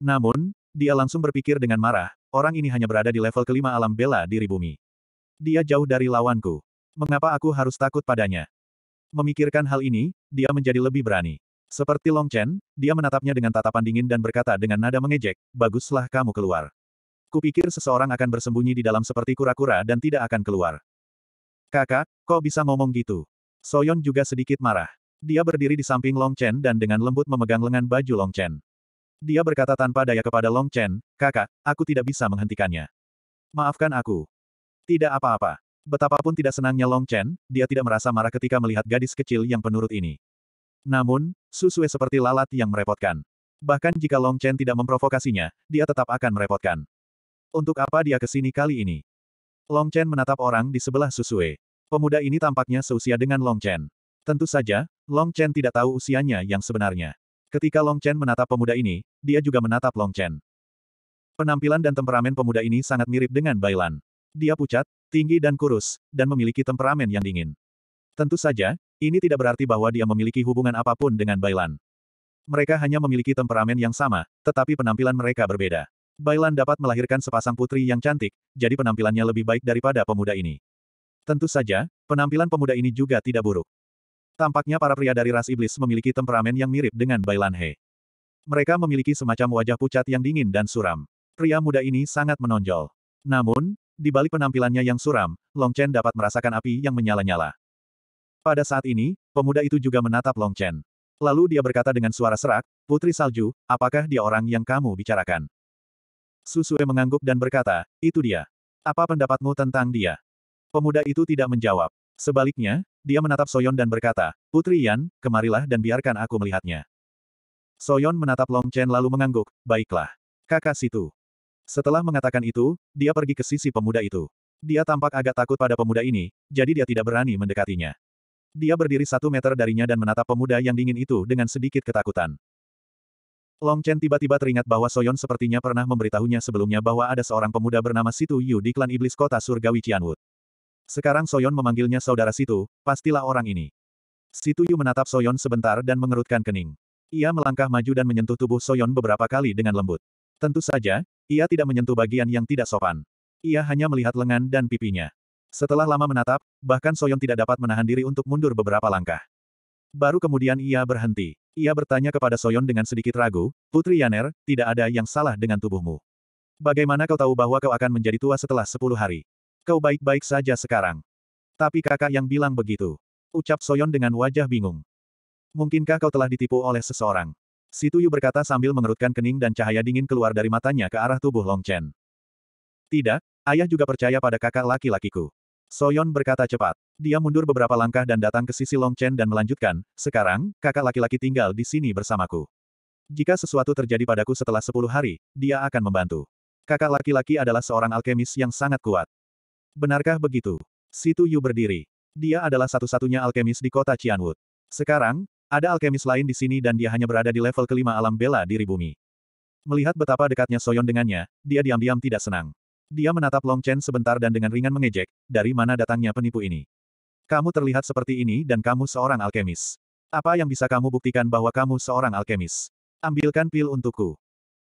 Namun, dia langsung berpikir dengan marah, orang ini hanya berada di level kelima alam bela diri bumi. Dia jauh dari lawanku. Mengapa aku harus takut padanya? Memikirkan hal ini, dia menjadi lebih berani. Seperti Long Chen, dia menatapnya dengan tatapan dingin dan berkata dengan nada mengejek, baguslah kamu keluar. Kupikir seseorang akan bersembunyi di dalam seperti kura-kura dan tidak akan keluar. Kakak, kok bisa ngomong gitu? Soyon juga sedikit marah. Dia berdiri di samping Long Chen dan dengan lembut memegang lengan baju Long Chen. Dia berkata tanpa daya kepada Long Chen, kakak, aku tidak bisa menghentikannya. Maafkan aku. Tidak apa-apa. Betapapun tidak senangnya Long Chen, dia tidak merasa marah ketika melihat gadis kecil yang penurut ini. Namun, Susue seperti lalat yang merepotkan. Bahkan jika Long Chen tidak memprovokasinya, dia tetap akan merepotkan. Untuk apa dia ke sini kali ini? Long Chen menatap orang di sebelah Susue. Pemuda ini tampaknya seusia dengan Long Chen. Tentu saja, Long Chen tidak tahu usianya yang sebenarnya. Ketika Long Chen menatap pemuda ini, dia juga menatap Long Chen. Penampilan dan temperamen pemuda ini sangat mirip dengan Bailan. Dia pucat, tinggi dan kurus, dan memiliki temperamen yang dingin. Tentu saja, ini tidak berarti bahwa dia memiliki hubungan apapun dengan Bailan. Mereka hanya memiliki temperamen yang sama, tetapi penampilan mereka berbeda. Bailan dapat melahirkan sepasang putri yang cantik, jadi penampilannya lebih baik daripada pemuda ini. Tentu saja, penampilan pemuda ini juga tidak buruk. Tampaknya para pria dari ras iblis memiliki temperamen yang mirip dengan Bailan He. Mereka memiliki semacam wajah pucat yang dingin dan suram. Pria muda ini sangat menonjol. Namun, di balik penampilannya yang suram, Long Chen dapat merasakan api yang menyala-nyala. Pada saat ini, pemuda itu juga menatap Long Chen. Lalu dia berkata dengan suara serak, Putri Salju, apakah dia orang yang kamu bicarakan? Susue mengangguk dan berkata, itu dia. Apa pendapatmu tentang dia? Pemuda itu tidak menjawab. Sebaliknya, dia menatap Soyon dan berkata, Putri Yan, kemarilah dan biarkan aku melihatnya. Soyon menatap Long Chen lalu mengangguk, baiklah. Kakak situ. Setelah mengatakan itu, dia pergi ke sisi pemuda itu. Dia tampak agak takut pada pemuda ini, jadi dia tidak berani mendekatinya. Dia berdiri satu meter darinya dan menatap pemuda yang dingin itu dengan sedikit ketakutan. Long Chen tiba-tiba teringat bahwa Soyon sepertinya pernah memberitahunya sebelumnya bahwa ada seorang pemuda bernama Situ Yu di klan iblis kota surgawi Cianwood. Sekarang Soyon memanggilnya saudara Situ, pastilah orang ini. Situ Yu menatap Soyon sebentar dan mengerutkan kening. Ia melangkah maju dan menyentuh tubuh Soyon beberapa kali dengan lembut. Tentu saja, ia tidak menyentuh bagian yang tidak sopan. Ia hanya melihat lengan dan pipinya. Setelah lama menatap, bahkan Soyon tidak dapat menahan diri untuk mundur beberapa langkah. Baru kemudian ia berhenti. Ia bertanya kepada Soyon dengan sedikit ragu, Putri Yaner, tidak ada yang salah dengan tubuhmu. Bagaimana kau tahu bahwa kau akan menjadi tua setelah sepuluh hari? Kau baik-baik saja sekarang. Tapi kakak yang bilang begitu. Ucap Soyon dengan wajah bingung. Mungkinkah kau telah ditipu oleh seseorang? Situ Yu berkata sambil mengerutkan kening dan cahaya dingin keluar dari matanya ke arah tubuh Long Chen. Tidak, ayah juga percaya pada kakak laki-lakiku. Soyon berkata cepat. Dia mundur beberapa langkah dan datang ke sisi Long Chen dan melanjutkan, sekarang, kakak laki-laki tinggal di sini bersamaku. Jika sesuatu terjadi padaku setelah sepuluh hari, dia akan membantu. Kakak laki-laki adalah seorang alkemis yang sangat kuat. Benarkah begitu? Situ Yu berdiri. Dia adalah satu-satunya alkemis di kota Cianwood. Sekarang, ada alkemis lain di sini dan dia hanya berada di level kelima alam bela diri bumi. Melihat betapa dekatnya Soyon dengannya, dia diam-diam tidak senang. Dia menatap Long Chen sebentar dan dengan ringan mengejek, dari mana datangnya penipu ini. Kamu terlihat seperti ini dan kamu seorang alkemis. Apa yang bisa kamu buktikan bahwa kamu seorang alkemis? Ambilkan pil untukku.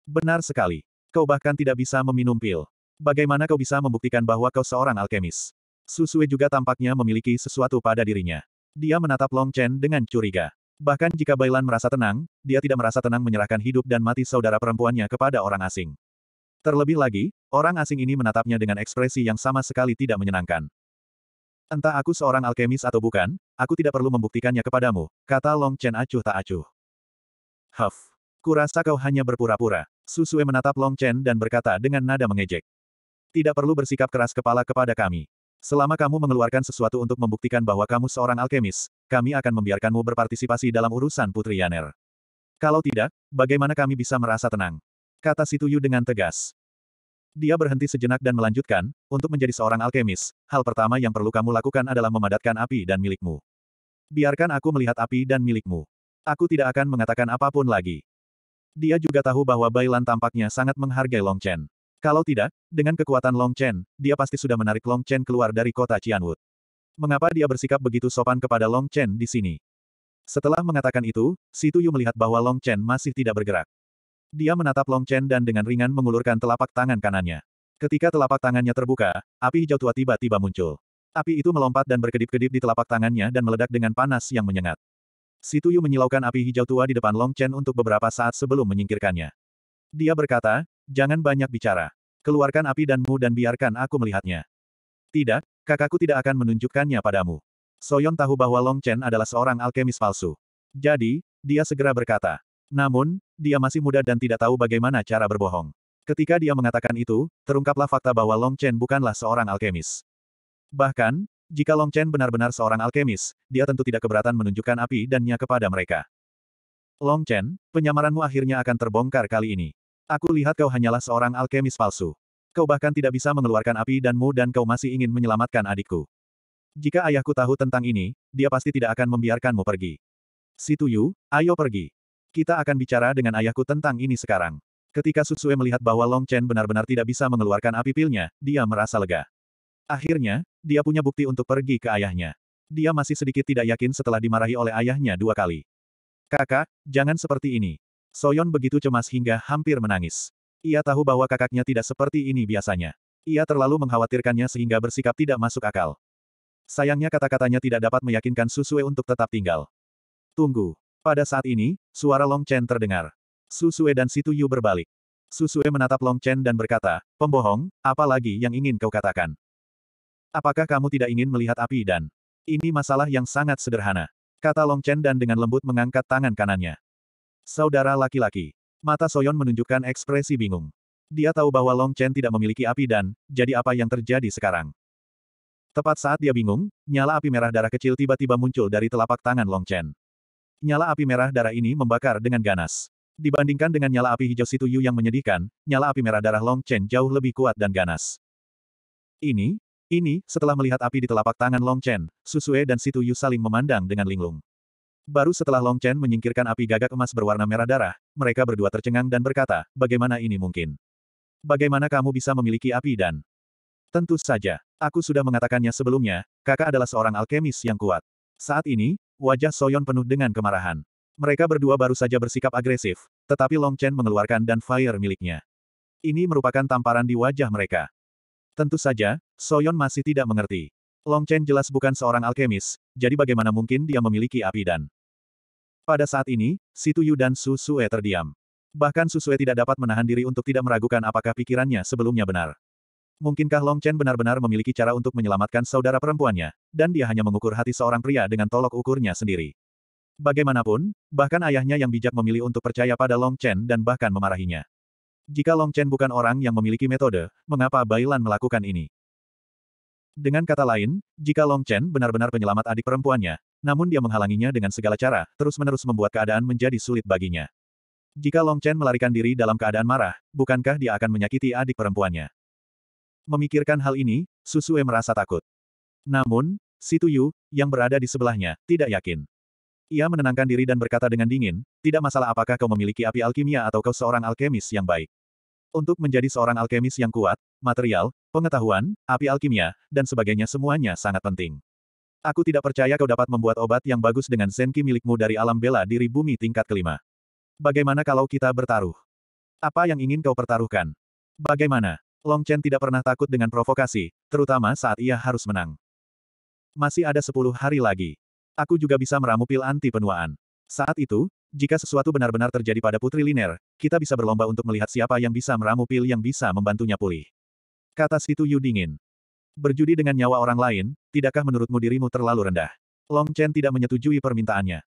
Benar sekali. Kau bahkan tidak bisa meminum pil. Bagaimana kau bisa membuktikan bahwa kau seorang alkemis? Susue juga tampaknya memiliki sesuatu pada dirinya. Dia menatap Long Chen dengan curiga. Bahkan jika Bailan merasa tenang, dia tidak merasa tenang menyerahkan hidup dan mati saudara perempuannya kepada orang asing. Terlebih lagi, orang asing ini menatapnya dengan ekspresi yang sama sekali tidak menyenangkan. Entah aku seorang alkemis atau bukan, aku tidak perlu membuktikannya kepadamu, kata Long Chen acuh tak acuh. Huff. Kurasa kau hanya berpura-pura. Susue menatap Long Chen dan berkata dengan nada mengejek. Tidak perlu bersikap keras kepala kepada kami. Selama kamu mengeluarkan sesuatu untuk membuktikan bahwa kamu seorang alkemis, kami akan membiarkanmu berpartisipasi dalam urusan Putri Yaner. Kalau tidak, bagaimana kami bisa merasa tenang? Kata Situyu dengan tegas. Dia berhenti sejenak dan melanjutkan, untuk menjadi seorang alkemis, hal pertama yang perlu kamu lakukan adalah memadatkan api dan milikmu. Biarkan aku melihat api dan milikmu. Aku tidak akan mengatakan apapun lagi. Dia juga tahu bahwa Bailan tampaknya sangat menghargai Long Chen. Kalau tidak, dengan kekuatan Long Chen, dia pasti sudah menarik Long Chen keluar dari kota Cianwood. Mengapa dia bersikap begitu sopan kepada Long Chen di sini? Setelah mengatakan itu, Situ Yu melihat bahwa Long Chen masih tidak bergerak. Dia menatap Long Chen dan dengan ringan mengulurkan telapak tangan kanannya. Ketika telapak tangannya terbuka, api hijau tua tiba-tiba muncul. Api itu melompat dan berkedip-kedip di telapak tangannya dan meledak dengan panas yang menyengat. Situ Yu menyilaukan api hijau tua di depan Long Chen untuk beberapa saat sebelum menyingkirkannya. Dia berkata, Jangan banyak bicara. Keluarkan api danmu dan biarkan aku melihatnya. Tidak, kakakku tidak akan menunjukkannya padamu. Soyon tahu bahwa Long Chen adalah seorang alkemis palsu. Jadi, dia segera berkata. Namun, dia masih muda dan tidak tahu bagaimana cara berbohong. Ketika dia mengatakan itu, terungkaplah fakta bahwa Long Chen bukanlah seorang alkemis. Bahkan, jika Long Chen benar-benar seorang alkemis, dia tentu tidak keberatan menunjukkan api dannya kepada mereka. Long Chen, penyamaranmu akhirnya akan terbongkar kali ini. Aku lihat kau hanyalah seorang alkemis palsu. Kau bahkan tidak bisa mengeluarkan api dan mu, dan kau masih ingin menyelamatkan adikku. Jika ayahku tahu tentang ini, dia pasti tidak akan membiarkanmu pergi. Situ Yu, ayo pergi. Kita akan bicara dengan ayahku tentang ini sekarang. Ketika Sutsue melihat bahwa Long Chen benar-benar tidak bisa mengeluarkan api pilnya, dia merasa lega. Akhirnya, dia punya bukti untuk pergi ke ayahnya. Dia masih sedikit tidak yakin setelah dimarahi oleh ayahnya dua kali. Kakak, jangan seperti ini. Soyon begitu cemas hingga hampir menangis. Ia tahu bahwa kakaknya tidak seperti ini biasanya. Ia terlalu mengkhawatirkannya sehingga bersikap tidak masuk akal. Sayangnya kata-katanya tidak dapat meyakinkan Susue untuk tetap tinggal. Tunggu. Pada saat ini, suara Long Chen terdengar. Susue dan Situ Yu berbalik. Susue menatap Long Chen dan berkata, Pembohong, apa lagi yang ingin kau katakan? Apakah kamu tidak ingin melihat api dan... Ini masalah yang sangat sederhana. Kata Long Chen dan dengan lembut mengangkat tangan kanannya. Saudara laki-laki. Mata Soyon menunjukkan ekspresi bingung. Dia tahu bahwa Long Chen tidak memiliki api dan, jadi apa yang terjadi sekarang? Tepat saat dia bingung, nyala api merah darah kecil tiba-tiba muncul dari telapak tangan Long Chen. Nyala api merah darah ini membakar dengan ganas. Dibandingkan dengan nyala api hijau situ Yu yang menyedihkan, nyala api merah darah Long Chen jauh lebih kuat dan ganas. Ini, ini, setelah melihat api di telapak tangan Long Chen, Susue dan situ Yu saling memandang dengan linglung. Baru setelah Long Chen menyingkirkan api gagak emas berwarna merah darah, mereka berdua tercengang dan berkata, bagaimana ini mungkin? Bagaimana kamu bisa memiliki api dan... Tentu saja, aku sudah mengatakannya sebelumnya, kakak adalah seorang alkemis yang kuat. Saat ini, wajah Soyon penuh dengan kemarahan. Mereka berdua baru saja bersikap agresif, tetapi Long Chen mengeluarkan dan fire miliknya. Ini merupakan tamparan di wajah mereka. Tentu saja, Soyon masih tidak mengerti. Long Chen jelas bukan seorang alkemis, jadi bagaimana mungkin dia memiliki api dan... Pada saat ini, Situ Yu dan Su Sue terdiam. Bahkan Su Sue tidak dapat menahan diri untuk tidak meragukan apakah pikirannya sebelumnya benar. Mungkinkah Long Chen benar-benar memiliki cara untuk menyelamatkan saudara perempuannya, dan dia hanya mengukur hati seorang pria dengan tolok ukurnya sendiri. Bagaimanapun, bahkan ayahnya yang bijak memilih untuk percaya pada Long Chen dan bahkan memarahinya. Jika Long Chen bukan orang yang memiliki metode, mengapa Bailan melakukan ini? Dengan kata lain, jika Long Chen benar-benar penyelamat adik perempuannya, namun dia menghalanginya dengan segala cara, terus-menerus membuat keadaan menjadi sulit baginya. Jika Long Chen melarikan diri dalam keadaan marah, bukankah dia akan menyakiti adik perempuannya? Memikirkan hal ini, Susue merasa takut. Namun, Situ Yu, yang berada di sebelahnya, tidak yakin. Ia menenangkan diri dan berkata dengan dingin, tidak masalah apakah kau memiliki api alkimia atau kau seorang alkemis yang baik. Untuk menjadi seorang alkemis yang kuat, material, pengetahuan, api alkimia, dan sebagainya semuanya sangat penting. Aku tidak percaya kau dapat membuat obat yang bagus dengan zenki milikmu dari alam bela diri bumi tingkat kelima. Bagaimana kalau kita bertaruh? Apa yang ingin kau pertaruhkan? Bagaimana? Long Chen tidak pernah takut dengan provokasi, terutama saat ia harus menang. Masih ada sepuluh hari lagi. Aku juga bisa meramu pil anti penuaan. Saat itu, jika sesuatu benar-benar terjadi pada Putri Liner, kita bisa berlomba untuk melihat siapa yang bisa meramu pil yang bisa membantunya pulih. Kata Situ Yu dingin. Berjudi dengan nyawa orang lain, tidakkah menurutmu dirimu terlalu rendah? Long Chen tidak menyetujui permintaannya.